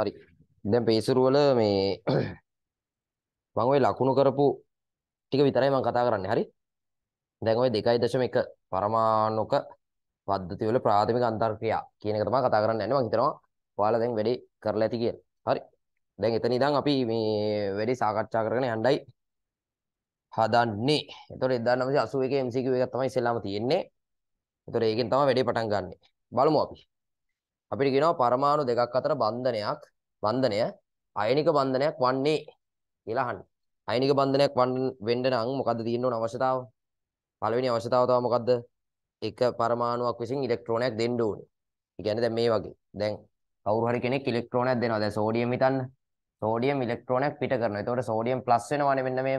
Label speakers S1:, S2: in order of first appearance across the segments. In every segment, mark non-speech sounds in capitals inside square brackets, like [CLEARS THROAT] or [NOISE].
S1: හරි. දැන් පේසුරු වල මේ [CLEARS THROAT] මම ওই ලකුණු කරපු ටික විතරයි මම කතා කරන්නේ. හරි. දැන් ওই 2.1 පරමාණුක පද්ධති වල ප්‍රාථමික අන්තර්ක්‍රියා කියන එක තමයි කතා කරන්න යන්නේ. මම හිතනවා ඔයාලා දැන් වැඩි කරලා ඇති කියලා. හරි. දැන් එතන ඉඳන් අපි මේ වැඩි සාකච්ඡා කරගෙන යන්නයි හදන්නේ. එතකොට 1981 MCQ එකක් තමයි ඉස්සෙල්ලාම තියෙන්නේ. එතකොට ඒකෙන් තමයි වැඩේ පටන් ගන්නෙ. බලමු අපි. අපිට කියනවා පරමාණු දෙකක් අතර බන්ධනයක් බන්ධනය අයනික බන්ධනයක් වන්නේ කියලා අහන්න. අයනික බන්ධනයක් වෙන්න නම් මොකද්ද තියෙන්න ඕන අවශ්‍යතාව? පළවෙනි අවශ්‍යතාව තමයි මොකද්ද? එක පරමාණුවක් විසින් ඉලෙක්ට්‍රෝනයක් දෙන්න ඕනේ. ඒ කියන්නේ දැන් මේ වගේ. දැන් කවුරු හරි කෙනෙක් ඉලෙක්ට්‍රෝනයක් දෙනවා. දැන් සෝඩියම් හිතන්න. සෝඩියම් ඉලෙක්ට්‍රෝනයක් පිට කරනවා. එතකොට සෝඩියම් ප්ලස් වෙනවානේ මෙන්න මේ.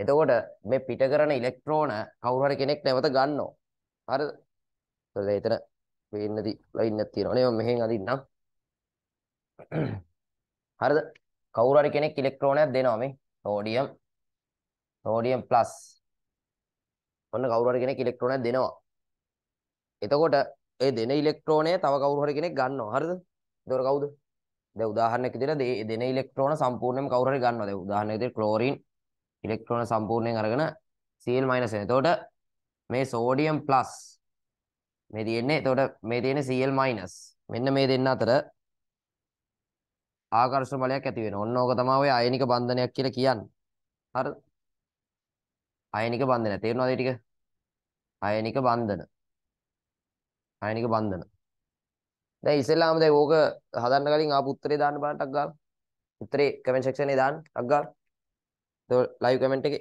S1: එතකොට මේ පිට කරන ඉලෙක්ට්‍රෝන කවුරු හරි කෙනෙක් නැවත ගන්නවා. හරිද? එතකොට එතන වෙන්නදී ලයින් එකක් තියෙනවානේ මම මෙහෙන් අදින්නම් [CLEARS THROAT] හරිද කවුරු හරි කෙනෙක් ඉලෙක්ට්‍රෝනයක් දෙනවා මේ නෝඩියම් නෝඩියම් ප්ලස් ඔන්න කවුරු හරි කෙනෙක් ඉලෙක්ට්‍රෝනයක් දෙනවා එතකොට ඒ දෙන ඉලෙක්ට්‍රෝනය තව කවුරු හරි කෙනෙක් ගන්නවා හරිද එතකොට කවුද දැන් උදාහරණයක් විදිහට දෙන ඉලෙක්ට්‍රෝන සම්පූර්ණයෙන්ම කවුරු හරි ගන්නවා දැන් උදාහරණයක් විදිහට ක්ලෝරින් ඉලෙක්ට්‍රෝන සම්පූර්ණයෙන් අරගෙන Cl- එන එතකොට මේ සෝඩියම් ප්ලස් මේ තියෙන්නේ එතකොට මේ තියෙන්නේ Cl- මෙන්න මේ දෙන්න අතර ආකර්ෂණ බලයක් ඇති වෙනවා. ඔන්න ඕක තමයි ඔය අයනික බන්ධනයක් කියලා කියන්නේ. හරිද? අයනික බන්ධනය. තේරුණාද ඒ ටික? අයනික බන්ධන. අයනික බන්ධන. දැන් ඉස්සෙල්ලාම දැන් ඕක හදන්න කලින් ආපු උත්තරේ දාන්න බලන්න ටක් ගාලා. උත්තරේ කමෙන්ට් සෙක්ෂන් එකේ දාන්න ටක් ගාලා. ඒක ලයිව් කමෙන්ට් එකේ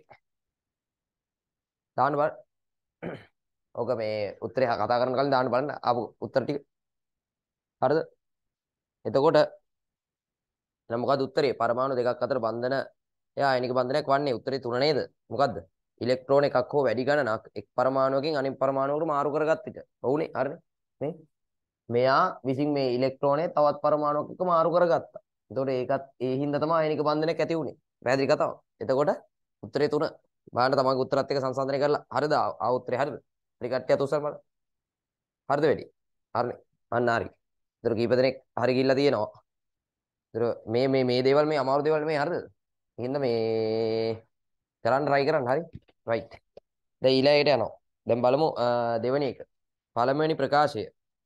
S1: දාන්න බලන්න. ඕක මේ උත්තරේ කතා කරන කලින් දාන්න බලන්න ආපු උත්තර ටික. හරිද? එතකොට දැන් මොකද්ද උත්තරේ? පරමාණු දෙකක් අතර බන්ධන එය අයනික බන්ධනයක් වන්නේ උත්තරේ තුන නේද? මොකද්ද? ඉලෙක්ට්‍රෝන එකක් හෝ වැඩි ගණනක් එක් පරමාණුවකින් අනෙක් පරමාණුවකට මාරු කරගත් විට. ඔවුනේ හරිනේ. මේ මෙයා විසින් මේ ඉලෙක්ට්‍රෝනය තවත් පරමාණුවක් එක්ක මාරු කරගත්තා. එතකොට ඒකත් ඒ හින්දා තමයි අයනික බන්ධනයක් ඇති වුනේ. පැහැදිලි කතාව. එතකොට උත්තරේ තුන. බලන්න තමන්ගේ උත්තරත් එක්ක සංසන්දනය කරලා හරිද? ආ උත්තරේ හරිද? හරි කට්ටියත් උස්සල් බලන්න. හරිද වැඩි? හරිනේ. අන්න හරි. ඒතර කීප දෙනෙක් හරි ගිහිල්ලා තියෙනවා. ඒතර මේ මේ මේ දේවල් මේ අමාරු දේවල් මේ හරිද? එහෙනම් මේ කරන්න try කරන්න හරි. right. දැන් ඊළඟට යනවා. දැන් බලමු දෙවෙනි එක. පළවෙනි ප්‍රකාශය.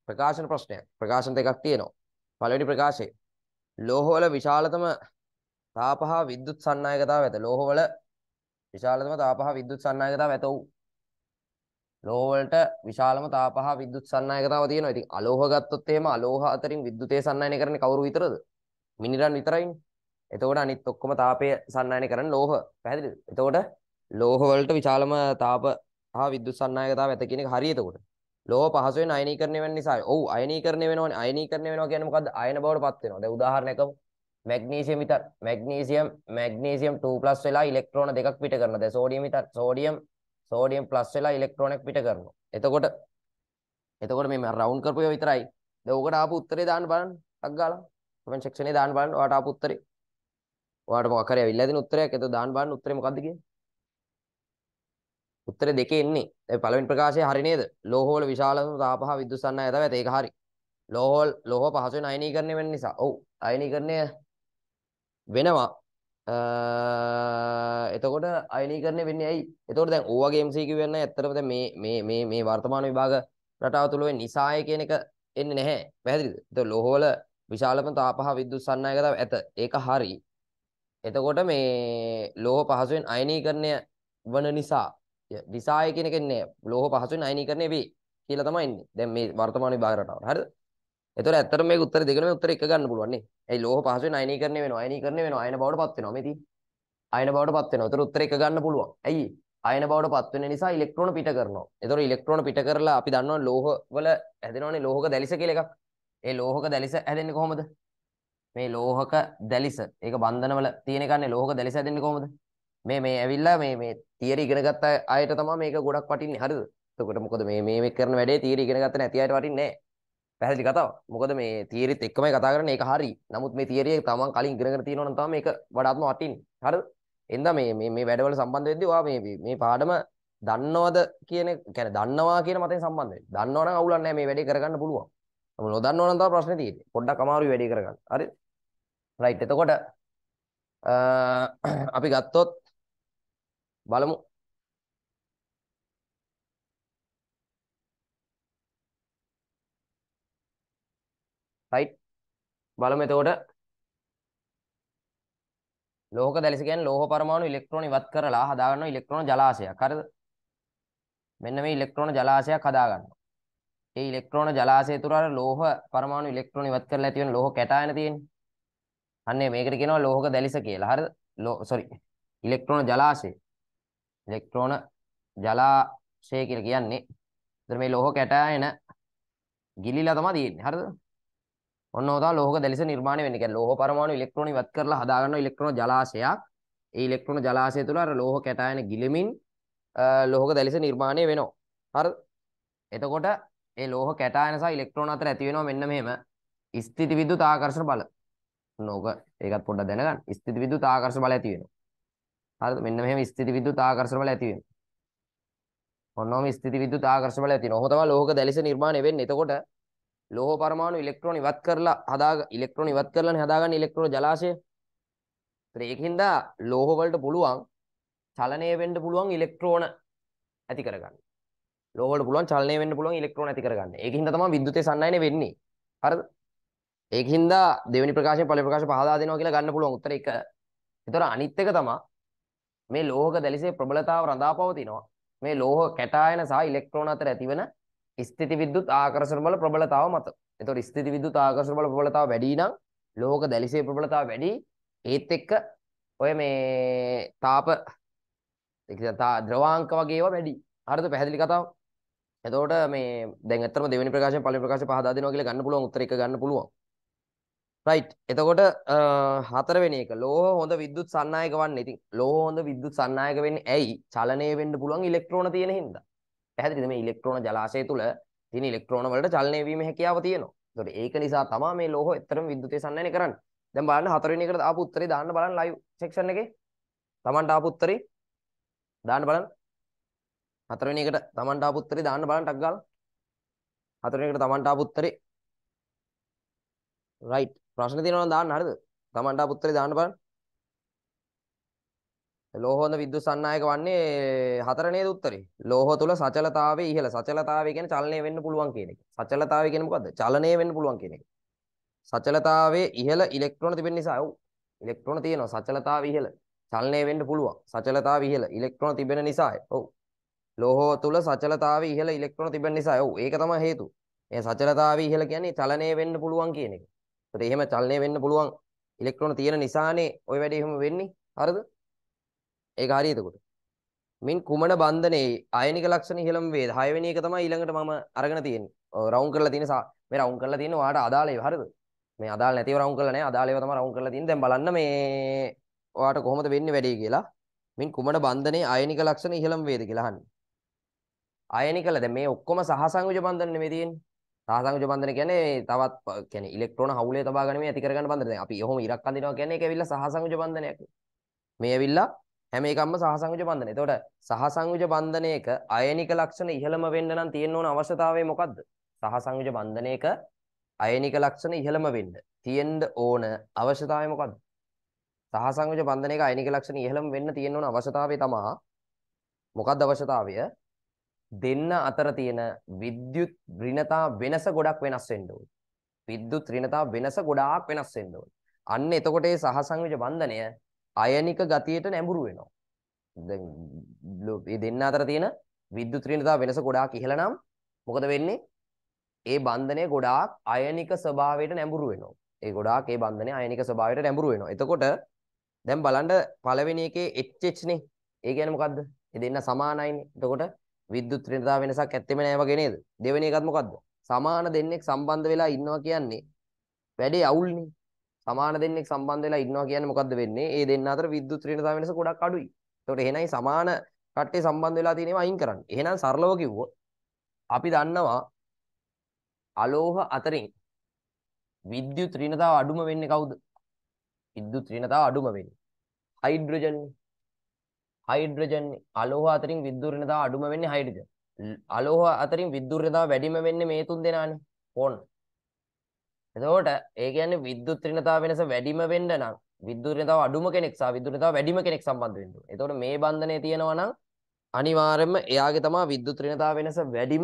S1: ප්‍රකාශන ප්‍රශ්නයක්. ප්‍රකාශන දෙකක් තියෙනවා. පළවෙනි ප්‍රකාශය. ලෝහවල විශාලතම තාපහ විද්‍යුත් සන්නායකතාව ඇත. ලෝහවල විශාලතම තාපහ විද්‍යුත් සන්නායකතාව ඇත වූ ලෝහ වලට විශාලම තාපහ විද්‍යුත් සන්නායකතාව තියෙනවා. ඉතින් අලෝහ ගත්තොත් එහෙම අලෝහ අතරින් විද්‍යුතය සන්නායනය කරන්නේ කවුරු විතරද? මිනිරන් විතරයිනේ. එතකොට අනිත් ඔක්කොම තාපය සන්නායනය කරන්නේ ලෝහ. පැහැදිලිද? එතකොට ලෝහ වලට විශාලම තාප හා විද්‍යුත් සන්නායකතාව ඇත කියන එක හරි එතකොට. ලෝහ පහසුවෙන් අයනීකරණය වෙන නිසා. ඔව් අයනීකරණය වෙනවනේ. අයනීකරණය වෙනවා කියන්නේ මොකද්ද? අයන බවට පත් වෙනවා. දැන් උදාහරණයක්ම මැග්නීසියම් විතර මැග්නීසියම් මැග්නීසියම් 2+ වෙලා ඉලෙක්ට්‍රෝන දෙකක් පිට කරනවා. දැන් සෝඩියම් විතර සෝඩියම් සෝඩියම් ප්ලස් වෙලා ඉලෙක්ට්‍රෝන එක පිට කරනවා. එතකොට එතකොට මේ රවුන්ඩ් කරපු ඒවා විතරයි. දැන් ඕකට ආපු උත්තරේ දාන්න බලන්න. අක් ගාලා. කමෙන්ට් සෙක්ෂනේ දාන්න බලන්න. ඔයාට ආපු උත්තරේ. ඔයාට මොකක් හරි ඇවිල්ලා තියෙන උත්තරයක්. එතකොට දාන්න බලන්න උත්තරේ මොකද්ද කියන්නේ? උත්තරේ දෙකේ එන්නේ. දැන් පළවෙනි ප්‍රකාශය හරි නේද? ලෝ හෝල් විශාලම තාපහ විද්‍යුත් සන්නාය තමයි. ඒක හරි. ලෝහෝල් ලෝහ පහසුවෙන් අයනීකරණය වෙන නිසා. ඔව්. අයනීකරණය වෙනවා. එතකොට අයනීකරණය වෙන්නේ ඇයි? එතකොට දැන් ඕවගේ MCQ වෙන්නේ ඇත්තටම දැන් මේ මේ මේ මේ වර්තමාන විභාග රටාව තුල වෙන්නේ නිසාය කියන එක එන්නේ නැහැ. පැහැදිලිද? එතකොට ලෝහවල විශාලම තාපහ විද්‍යුත් සන්නායකතාව ඇත. ඒක හරි. එතකොට මේ ලෝහ පහසුවෙන් අයනීකරණය වන නිසා විසාය කියන එක එන්නේ ලෝහ පහසුවෙන් අයනීකරණය වේ කියලා තමයි එන්නේ. දැන් මේ වර්තමාන විභාග රටාවට. හරිද? එතකොට ඇත්තටම මේක උත්තර දෙකම උත්තර එක ගන්න පුළුවන් නේ. ඇයි ලෝහ පහසුවෙන් අයනීකරණය වෙනවා. අයනීකරණය වෙනවා. අයන බවට පත් වෙනවා. මේ තියෙන්නේ. අයන බවට පත් වෙනවා. එතකොට උත්තර එක ගන්න පුළුවන්. ඇයි? අයන බවට පත් වෙන නිසා ඉලෙක්ට්‍රෝන පිට කරනවා. එතකොට ඉලෙක්ට්‍රෝන පිට කරලා අපි දන්නවා ලෝහ වල හැදෙනවනේ ලෝහක දැලිස කියලා එකක්. ඒ ලෝහක දැලිස හැදෙන්නේ කොහොමද? මේ ලෝහක දැලිස. ඒක බන්ධනවල තියෙන එකනේ ලෝහක දැලිස හැදෙන්නේ කොහොමද? මේ මේ ඇවිල්ලා මේ මේ තියරි ඉගෙන ගත්ත අයට තමයි මේක ගොඩක් වටින්නේ. හරිද? එතකොට මොකද මේ මේ කරන වැඩේ තියරි ඉගෙන ගත්ත නැති අයට වටින්නේ නැහැ. පැහැදිලි කතාව. මොකද මේ තියරිත් එක්කමයි කතා කරන්නේ ඒක හරි. නමුත් මේ තියරිය තමන් කලින් ඉගෙනගෙන තියෙනවා නම් තමයි මේක වඩාත්ම වටින්නේ. හරිද? එඳා මේ මේ මේ වැඩවල සම්බන්ධ වෙද්දී ඔයා මේ මේ පාඩම දන්නවද කියන يعني දන්නවා කියන මතෙන් සම්බන්ධ වෙන්න. දන්නවනම් අවුලක් නැහැ මේ වැඩේ කරගන්න පුළුවන්. නමුත් නොදන්නව නම් තමයි ප්‍රශ්නේ තියෙන්නේ. පොඩ්ඩක් අමාරුයි වැඩේ කරගන්න. හරිද? රයිට්. එතකොට අපි ගත්තොත් බලමු රයිට් බලමු එතකොට ලෝහක දැලිස කියන්නේ ලෝහ පරමාණු ඉලෙක්ට්‍රෝන ඉවත් කරලා හදාගන්න ඉලෙක්ට්‍රෝන ජලාශයක් හරිද මෙන්න මේ ඉලෙක්ට්‍රෝන ජලාශයක් හදාගන්න ඒ ඉලෙක්ට්‍රෝන ජලාශය තුර අර ලෝහ පරමාණු ඉලෙක්ට්‍රෝන ඉවත් කරලා ඇති වෙන ලෝහ කැටායන තියෙන්නේ අන්නේ මේකට කියනවා ලෝහක දැලිස කියලා හරිද සොරි ඉලෙක්ට්‍රෝන ජලාශය ඉලෙක්ට්‍රෝන ජලාශය කියලා කියන්නේ එතන මේ ලෝහ කැටායන ගිලිලා තමයි තියෙන්නේ හරිද ඔන්න ඕදා ලෝහක දැලෙස නිර්මාණය වෙන්නේ. කියන්නේ ලෝහ පරමාණු ඉලෙක්ට්‍රෝන ඉවත් කරලා හදාගන්න ඉලෙක්ට්‍රෝන ජලාශයක්. ඒ ඉලෙක්ට්‍රෝන ජලාශය තුළ අර ලෝහ කැටායන ගිලිමින් ලෝහක දැලෙස නිර්මාණය වෙනවා. හරිද? එතකොට ඒ ලෝහ කැටායන සහ ඉලෙක්ට්‍රෝන අතර ඇති වෙනවා මෙන්න මෙහෙම ස්ථිති විද්‍යුත් ආකර්ෂණ බල. නෝක ඒකත් පොඩ්ඩක් දැනගන්න. ස්ථිති විද්‍යුත් ආකර්ෂණ බල ඇති වෙනවා. හරිද? මෙන්න මෙහෙම ස්ථිති විද්‍යුත් ආකර්ෂණ බල ඇති වෙනවා. ඔන්නෝම ස්ථිති විද්‍යුත් ආකර්ෂණ බල ඇති වෙනවා. ඔහොම තමයි ලෝහක දැලෙස නිර්මාණය වෙන්නේ. එතකොට ලෝහ පරමාණු ඉලෙක්ට්‍රෝන ඉවත් කරලා හදා ඉලෙක්ට්‍රෝන ඉවත් කරලානේ හදාගන්නේ ඉලෙක්ට්‍රෝන ජලාශය. ඒකින්ද ලෝහ වලට පුළුවන් චලනය වෙන්න පුළුවන් ඉලෙක්ට්‍රෝන ඇති කරගන්න. ලෝහ වලට පුළුවන් චලනය වෙන්න පුළුවන් ඉලෙක්ට්‍රෝන ඇති කරගන්න. ඒකින්ද තමයි විද්‍යුතය සන්නායනය වෙන්නේ. හරිද? ඒකින්ද දෙවෙනි ප්‍රකාශයෙන් පළවෙනි ප්‍රකාශය පහදා දෙනවා කියලා ගන්න පුළුවන් උත්තර එක. ඒතර අනිත් එක තමයි මේ ලෝහක දැලිසේ ප්‍රබලතාව රඳා පවතිනවා. මේ ලෝහ කැටායන සහ ඉලෙක්ට්‍රෝන අතර ඇතිවන ස්ථಿತಿ විද්‍යුත් ආකර්ෂණ බල ප්‍රබලතාව මත. එතකොට ස්ථಿತಿ විද්‍යුත් ආකර්ෂණ බල ප්‍රබලතාව වැඩි නම් ලෝක දැලිසේ ප්‍රබලතාව වැඩි. ඒත් එක්ක ඔය මේ තාප ද්‍රවාංක වගේ ඒවා වැඩි. හරිද පැහැදිලි කතාව? එතකොට මේ දැන් අත්‍තරම දෙවෙනි ප්‍රකාශයෙන් පළවෙනි ප්‍රකාශය පහදා දෙනවා කියලා ගන්න පුළුවන් උත්තර එක ගන්න පුළුවන්. රයිට්. එතකොට හතරවෙනි එක ලෝහ හොඳ විද්‍යුත් සන්නායක වන්නේ. ඉතින් ලෝහ හොඳ විද්‍යුත් සන්නායක වෙන්නේ ඇයි? චලනය වෙන්න පුළුවන් ඉලෙක්ට්‍රෝන තියෙන හින්දා. පැහැදිලිද මේ ඉලෙක්ට්‍රෝන ජලාශය තුල තියෙන ඉලෙක්ට්‍රෝන වලට චලනය වීම හැකියාව තියෙනවා. ඒතකොට ඒක නිසා තමයි මේ ලෝහ එතරම් විද්‍යුතය සන්නියනය කරන්නේ. දැන් බලන්න හතරවෙනි එකට ආපු උත්තරේ දාන්න බලන්න ලයිව් සෙක්ෂන් එකේ. Tamanට ආපු උත්තරේ දාන්න බලන්න. හතරවෙනි එකට Tamanට ආපු උත්තරේ දාන්න බලන්න ටක් ගාලා. හතරවෙනි එකට Tamanට ආපු උත්තරේ right ප්‍රශ්න තියෙනවා නම් දාන්න හරිද? Tamanට ආපු උත්තරේ දාන්න බලන්න. ලෝහෝන විද්‍යුත් සන්නායක වන්නේ හතර නේද උත්තරේ. ලෝහ තුල සචලතාවයේ ඉහළ සචලතාවය කියන්නේ චලනය වෙන්න පුළුවන් කියන එක. සචලතාවය කියන්නේ මොකද්ද? චලනය වෙන්න පුළුවන් කියන එක. සචලතාවයේ ඉහළ ඉලෙක්ට්‍රෝන තිබෙන නිසා ඔව් ඉලෙක්ට්‍රෝන තියෙනවා සචලතාවය ඉහළ. චලනය වෙන්න පුළුවන්. සචලතාවය ඉහළ ඉලෙක්ට්‍රෝන තිබෙන නිසා ඔව් ලෝහෝ තුල සචලතාවය ඉහළ ඉලෙක්ට්‍රෝන තිබෙන නිසා ඔව් ඒක තමයි හේතුව. ඒ සචලතාවය ඉහළ කියන්නේ චලනය වෙන්න පුළුවන් කියන එක. ඒත් එහෙම චලනය වෙන්න පුළුවන් ඉලෙක්ට්‍රෝන තියෙන නිසානේ ওই වැඩේ එහෙම වෙන්නේ. හරිද? ඒක හරි එතකොට. මින් කුමන බන්ධනේ අයනික ලක්ෂණ ඉහළම වේද? 6 වෙනි එක තමයි ඊළඟට මම අරගෙන තියෙන්නේ. රවුම් කරලා තියෙන මේ රවුම් කරලා තියෙන ඔයාට අදාළ ඒවා හරිද? මේ අදාළ නැතිව රවුම් කරලා නැහැ. අදාළ ඒවා තමයි රවුම් කරලා තියෙන්නේ. දැන් බලන්න මේ ඔයාට කොහොමද වෙන්නේ වැඩේ කියලා. මින් කුමන බන්ධනේ අයනික ලක්ෂණ ඉහළම වේද කියලා අහන්නේ. අයනිකල දැන් මේ ඔක්කොම සහසංයෝජ බන්ධනනේ මේ තියෙන්නේ. සහසංයෝජ බන්ධන කියන්නේ තවත් කියන්නේ ඉලෙක්ට්‍රෝන හවුලේ තබා ගැනීම ඇති කරගන්න බන්ධන. දැන් අපි ඔහොම ඉරක් අඳිනවා කියන්නේ ඒක ඇවිල්ලා සහසංයෝජ බන්ධනයක්. මේ ඇවිල්ලා හැම එකක්ම සහසංයුජ බන්ධන. එතකොට සහසංයුජ බන්ධනයක අයනික ලක්ෂණ ඉහළම වෙන්න නම් තියෙන්න ඕන අවශ්‍යතාවය මොකද්ද? සහසංයුජ බන්ධනයක අයනික ලක්ෂණ ඉහළම වෙන්න තියෙන්න ඕන අවශ්‍යතාවය මොකද්ද? සහසංයුජ බන්ධනයක අයනික ලක්ෂණ ඉහළම වෙන්න තියෙන්න ඕන අවශ්‍යතාවය තමයි මොකද්ද අවශ්‍යතාවය? දෙන්න අතර තියෙන විද්‍යුත් ඍණතා වෙනස ගොඩක් වෙනස් වෙන්න ඕනේ. විද්‍යුත් ඍණතා වෙනස ගොඩාක් වෙනස් වෙන්න ඕනේ. අන්න එතකොට ඒ සහසංයුජ බන්ධනය අයනික ගතියට නැඹුරු වෙනවා. දැන් මේ දෙන්න අතර තියෙන විද්‍යුත් ඍණතාව වෙනස ගොඩාක් ඉහළ නම් මොකද වෙන්නේ? ඒ බන්ධනය ගොඩාක් අයනික ස්වභාවයට නැඹුරු වෙනවා. ඒ ගොඩාක් ඒ බන්ධනය අයනික ස්වභාවයට නැඹුරු වෙනවා. එතකොට දැන් බලන්න පළවෙනි එකේ HH නේ. ඒ කියන්නේ මොකද්ද? මේ දෙන්න සමානයිනේ. එතකොට විද්‍යුත් ඍණතාව වෙනසක් ඇත්තෙම නෑ වගේ නේද? දෙවෙනි එකත් මොකද්ද? සමාන දෙන්නෙක් සම්බන්ධ වෙලා ඉන්නවා කියන්නේ වැඩේ අවුල්නේ. සමාන දෙන්නෙක් සම්බන්ධ වෙලා ඉන්නවා කියන්නේ මොකද්ද වෙන්නේ? ඒ දෙන්න අතර විද්‍යුත් ඍණතාව වෙනස ගොඩක් අඩුයි. එතකොට එහෙනම් සමාන කට්ටිය සම්බන්ධ වෙලා තියෙනවා අයින් කරන්න. එහෙනම් සරලව කිව්වොත් අපි දන්නවා අලෝහ අතරින් විද්‍යුත් ඍණතාව අඩුම වෙන්නේ කවුද? විද්‍යුත් ඍණතාව අඩුම වෙන්නේ හයිඩ්‍රජන්. හයිඩ්‍රජන් අලෝහ අතරින් විද්‍යුත් ඍණතාව අඩුම වෙන්නේ හයිඩ්‍රජන්. අලෝහ අතරින් විද්‍යුත් ඍණතාව වැඩිම වෙන්නේ මේ තුන් දෙනානේ. ඕන්න. එතකොට ඒ කියන්නේ විද්‍යුත් ඍණතාව වෙනස වැඩිම වෙන්න නම් විද්‍යුත් ඍණතාව අඩුම කෙනෙක් සහ විද්‍යුත් ඍණතාව වැඩිම කෙනෙක් සම්බන්ධ වෙන්න ඕනේ. එතකොට මේ බන්ධනය තියෙනවා නම් අනිවාර්යයෙන්ම එයාගේ තමයි විද්‍යුත් ඍණතාව වෙනස වැඩිම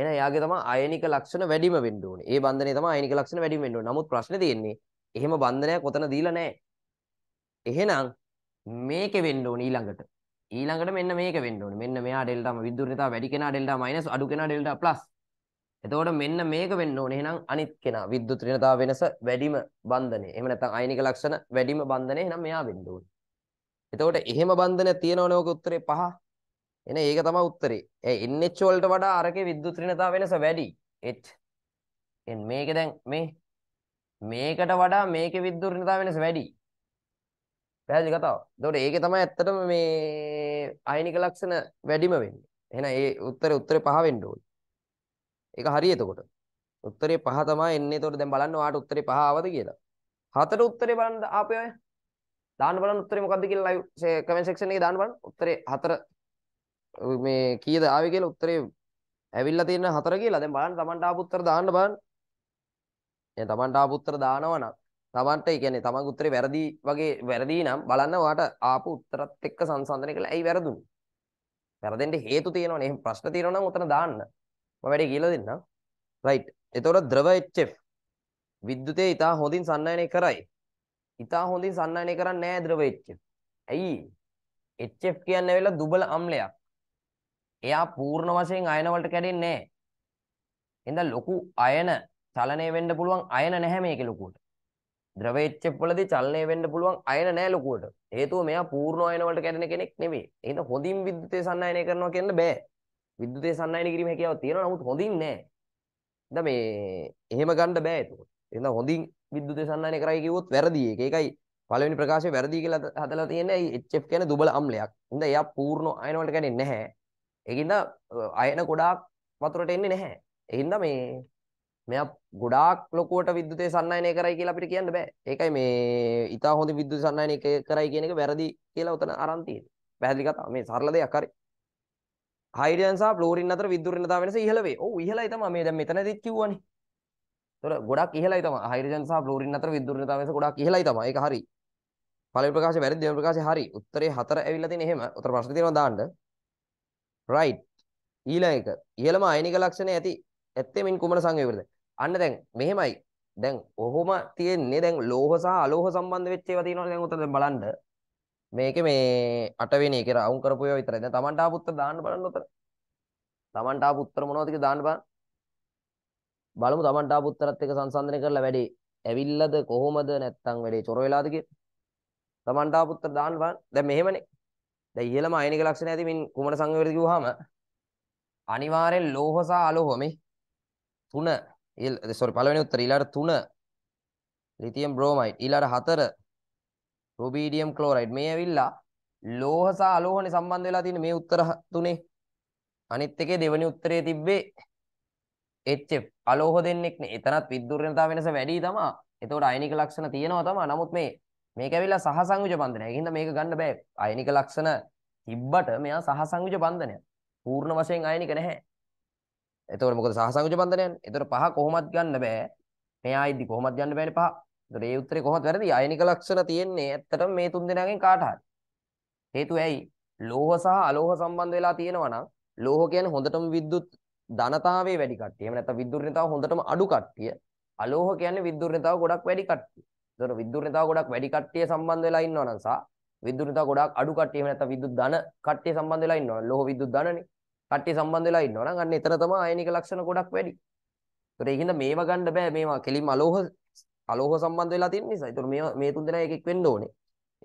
S1: එන එයාගේ තමයි අයනික ලක්ෂණ වැඩිම වෙන්න ඕනේ. ඒ බන්ධනේ තමයි අයනික ලක්ෂණ වැඩිම වෙන්න ඕනේ. නමුත් ප්‍රශ්නේ තියෙන්නේ එහෙම බන්ධනයක් ඔතන දීලා නැහැ. එහෙනම් මේකෙ වෙන්න ඕනේ ඊළඟට. ඊළඟට මෙන්න මේක වෙන්න ඕනේ. මෙන්න මෙයා ඩෙල්ටාම විද්‍යුත් ඍණතාව වැඩි කෙනා ඩෙල්ටා මයිනස් අඩු කෙනා ඩෙල්ටා ප්ලස්. එතකොට මෙන්න මේක වෙන්න ඕනේ. එහෙනම් අනිත් කෙනා විද්‍යුත් ඍණතාව වෙනස වැඩිම බන්ධනය. එහෙම නැත්නම් අයනික ලක්ෂණ වැඩිම බන්ධනය. එහෙනම් මෙයා වෙන්න ඕනේ. එතකොට එහෙම බන්ධනයක් තියෙනවනේ ඔක උත්තරේ පහ. එන ඒක තමයි උත්තරේ. ඒ NH වලට වඩා අරකේ විද්‍යුත් ඍණතාව වෙනස වැඩි. H. එන් මේක දැන් මේ මේකට වඩා මේකේ විද්‍යුත් ඍණතාව වෙනස වැඩි. පැහැදිලි කතාව. එතකොට ඒකේ තමයි ඇත්තටම මේ අයනික ලක්ෂණ වැඩිම වෙන්නේ. එහෙනම් ඒ උත්තරේ උත්තරේ පහ වෙන්න ඕනේ. ඒක හරි එතකොට. උත්තරේ පහ තමයි එන්නේ. එතකොට දැන් බලන්න ඔයාට උත්තරේ පහ ආවද කියලා. හතර උත්තරේ බලන්න ආපේ ඔය. දාන්න බලන්න උත්තරේ මොකද්ද කියලා ලයිව් කමෙන්ට් සෙක්ෂන් එකේ දාන්න බලන්න. උත්තරේ හතර මේ කීයද ආවේ කියලා උත්තරේ ඇවිල්ලා තියෙන හතර කියලා. දැන් බලන්න Tamanට ආපු උත්තර දාන්න බලන්න. දැන් Tamanට ආපු උත්තර දානවා නම් Tamanට ඒ කියන්නේ Tamanගේ උත්තරේ වැරදි වගේ වැරදි නම් බලන්න ඔයාට ආපු උත්තරත් එක්ක සංසන්දනය කළා. ඇයි වැරදුනේ? වැරදෙන්න හේතු තියෙනවනේ. එහෙනම් ප්‍රශ්න තියෙනවා නම් උතන දාන්න. මම වැඩේ කියලා දෙන්නම්. රයිට්. එතකොට ද්‍රව HF විද්‍යුතය ඉතා හොඳින් සන්නායනය කරයි. ඉතා හොඳින් සන්නායනය කරන්නේ නැහැ ද්‍රව HF. ඇයි? HF කියන්නේ වෙලා දුබල අම්ලයක්. එයා පූර්ණ වශයෙන් අයන වලට කැඩෙන්නේ නැහැ. එහෙනම් ලොකු අයන චලනය වෙන්න පුළුවන් අයන නැහැ මේකේ ලොකුවට. ද්‍රව HF වලදී චලනය වෙන්න පුළුවන් අයන නැහැ ලොකුවට. හේතුව මෙයා පූර්ණ අයන වලට කැඩෙන කෙනෙක් නෙවෙයි. එහෙනම් හොඳින් විද්‍යුතය සන්නායනය කරනවා කියන්න බෑ. විද්‍යුතය සන්නායන කිරීම හැකියාවක් තියෙනවා නමුත් හොඳින් නෑ. දැන් මේ එහෙම ගන්න බෑ එතකොට. එහෙනම් හොඳින් විද්‍යුතය සන්නායන කරයි කිව්වොත් වැරදි ඒක. ඒකයි පළවෙනි ප්‍රකාශය වැරදි කියලා හදලා තියෙන්නේ ඒ HF කියන දුබල අම්ලයක්. හින්දා එයා පූර්ණ අයන වලට ගැටෙන්නේ නැහැ. ඒකින්ද අයන ගොඩාක් වතුරට එන්නේ නැහැ. ඒකින්ද මේ මෙයා ගොඩාක් ලොකුවට විද්‍යුතය සන්නායනය කරයි කියලා අපිට කියන්න බෑ. ඒකයි මේ ඊටා හොඳ විද්‍යුත් සන්නායනය කරයි කියන එක වැරදි කියලා උතන අරන් තියෙන්නේ. පැහැදිලි කතාව. මේ සරල දෙයක් හරි. හයිඩ්‍රජන් සහ ෆ්ලෝරින් අතර විද්‍යුත් ඍණතාව වෙනස ඉහළ වේ. ඔව් ඉහළයි තමයි. මේ දැන් මෙතනදිත් කිව්වනේ. ඒතොර ගොඩක් ඉහළයි තමයි. හයිඩ්‍රජන් සහ ෆ්ලෝරින් අතර විද්‍යුත් ඍණතාව වෙනස ගොඩක් ඉහළයි තමයි. ඒක හරි. පළවෙනි ප්‍රකාශය වැරදි දෙවෙනි ප්‍රකාශය හරි. උත්තරේ 4 ඇවිල්ලා තියෙන එහෙම. උත්තර ප්‍රශ්නේ තියෙනවා දාන්න. right. ඊළඟ එක. ඉහළම අයනික ලක්ෂණ ඇති ඇත්තේ මින් කුමන සංයෝගයකද? අන්න දැන් මෙහෙමයි. දැන් ඔහොම තියෙන්නේ. දැන් ලෝහ සහ අලෝහ සම්බන්ධ වෙච්ච ඒවා තියෙනවා. දැන් උත්තර දැන් බලන්න. මේක මේ අටවෙනි එක රවුම් කරපු ඒවා විතරයි. දැන් Tamanට ආපු උත්තර දාන්න බලන්න උතර. Tamanට ආපු උත්තර මොනවද කියලා දාන්න බලන්න. බලමු Tamanට ආපු උත්තරත් එක්ක සංසන්දනය කරලා වැඩේ. ඇවිල්ලාද කොහොමද නැත්තම් වැඩේ චොර වෙලාද කියලා. Tamanට ආපු උත්තර දාන්න බලන්න. දැන් මෙහෙමනේ. දැන් ඉහළම අයනික ලක්ෂණ ඇති මින් කුමන සංයෝගයද කිව්වහම අනිවාර්යෙන් ලෝහ සහ අලෝහ මේ තුන sorry පළවෙනි උත්තර ඊළඟ තුන ලිතියම් බ්‍රෝමයිඩ් ඊළඟ හතර රුබීඩියම් ක්ලෝරයිඩ් මේ ඇවිල්ලා ලෝහ සහ අලෝහනේ සම්බන්ධ වෙලා තියෙන මේ උත්තර තුනේ අනිත් එකේ දෙවෙනි උත්තරේ තිබ්බේ HF අලෝහ දෙන්නෙක් නේ. එතනත් විද්‍යුර්ණතාව වෙනස වැඩි තමයි. එතකොට අයනික ලක්ෂණ තියෙනවා තමයි. නමුත් මේ මේක ඇවිල්ලා සහසංයුජ බන්ධනයක්. ඒකින්ද මේක ගන්න බෑ. අයනික ලක්ෂණ තිබ්බට මෙයා සහසංයුජ බන්ධනයක්. පූර්ණ වශයෙන් අයනික නැහැ. එතකොට මොකද සහසංයුජ බන්ධනයන්නේ? එතකොට පහ කොහොමත් ගන්න බෑ. මෙයා ඉදදි කොහොමත් ගන්න බෑනේ පහ. ඒතර ඒ උත්තරේ කොහොමද වැරදි? අයනික ලක්ෂණ තියෙන්නේ ඇත්තටම මේ තුන් දෙනාගෙන් කාට හරි. හේතුව ඇයි? ලෝහ සහ අලෝහ සම්බන්ධ වෙලා තියෙනවා නම් ලෝහ කියන්නේ හොඳටම විද්‍යුත් ධනතාවයේ වැඩි කට්ටිය. එහෙම නැත්නම් විද්‍යුත්නතාව හොඳටම අඩු කට්ටිය. අලෝහ කියන්නේ විද්‍යුත්නතාව ගොඩක් වැඩි කට්ටිය. ඒතර විද්‍යුත්නතාව ගොඩක් වැඩි කට්ටිය සම්බන්ධ වෙලා ඉන්නවා නම් සහ විද්‍යුත්නතාව ගොඩක් අඩු කට්ටිය එහෙම නැත්නම් විද්‍යුත් ධන කට්ටිය සම්බන්ධ වෙලා ඉන්නවා. ලෝහ විද්‍යුත් ධනනේ. කට්ටිය සම්බන්ධ වෙලා ඉන්නවා නම් අන්න එතන තමයි අයනික ලක්ෂණ ගොඩක් වැඩි. ඒතර ඒකින්ද මේවා ගන්න බෑ මේවා කෙලින්ම අලෝහ අලෝහ සම්බන්ධ වෙලා තියෙන නිසා. ඒතර මේ මේ තුන් දෙනා එකෙක් වෙන්න ඕනේ.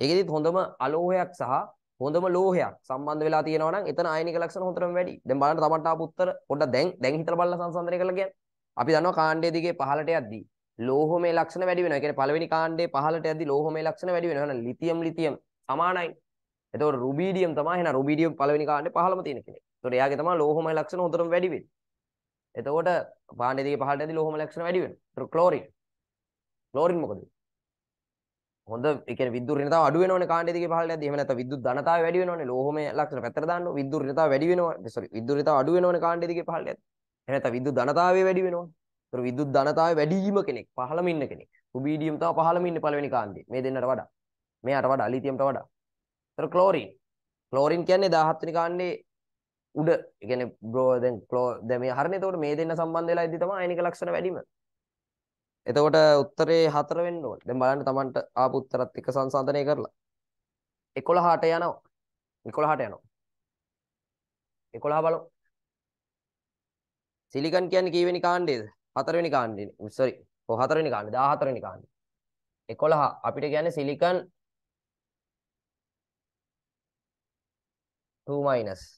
S1: ඒකෙදිත් හොඳම අලෝහයක් සහ හොඳම ලෝහයක් සම්බන්ධ වෙලා තියෙනවා නම් එතන ආයනික ලක්ෂණ හොතරම වැඩි. දැන් බලන්න තමන්ට ආපු උත්තර පොඩ්ඩක් දැන් දැන් හිතලා බලලා සංසන්දනය කරලා කියන්නේ. අපි දන්නවා කාණ්ඩයේ දිගේ පහළට යද්දී ලෝහමය ලක්ෂණ වැඩි වෙනවා. ඒ කියන්නේ පළවෙනි කාණ්ඩයේ පහළට යද්දී ලෝහමය ලක්ෂණ වැඩි වෙනවා. එහෙනම් ලිතියම් ලිතියම් සමානයි. එතකොට රුබීඩියම් තමයි එහෙනම් රුබීඩියම් පළවෙනි කාණ්ඩේ පහළම තියෙන කෙනෙක්. එතකොට එයාගේ තමයි ලෝහමය ලක්ෂණ හොතරම වැඩි වෙන්නේ. එතකොට කාණ්ඩයේ දිගේ පහළට යද්දී ලෝහමය ලක්ෂණ වැඩි වෙනවා. එතකොට ක්ලෝරින් ක්ලෝරින් මොකද හොඳ ඒ කියන්නේ විද්‍යුත් ඍණතාව අඩු වෙනවනේ කාණ්ඩය දිගේ පහළට යද්දි එහෙම නැත්නම් විද්‍යුත් ධනතාවය වැඩි වෙනවනේ ලෝහමය ලක්ෂණ පැත්තට දාන්න විද්‍යුත් ඍණතාව වැඩි වෙනවා සෝරි eh, විද්‍යුත් ඍණතාව අඩු වෙනවනේ කාණ්ඩය දිගේ පහළට යද්දි එහෙම නැත්නම් විද්‍යුත් ධනතාවය වැඩි වෙනවනේ ඒතර විද්‍යුත් ධනතාවය වැඩිම කෙනෙක් පහළම ඉන්න කෙනෙක් රුබීඩියම් තව පහළම ඉන්න පළවෙනි කාන්දේ මේ දෙන්නට වඩා මෙයාට වඩා ලිතියම්ට වඩා ඒතර ක්ලෝරින් ක්ලෝරින් කියන්නේ 17 වෙනි කාණ්ඩේ උඩ ඒ කියන්නේ බ්‍රෝ දැන් ක්ලෝ දැන් මේ හරිනේ එතකොට මේ දෙන්න සම්බන්ධ වෙලා ඉද්දි තමයි අයනික ලක්ෂණ වැඩිම එතකොට උත්තරේ 4 වෙන්න ඕනේ. දැන් බලන්න Tamanට ආපු උත්තරත් එක සංසන්දනය කරලා 11ට යනවා. 11ට යනවා. 11 බලමු. සිලිකන් කියන්නේ කීවෙනි කාණ්ඩයේද? 4 වෙනි කාණ්ඩයනේ. sorry. ඔව් 4 වෙනි කාණ්ඩේ 14 වෙනි කාණ්ඩේ. 11 අපිට කියන්නේ සිලිකන් 2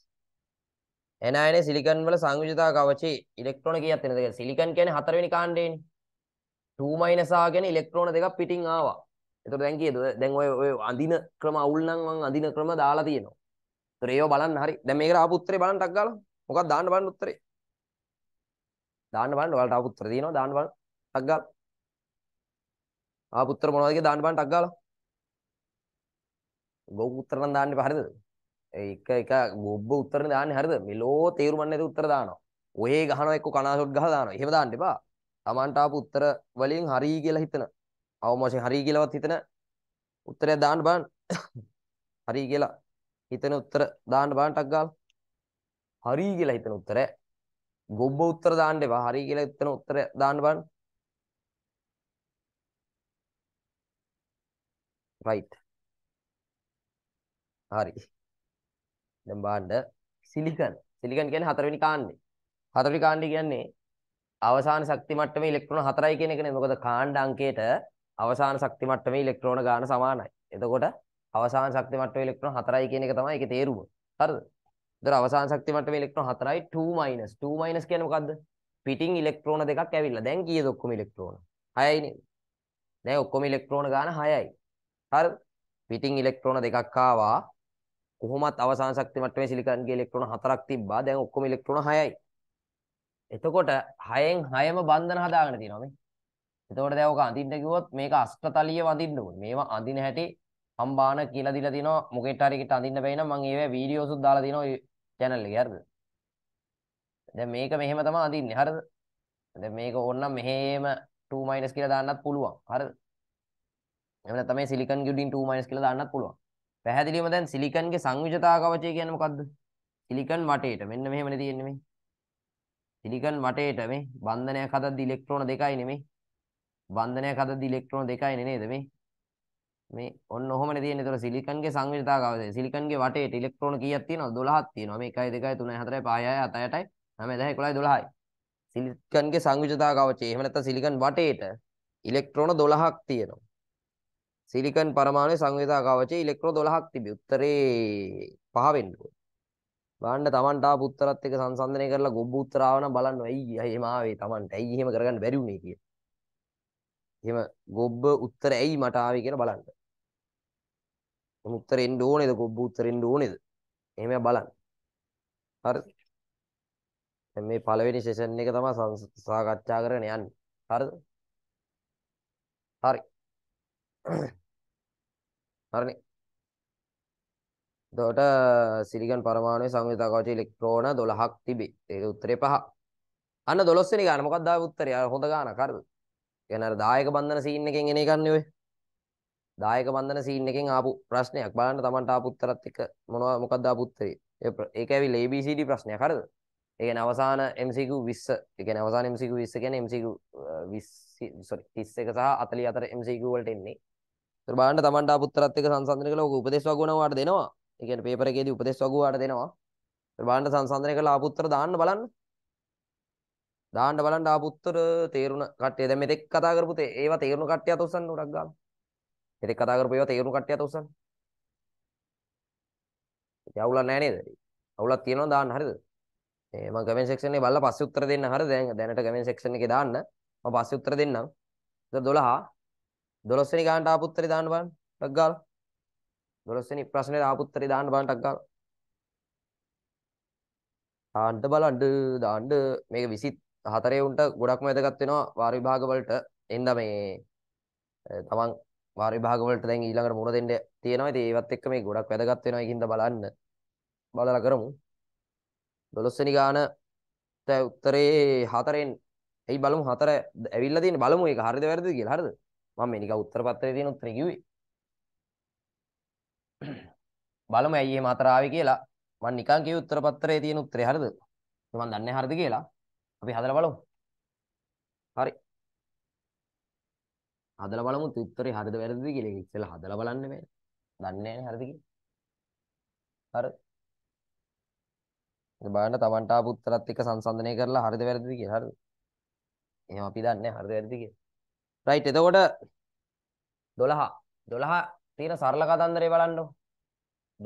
S1: එනයිනේ සිලිකන් වල සංයුජතා කවචේ ඉලෙක්ට්‍රෝන කීයක් තියෙනද කියලා. සිලිකන් කියන්නේ 4 වෙනි කාණ්ඩේනේ. 2- ගැන ඉලෙක්ට්‍රෝන දෙකක් පිටින් ආවා. එතකොට දැන් කීයද? දැන් ඔය ඔය අඳින ක්‍රම අවුල් නම් මං අඳින ක්‍රම දාලා තියෙනවා. ඒතර ඒව බලන්න හරි. දැන් මේකට ආපු උත්තරේ බලන්න ටක් ගාලා. මොකක්ද දාන්න බලන්න උත්තරේ. දාන්න බලන්න ඔයාලට ආපු උත්තර තියෙනවා දාන්න බලන්න ටක් ගාලා. ආපු උත්තර මොනවද කියලා දාන්න බලන්න ටක් ගාලා. ගොබ් උත්තර නම් දාන්න එපා හරිද? එක එක ගොබ්බ උත්තරනේ දාන්නේ හරිද? මෙලෝ තේරුම් ගන්න නැති උත්තර දානවා. ඔයේ ගහනවා එක්ක කනාසොට් ගහලා දානවා. එහෙම දාන්න එපා. තමන්ට ආපු උත්තර වලින් හරි කියලා හිතන අවමෝෂයෙන් හරි කියලාවත් හිතන උත්තරයක් දාන්න බලන්න හරි කියලා හිතන උත්තර දාන්න බලන්න ටක් ගාලා හරි කියලා හිතන උත්තරය ගොබ්බ උත්තර දාන්න එපා හරි කියලා හිතන උත්තරය දාන්න බලන්න right හරි දැන් බලන්න සිලිකන් සිලිකන් කියන්නේ හතරවෙනි කාණ්ඩේ හතරවෙනි කාණ්ඩේ කියන්නේ අවසාන ශක්ති මට්ටමේ ඉලෙක්ට්‍රෝන 4යි කියන එකනේ. මොකද කාණ්ඩ අංකයට අවසාන ශක්ති මට්ටමේ ඉලෙක්ට්‍රෝන ගාන සමානයි. එතකොට අවසාන ශක්ති මට්ටමේ ඉලෙක්ට්‍රෝන 4යි කියන එක තමයි ඒකේ තේරුම. හරිද? ඒතර අවසාන ශක්ති මට්ටමේ ඉලෙක්ට්‍රෝන 4යි 2 2 කියන්නේ මොකද්ද? පිටින් ඉලෙක්ට්‍රෝන දෙකක් ඇවිල්ලා. දැන් කීයද ඔක්කොම ඉලෙක්ට්‍රෝන? 6යිනේ. දැන් ඔක්කොම ඉලෙක්ට්‍රෝන ගාන 6යි. හරිද? පිටින් ඉලෙක්ට්‍රෝන දෙකක් ආවා. කොහොමත් අවසාන ශක්ති මට්ටමේ සිලිකන්ගේ ඉලෙක්ට්‍රෝන 4ක් තිබ්බා. දැන් ඔක්කොම ඉලෙක්ට්‍රෝන 6යි. එතකොට 6න් 6ම බන්ධන හදාගෙන තියෙනවා මේ. එතකොට දැන් ඔක අඳින්න කිව්වොත් මේක අෂ්ටතලීය වඳින්න ඕනේ. මේවා අඳින හැටි හම්බාන කියලා දීලා තිනවා මොකෙට හරි එකට අඳින්න බැයි නම් මම ඒවැ වීඩියෝසුත් දාලා තිනවා channel එකේ හරිද? දැන් මේක මෙහෙම තමයි අඳින්නේ හරිද? දැන් මේක ඕනනම් මෙහෙම 2- කියලා දාන්නත් පුළුවන් හරිද? එහෙම නැත්නම් මේ silicon gudin 2- කියලා දාන්නත් පුළුවන්. පැහැදිලිවම දැන් silicon ගේ සංයුජතා කවචය කියන්නේ මොකද්ද? silicon මටේට මෙන්න මෙහෙමනේ තියෙන්නේ මේ. සිලිකන් වටේට මේ බන්ධනයක් හදද්දි ඉලෙක්ට්‍රෝන දෙකයි නෙමේ. බන්ධනයක් හදද්දි ඉලෙක්ට්‍රෝන දෙකයි නේද මේ? මේ ඔන්න ඔහොමනේ තියෙන්නේ. ඒතර සිලිකන්ගේ සංවිධතාවය සිලිකන්ගේ වටේට ඉලෙක්ට්‍රෝන කීයක් තියෙනවද? 12ක් තියෙනවා. මේ 1 2 3 4 5 6 7 8 9 10 11 12යි. සිලිකන්ගේ සංවිධතාව කවචේ. එහෙම නැත්නම් සිලිකන් වටේට ඉලෙක්ට්‍රෝන 12ක් තියෙනවා. සිලිකන් පරමාණුවේ සංවිධා කවචයේ ඉලෙක්ට්‍රෝන 12ක් තිබේ. උත්තරේ පහ වෙන්න ඕනේ. බලන්න Tamanට ආපු උත්තරත් එක්ක සංසන්දනය කරලා ගොබ්බ උත්තර ආවනම් බලන්න ඇයි එහෙම ආවේ Tamanට ඇයි එහෙම කරගන්න බැරි වුනේ කියලා. එහෙම ගොබ්බ උත්තර ඇයි මට ආවේ කියලා බලන්න. මොන උත්තර එන්න ඕනේද ගොබ්බ උත්තර එන්න ඕනේද? එහෙම බලන්න. හරිද? දැන් මේ පළවෙනි සෙෂන් එක තමයි සාකච්ඡා කරගෙන යන්නේ. හරිද? හරි. [CLEARS THROAT] හරිනේ. එතකොට සිලිකන් පරමාණුවේ සංයුත කවච ඉලෙක්ට්‍රෝන 12ක් තිබේ. ඒක උත්තරේ පහ. අන්න 12 වෙනි ගාන මොකක්ද ආවේ උත්තරේ? අර හොඳ ගානක් හරිද? කියන්නේ අර දායක බන්ධන සීන් එකෙන් එන එකන්නේ ඔය. දායක බන්ධන සීන් එකෙන් ආපු ප්‍රශ්නයක්. බලන්න Tamanට ආපු උත්තරත් එක්ක මොනවා මොකක්ද ආපු උත්තරේ? ඒක ඇවිල්ලා ABCD ප්‍රශ්නයක් හරිද? ඒ කියන්නේ අවසාන MCQ 20. ඒ කියන්නේ අවසාන MCQ 20 කියන්නේ MCQ 20 sorry 31 සහ 44 MCQ වලට එන්නේ. ඒතර බලන්න Tamanට ආපු උත්තරත් එක්ක සංසන්දනය කළා ඔක උපදේශ වගුණාවට දෙනවා. ඒ කියන්නේ පේපර් එකේදී උපදේශ වගුවාට දෙනවා. බලන්න සංසන්දනය කරලා ආපු උත්තර දාන්න බලන්න. දාන්න බලන්න ආපු උත්තර තේරුණ කට්ටිය දැන් මෙතෙක් කතා කරපු ඒවා තේරුණ කට්ටිය අත උස්සන්න උඩක් ගාලා. මෙතෙක් කතා කරපු ඒවා තේරුණ කට්ටිය අත උස්සන්න. ඉතින් අවුලක් නැහැ නේද? අවුලක් තියෙනවා දාන්න හරිද? ඒ මම කමෙන්ට් සෙක්ෂන් එකේ බලලා පස්සේ උත්තර දෙන්න හරිද? දැන් දැනට කමෙන්ට් සෙක්ෂන් එකේ දාන්න. මම පස්සේ උත්තර දෙන්නම්. 12 12 වෙනි ගානට ආපු උත්තරේ දාන්න බලන්න. ඩක් ගාලා. 12 වෙනි ප්‍රශ්නේ ආපු උත්තරේ දාන්න බලන්න ටක් ගාලා. ආන්න බලන්න දාන්න මේක 24 උන්ට ගොඩක්ම වැදගත් වෙනවා වාර විභාග වලට. එන්ද මේ තමන් වාර විභාග වලට දැන් ඊළඟට මුණ දෙන්න තියෙනවා. ඉතින් ඒවත් එක්ක මේ ගොඩක් වැදගත් වෙනවා ඒකින්ද බලන්න. බලලා කරමු. 12 වෙනි ගානට උත්තරේ 4ෙන් එයි බලමු 4 ඇවිල්ලා තියෙන බලමු ඒක හරිද වැරදිද කියලා හරිද? මම මේ නිකන් උත්තර පත්‍රයේ තියෙන උත්තරේ කිව්වේ. බලමු ඇයි එහෙම අතර ආවේ කියලා. මම නිකන් කිව්ව උත්තර පත්‍රයේ තියෙන උත්තරේ හරිද? මම දන්නේ හරිද කියලා. අපි හදලා බලමු. හරි. හදලා බලමු උත්තරේ හරිද වැරදිද කියලා. ඒක ඉස්සෙල්ලා හදලා බලන්න බෑ. දන්නේ නැහැ හරිද කියලා. හරි. ඉතින් බලන්න Tamanට ආපු උත්තරත් එක්ක සංසන්දනය කරලා හරිද වැරදිද කියලා. හරිද? එහෙම අපි දන්නේ නැහැ හරිද වැරදිද කියලා. රයිට් එතකොට 12 12 තියෙන සරල කතන්දරේ බලන්නකෝ.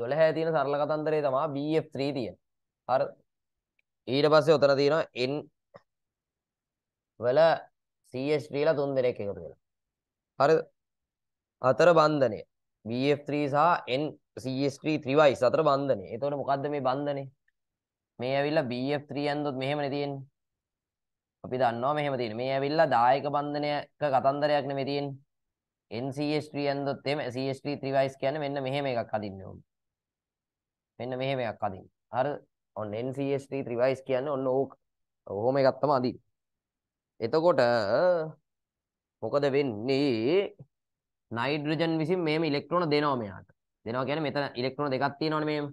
S1: 12 තියෙන සරල කතන්දරේ තමයි BF3 තියෙන. හරි. ඊට පස්සේ උතන තියෙනවා N වල CH3 ලා තුන් දෙනෙක් එකතු වෙලා. හරිද? අතර බන්ධනය BF3 සහ N CH3 ත්‍රිවයිස් අතර බන්ධනය. එතකොට මොකද්ද මේ බන්ධනේ? මේ ඇවිල්ලා BF3 ඇන්දොත් මෙහෙමනේ තියෙන්නේ. අපි දන්නවා මෙහෙම තියෙන්නේ. මේ ඇවිල්ලා දායක බන්ධනයක කතන්දරයක් නෙමෙයි තියෙන්නේ. NCH3 ඇන්දොත් එහෙම CH3 ත්‍රිවයිස් කියන්නේ මෙන්න මෙහෙම එකක් අදින්න ඕනේ. මෙන්න මෙහෙම එකක් අදින්න. අර ඔන්න NCST revise කියන්නේ ඔන්න ඕක. ඔහොම එකක් තමයි අදින්න. එතකොට මොකද වෙන්නේ? නයිට්‍රජන් විසින් මේම ඉලෙක්ට්‍රෝන දෙනවා මෙයාට. දෙනවා කියන්නේ මෙතන ඉලෙක්ට්‍රෝන දෙකක් තියෙනවනේ මේම.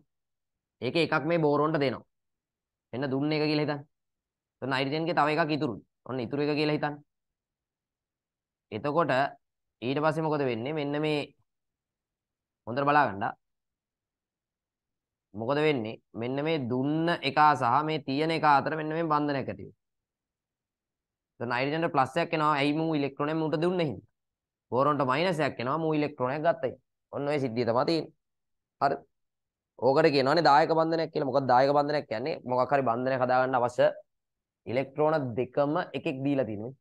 S1: ඒකේ එකක් මේ බෝරොන්ට දෙනවා. එන්න දුන්න එක කියලා හිතන්න. එතන නයිට්‍රජන්ගේ තව එකක් ඉතුරුයි. ඔන්න ඉතුරු එක කියලා හිතන්න. එතකොට ඊට පස්සේ මොකද වෙන්නේ? මෙන්න මේ හොඳට බලා ගන්න. මොකද වෙන්නේ මෙන්න මේ දුන්න එකා සහ මේ තියෙන එකා අතර මෙන්න මේ බන්ධනයක් ඇති වෙනවා. නයිට්‍රජන්ට ප්ලස් එකක් එනවා. ඇයි මූ ඉලෙක්ට්‍රෝනය මූට දුන්නේ හින්දා. බෝරොන්ට මයිනස් එකක් එනවා. මූ ඉලෙක්ට්‍රෝනයක් ගත්තා. ඔන්න ඔය සිද්ධිය තමයි තියෙන්නේ. හරි. ඕකට කියනවානේ දායක බන්ධනයක් කියලා. මොකද දායක බන්ධනයක් කියන්නේ මොකක් හරි බන්ධනයක් හදාගන්න අවශ්‍ය ඉලෙක්ට්‍රෝන දෙකම එකෙක් දීලා තියෙනවා.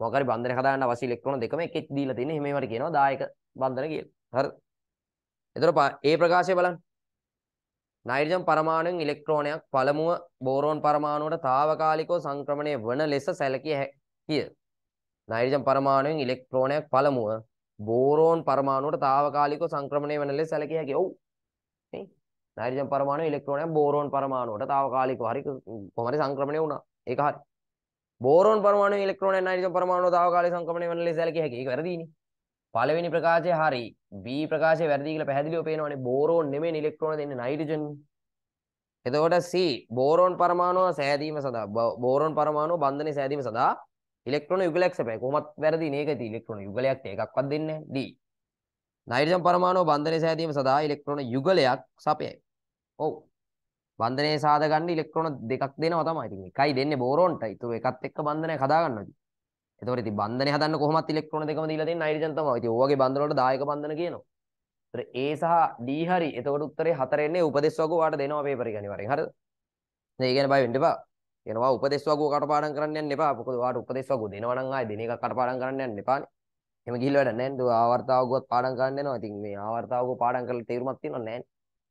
S1: මොකක් හරි බන්ධනයක් හදාගන්න අවශ්‍ය ඉලෙක්ට්‍රෝන දෙකම එකෙක් දීලා තියෙනවා. එහෙම ඒවට කියනවා දායක බන්ධන කියලා. හරි. එතකොට ඒ ප්‍රකාශය බලන්න. නයිට්‍රජන් පරමාණුවෙන් ඉලෙක්ට්‍රෝනයක් පළමුව බෝරෝන් පරමාණුවට తాවකාලිකව සංක්‍රමණය වන ලෙස සැලකිය හැකිය. නයිට්‍රජන් පරමාණුවෙන් ඉලෙක්ට්‍රෝනයක් පළමුව බෝරෝන් පරමාණුවට తాවකාලිකව සංක්‍රමණය වන ලෙස සැලකිය හැකිය. ඔව්. නේ? නයිට්‍රජන් පරමාණුව ඉලෙක්ට්‍රෝනයක් බෝරෝන් පරමාණුවට తాවකාලිකව හරි කොහොමද සංක්‍රමණය වුණා. ඒක හරි. බෝරෝන් පරමාණුව ඉලෙක්ට්‍රෝනයක් නයිට්‍රජන් පරමාණුවට తాවකාලිකව සංක්‍රමණය වන ලෙස සැලකිය හැකිය. ඒක වැරදීනේ. පළවෙනි ප්‍රකාශය හරි B ප්‍රකාශය වැරදි කියලා පැහැදිලිව පේනවනේ බෝරෝන් නෙමෙයි ඉලෙක්ට්‍රෝන දෙන්නේ නයිට්‍රජන් එතකොට C බෝරෝන් පරමාණුව සෑදීම සඳහා බෝරෝන් පරමාණුව බන්ධනයේ සෑදීම සඳහා ඉලෙක්ට්‍රෝන යුගලයක් සැපයි කොහොමත් වැරදි මේක ඉතින් ඉලෙක්ට්‍රෝන යුගලයක් එකක්වත් දෙන්නේ D නයිට්‍රජන් පරමාණුව බන්ධනයේ සෑදීම සඳහා ඉලෙක්ට්‍රෝන යුගලයක් සපයයි ඔව් බන්ධනයේ සාදගන්න ඉලෙක්ට්‍රෝන දෙකක් දෙනවා තමයි ඉතින් එකයි දෙන්නේ බෝරෝන්ට ඉතුරු එකත් එක්ක බන්ධනයක් හදාගන්නවා එතකොට ඉතින් බන්ධනේ හදන්න කොහොමත් ඉලෙක්ට්‍රෝන දෙකම දීලා තියෙන නයිට්‍රජන් තමයි. ඉතින් ඕවගේ බන්ධන වලට දායක බන්ධන කියනවා. ඒතර A සහ D හරි. එතකොට උත්තරේ හතර එන්නේ උපදේශ වගෝ ඔයාලට දෙනවා පේපර් එක අනිවාර්යෙන්. හරිද? දැන් ඒ ගැන බය වෙන්න එපා. එනවා උපදේශ වගෝ කටපාඩම් කරන්න යන්න එපා. මොකද ඔයාලට උපදේශ වගෝ දෙනවා නම් ආයේ දින එකක් කටපාඩම් කරන්න යන්න එපානේ. එහෙම ගිහිල්ලා වැඩක් නැහැ නේද? ආවර්තාවගුවත් පාඩම් කරන්න යනවා. ඉතින් මේ ආවර්තාවගෝ පාඩම් කරලා තේරුමක් තියෙනව නැහැ.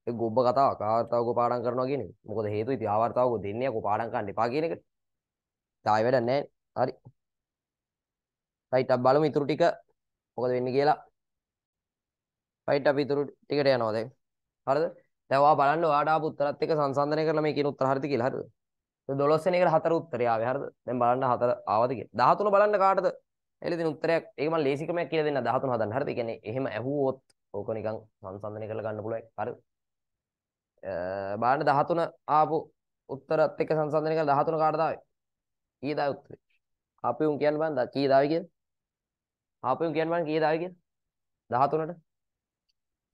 S1: ඒ ගොබ්බ කතාවක්. ආවර්තාවගෝ පාඩම් කරනවා කියන්නේ. මොකද හේතුව ඉතින් ආවර්තාවගෝ දෙන්නේ කො පාඩම් කරන්න එපා කියන එක. තායි වැඩක් නැහැ. හරි. රයිට් අපි බලමු ඉතුරු ටික මොකද වෙන්නේ කියලා රයිට් අපි ඉතුරු ටිකට යනවා දැන් හරිද දැන් ඔයා බලන්න ඔයාට ආපු උත්තරات එක්ක සංසන්දනය කරලා මේ කියන උත්තර හරිද කියලා හරිද දැන් 12 වෙනි එකට හතර උත්තරය ආවේ හරිද දැන් බලන්න හතර ආවද කියලා 13 බලන්න කාටද එළේ දෙන උත්තරයක් ඒක මම ලේසි ක්‍රමයක් කියලා දෙන්න 13 හදන්න හරිද කියන්නේ එහෙම ඇහුවොත් ඕක නිකන් සංසන්දනය කරලා ගන්න පුළුවන් හරිද බලන්න 13 ආපු උත්තරත් එක්ක සංසන්දනය කරලා 13 කාටද ආවේ ඊදායි උත්තරේ අපි උන් කියන්න බෑ කී දාවි කියලා ආපහු කියන්න බලන්න කීයද ආවේ කියලා 13ට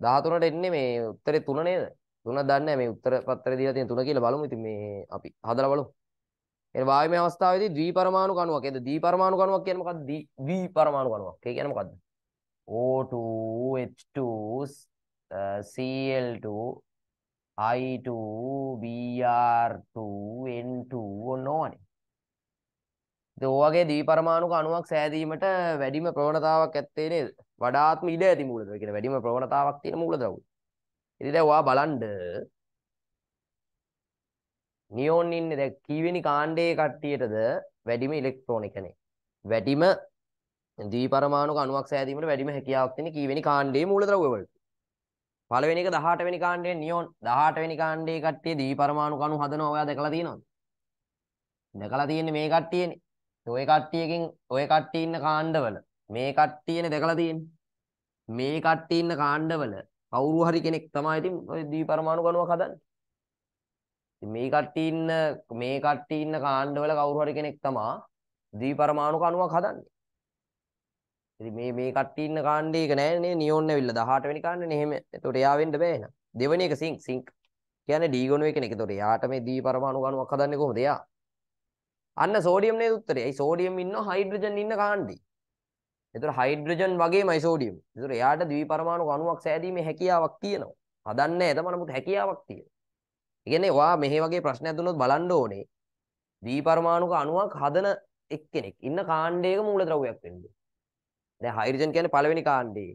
S1: 13ට එන්නේ මේ උත්තරේ 3 නේද 3 දන්නේ නැහැ මේ උත්තර පත්‍රය දීලා තියෙන 3 කියලා බලමු ඉතින් මේ අපි හදලා බලමු එන වායමය අවස්ථාවේදී ද්විපරමාණු කණුවක් ඒද ද්විපරමාණු කණුවක් කියන්නේ මොකක්ද ද්විපරමාණු කණුවක් ඒ කියන්නේ මොකක්ද O2 H2 uh, Cl2 I2 Br2 N2 ඔන්න ඕනේ ඕවගේ දී පරමාණුක අණුවක් සෑදීමට වැඩිම ප්‍රවණතාවක් ඇත්තේ නේද? වඩාත්ම ඉඩ ඇති මූලද්‍රව්‍ය කියන වැඩිම ප්‍රවණතාවක් තියෙන මූලද්‍රව්‍ය. ඉතින් දැන් ඔයා බලන්න නියෝන් ඉන්නේ දැන් කීවෙනි කාණ්ඩයේ කට්ටියටද වැඩිම ඉලෙක්ට්‍රෝන එකනේ. වැඩිම දී පරමාණුක අණුවක් සෑදීමට වැඩිම හැකියාවක් තියෙන කීවෙනි කාණ්ඩයේ මූලද්‍රව්‍ය වලට. පළවෙනි එක 18 වෙනි කාණ්ඩයේ නියෝන් 18 වෙනි කාණ්ඩයේ කට්ටිය දී පරමාණුක අණු හදනවා ඔයා දැකලා තියෙනවද? දැකලා තියෙන්නේ මේ කට්ටියනේ. ඔය කට්ටියකින් ඔය කට්ටිය ඉන්න කාණ්ඩවල මේ කට්ටියනේ දැකලා තියෙන්නේ මේ කට්ටිය ඉන්න කාණ්ඩවල කවුරු හරි කෙනෙක් තමයි ඉතින් ඔය ද්විපරමාණු ගණුවක් හදන්නේ. ඉතින් මේ කට්ටිය ඉන්න මේ කට්ටිය ඉන්න කාණ්ඩවල කවුරු හරි කෙනෙක් තමයි ද්විපරමාණු ගණුවක් හදන්නේ. ඉතින් මේ මේ කට්ටිය ඉන්න කාණ්ඩේ එක නෑ නේ නියෝන් ඇවිල්ලා 18 වෙනි කාණ්ඩනේ එහෙම. ඒතකොට එයා වෙන්න බෑ නේද? දෙවෙනි එක සිංක් සිංක් කියන්නේ ඩීගොනු එකනේ. ඒතකොට එයාට මේ ද්විපරමාණු ගණුවක් හදන්නේ කොහොමද එයා? අන්න සෝඩියම් නේද උත්තරේ. ඒ සෝඩියම් ඉන්නවා හයිඩ්‍රජන් ඉන්න කාණ්ඩේ. ඒතර හයිඩ්‍රජන් වගේමයි සෝඩියම්. ඒතර එයාට ද්විපරමාණු අණුවක් සෑදීමේ හැකියාවක් තියෙනවා. හදන්නේ නැහැ තමයි නමුත් හැකියාවක් තියෙනවා. ඒ කියන්නේ ඔයා මෙහි වගේ ප්‍රශ්නයක් දුන්නොත් බලන්න ඕනේ. ද්විපරමාණුක අණුවක් හදන එක්කෙනෙක් ඉන්න කාණ්ඩයක මූලද්‍රව්‍යයක් වෙන්න. දැන් හයිඩ්‍රජන් කියන්නේ පළවෙනි කාණ්ඩේ.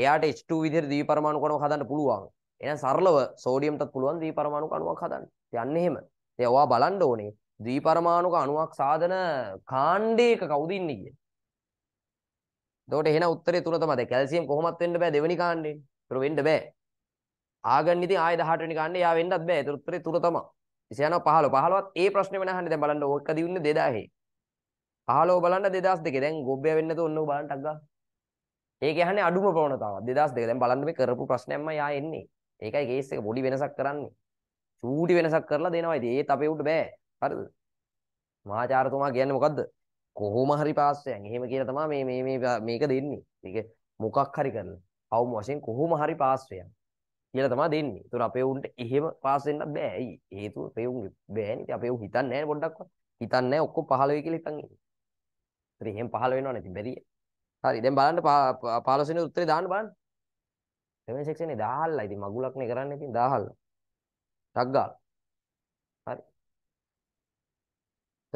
S1: එයාට H2 විදිහට ද්විපරමාණුක අණුවක් හදන්න පුළුවන්. එහෙනම් සරලව සෝඩියම්ටත් පුළුවන් ද්විපරමාණුක අණුවක් හදන්න. ඉතින් අන්න එහෙම. ඉතින් ඔයා බලන්න ඕනේ ද්විපරමාණුක අණුවක් සාධන කාණ්ඩයක කවුද ඉන්නේ කිය. එතකොට එහෙන උත්තරේ තුන තමයි. කැල්සියම් කොහොමත් වෙන්න බෑ දෙවෙනි කාණ්ඩේ. ඒක වෙන්න බෑ. ආගන් ඉතින් ආයෙ 18 වෙනි කාණ්ඩේ යා වෙන්නත් බෑ. ඒක උත්තරේ තුන තමයි. එසේ යනවා 15. 15ත් ඒ ප්‍රශ්නේ වෙන අහන්නේ දැන් බලන්න ඕක දිනුනේ 2000. 15 බලන්න 2002. දැන් ගොබ්බය වෙන්නේ නැතුව ඔන්න ඔය බලන්න ටක් ගා. ඒක යහනේ අඩුම ප්‍රවණතාව 2002 දැන් බලන්න මේ කරපු ප්‍රශ්නයක්ම යා එන්නේ ඒකයි කේස් එක පොඩි වෙනසක් කරන්නේ චූටි වෙනසක් කරලා දෙනවා ඉතින් ඒත් අපේ උඩ බෑ හරිද? මහාචාර්යතුමා කියන්නේ මොකද්ද? කොහොම හරි පාස්වයන්. එහෙම කියලා තමයි මේ මේ මේක දෙන්නේ. මේක මොකක් හරි කරලා. අවම වශයෙන් කොහොම හරි පාස්වයන් කියලා තමයි දෙන්නේ. ඒතර අපේ උන්ට එහෙම පාස් වෙන්න බෑ. ඇයි? හේතුව අපේ උන් බෑනේ. ඉතින් අපේ උන් හිතන්නේ නැහැ පොඩ්ඩක්වත්. හිතන්නේ නැහැ ඔක්කොම 15 කියලා හිතන් ඉන්නේ. ඒතර එහෙම 15 වෙනව නැති බැරිය. හරි. දැන් බලන්න 15 වෙනි උත්තරේ දාන්න බලන්න. 7 section එක දාහල්ලා. ඉතින් මගුලක් නේ කරන්නේ. ඉතින් දාහල්ලා. ටග් ගාලා.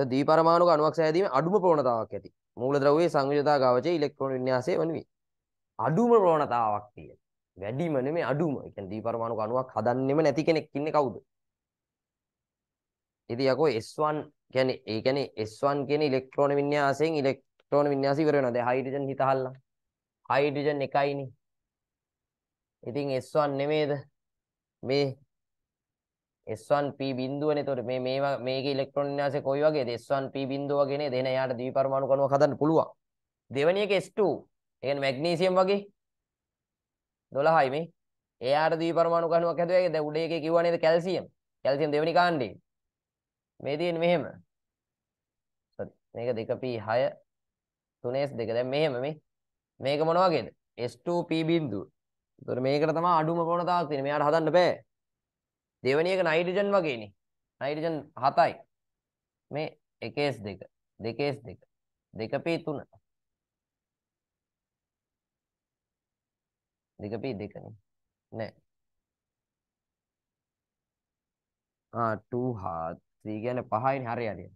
S1: දී පරමාණුක අණුවක් සෑදීම අඩුම ප්‍රවණතාවක් ඇති. මූලද්‍රව්‍යයේ සංයුජතා ගාවචේ ඉලෙක්ට්‍රෝන වින්‍යාසය වනුයි. අඩුම ප්‍රවණතාවක් තියෙන. වැඩිම නෙමෙයි අඩුම. ඒ කියන්නේ දී පරමාණුක අණුවක් හදන්නෙම නැති කෙනෙක් ඉන්නේ කවුද? ඉතින් යකෝ S1 කියන්නේ ඒ කියන්නේ S1 කියන ඉලෙක්ට්‍රෝන වින්‍යාසයෙන් ඉලෙක්ට්‍රෝන වින්‍යාසය ඉවර වෙනවා. දැන් හයිඩ්‍රජන් හිත අහලා. හයිඩ්‍රජන් එකයිනේ. ඉතින් S1 නෙමෙයිද? මේ S1P බිඳුවනේ. එතකොට මේ මේවා මේකේ ඉලෙක්ට්‍රෝන වින්‍යාසය කොයි වගේද? S1P බිඳුව වගේනේ. දෙන යාට ද්විපරමාණු කණුව හදන්න පුළුවන්. දෙවෙනි එක S2. ඒ කියන්නේ මැග්නීසියම් වගේ 12යි මේ. එයාට ද්විපරමාණු කණුවක් හැදුවා. දැන් උඩ එකේ කිව්වා නේද කැල්සියම්. කැල්සියම් දෙවෙනි කාණ්ඩේ. මේ තියෙන්නේ මෙහෙම. සෝරි. මේක 2P6 3S2. දැන් මෙහෙම මේ. මේක මොන වගේද? S2P බිඳුව. ඒතර මේකට තමයි අඩුම ප්‍රවණතාවක් තියෙන්නේ. මෙයාට හදන්න බෑ. දෙවෙනි එක නයිට්‍රජන් වගේනේ. නයිට්‍රජන් 7යි. මේ 1s2 2s2 2p3 2p2 නේ. ආ 2 හත් 3 කියන්නේ 5යිනේ හරි හරි.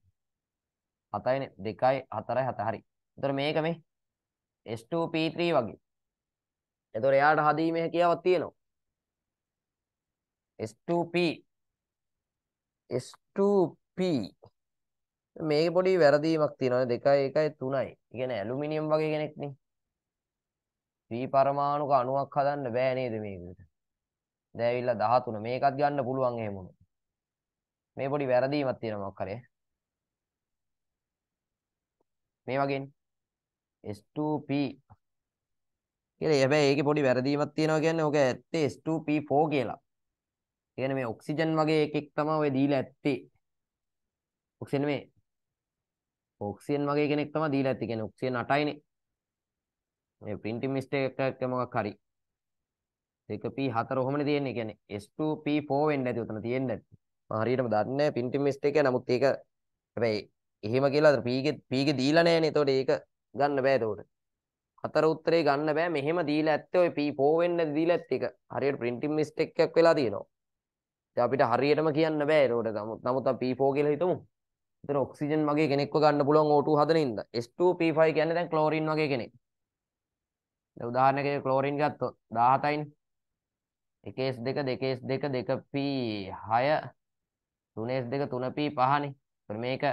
S1: 7යිනේ 2යි 4යි 7 හරි. එතකොට මේක මේ S2P3 වගේ. එතකොට එයාට හදීමේ හැකියාවක් තියෙනවා. S2P S2P මේක පොඩි වැරදීමක් තියෙනවා 2 1 3යි. කියන්නේ ඇලුමිනියම් වගේ කෙනෙක් නේ. ත්‍රි පරමාණුක අණුවක් හදන්න බෑ නේද මේකට. දැන් ඇවිල්ලා 13 මේකත් ගන්න පුළුවන් එහෙම උනොත්. මේ පොඩි වැරදීමක් තියෙනවා මොකක් හරි. මේ වගේනේ S2P කියලා. හැබැයි ඒකේ පොඩි වැරදීමක් තියෙනවා කියන්නේ ඕක ඇත්තේ S2P4 කියලා. කියන්නේ මේ ඔක්සිජන් වගේ එකෙක් තමයි ඔය දීලා ඇත්තේ. ඔක්සිජන් මේ ඔක්සිජන් වගේ කෙනෙක් තමයි දීලා ඇත්තේ. කියන්නේ ඔක්සිජන් 8යිනේ. මේ printing mistake එකක් මොකක් හරි. 2p4 ඔහොමනේ තියෙන්නේ. කියන්නේ s2p4 වෙන්න ඇති උතන තියෙන්න ඇති. මම හරියටම දන්නේ නැහැ printing mistake එක. නමුත් ඒක හැබැයි එහෙම කියලා අර p ගේ p ගේ දීලා නැහැනේ. ඒතකොට ඒක ගන්න බෑ ඒතකොට. හතර උත්තරේ ගන්න බෑ මෙහෙම දීලා ඇත්තේ ඔය p4 වෙන්න දීලා ඇත්තේ. ඒක හරියට printing mistake එකක් වෙලා තියෙනවා. ඉතින් අපිට හරියටම කියන්න බෑ ඒකට නමුත් නමුත් අපි P4 කියලා හිතමු. ඒතර ඔක්සිජන් වගේ කෙනෙක්ව ගන්න පුළුවන් O2 හදන ඉඳ. S2 P5 කියන්නේ දැන් ක්ලෝරින් වගේ කෙනෙක්. දැන් උදාහරණයකට ක්ලෝරින් ගත්තොත් 17යිනේ. 1s2 2s2 2p6 3s2 3p5 නේ. ඒතර මේක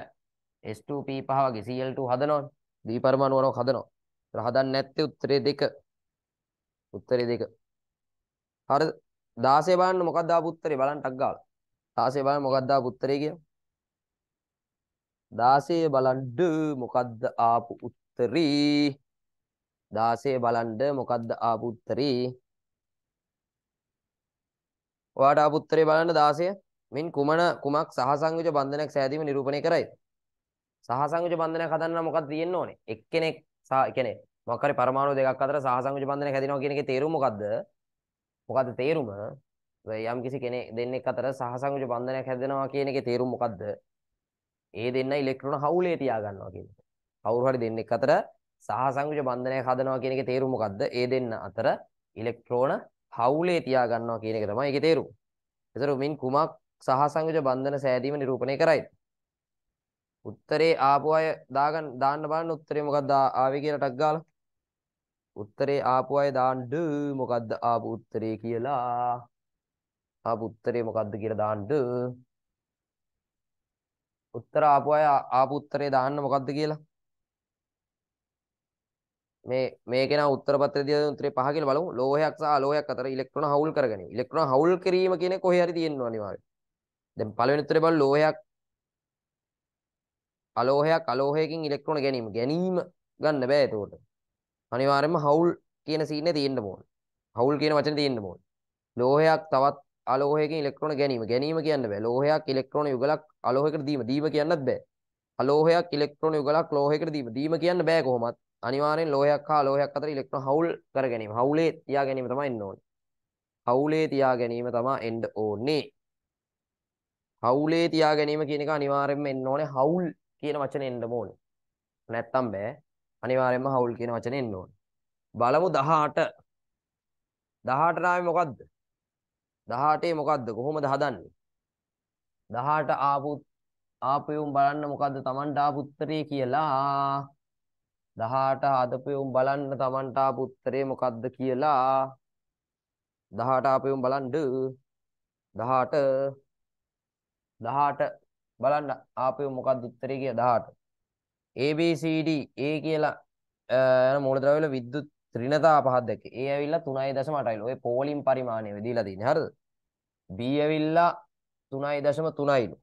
S1: S2 P5 වගේ Cl2 හදනවනේ. දී පරමාණු වරක් හදනවා. ඒතර හදන්නේ නැත්තේ උත්තරේ දෙක. උත්තරේ දෙක. හරිද? 16 බලන්න මොකක්ද ආපු උත්තරේ බලන්න ටක් ගාලා 16 බලන්න මොකක්ද ආපු උත්තරේ කියලා 16 බලන්න මොකක්ද ආපු උත්තරේ 16 බලන්න මොකක්ද ආපු උත්තරේ ඔයාට ආපු උත්තරේ බලන්න 16 මින් කුමන කුමක් සහසංයුජ බන්ධනයක් සෑදීම නිරූපණය කරයි සහසංයුජ බන්ධනයක් හදන්න මොකක්ද තියෙන්න ඕනේ එක්කෙනෙක් සා කියන්නේ මොකක් හරි පරමාණු දෙකක් අතර සහසංයුජ බන්ධනයක් හැදෙනවා කියන එකේ තේරුම මොකද්ද මොකද්ද තේරුම? යම් කිසි කෙනෙක් දෙන්නෙක් අතර සහසංයෝජ බන්ධනයක් හැදෙනවා කියන එකේ තේරුම මොකද්ද? ඒ දෙන්න ඉලෙක්ට්‍රෝන හවුලේ තියා ගන්නවා කියන එක. කවුරු හරි දෙන්නෙක් අතර සහසංයෝජ බන්ධනයක් හදනවා කියන එකේ තේරුම මොකද්ද? ඒ දෙන්න අතර ඉලෙක්ට්‍රෝන හවුලේ තියා ගන්නවා කියන එක තමයි ඒකේ තේරුම. ඒතර මින් කුමක් සහසංයෝජ බන්ධන සෑදීම නිරූපණය කරයිද? උත්තරේ ආපු අය දාගන්න දාන්න බලන්න උත්තරේ මොකක්ද ආවේ කියලා ටක් ගාලා උත්තරේ ආපු අය දාන්න මොකද්ද ආපු උත්තරේ කියලා ආපු උත්තරේ මොකද්ද කියලා දාන්න උත්තර ආපු අය ආපු උත්තරේ දාන්න මොකද්ද කියලා මේ මේකේන උත්තර පත්‍රය දිහා උත්තරේ පහ කියලා බලමු ලෝහයක් සහ අලෝහයක් අතර ඉලෙක්ට්‍රෝන හවුල් කරගනිමු ඉලෙක්ට්‍රෝන හවුල් කිරීම කියන්නේ කොහේ හරි තියෙන්න අනිවාර්යයෙන් දැන් පළවෙනි උත්තරේ බලමු ලෝහයක් අලෝහයක් අලෝහයකින් ඉලෙක්ට්‍රෝන ගැනීම ගැනීම ගන්න බෑ ඒතකොට අනිවාර්යයෙන්ම හවුල් කියන සීනේ තියෙන්න ඕන. හවුල් කියන වචනේ තියෙන්න ඕන. ලෝහයක් තවත් අලෝහයකින් ඉලෙක්ට්‍රෝන ගැනීම. ගැනීම කියන්න බෑ. ලෝහයක් ඉලෙක්ට්‍රෝන යුගලක් අලෝහයකට දීම. දීම කියන්නත් බෑ. අලෝහයක් ඉලෙක්ට්‍රෝන යුගලක් ලෝහයකට දීම. දීම කියන්න බෑ කොහොමත්. අනිවාර්යෙන් ලෝහයක් හා ලෝහයක් අතර ඉලෙක්ට්‍රෝන හවුල් කර ගැනීම. හවුලේ තියා ගැනීම තමයි එන්න ඕනේ. හවුලේ තියා ගැනීම තමයි එන්න ඕනේ. හවුලේ තියා ගැනීම කියන එක අනිවාර්යෙන්ම එන්න ඕනේ. හවුල් කියන වචනේ එන්න ඕනේ. නැත්තම් බෑ. අනිවාර්යයෙන්ම හවුල් කියන වචනේ එන්න ඕනේ. බලමු 18. 18 නාමය මොකද්ද? 18 මොකද්ද? කොහොමද හදන්නේ? 18 ආපු ආපයුම් බලන්න මොකද්ද Tamanට ආපු උත්තරේ කියලා. 18 හදපයුම් බලන්න Tamanට ආපු උත්තරේ මොකද්ද කියලා. 18 ආපයුම් බලන්න 18 18 බලන්න ආපයුම් මොකද්ද උත්තරේ කියලා 18 ABCD A කියලා යන මූලද්‍රව්‍යවල විද්‍යුත් ඍණතාව පහක් දැක්කේ. A ඇවිල්ලා 3.8යි. ඔය පෝලිම් පරිමාණය වෙදීලා තියෙන්නේ. හරිද? B ඇවිල්ලා 3.3යිලු.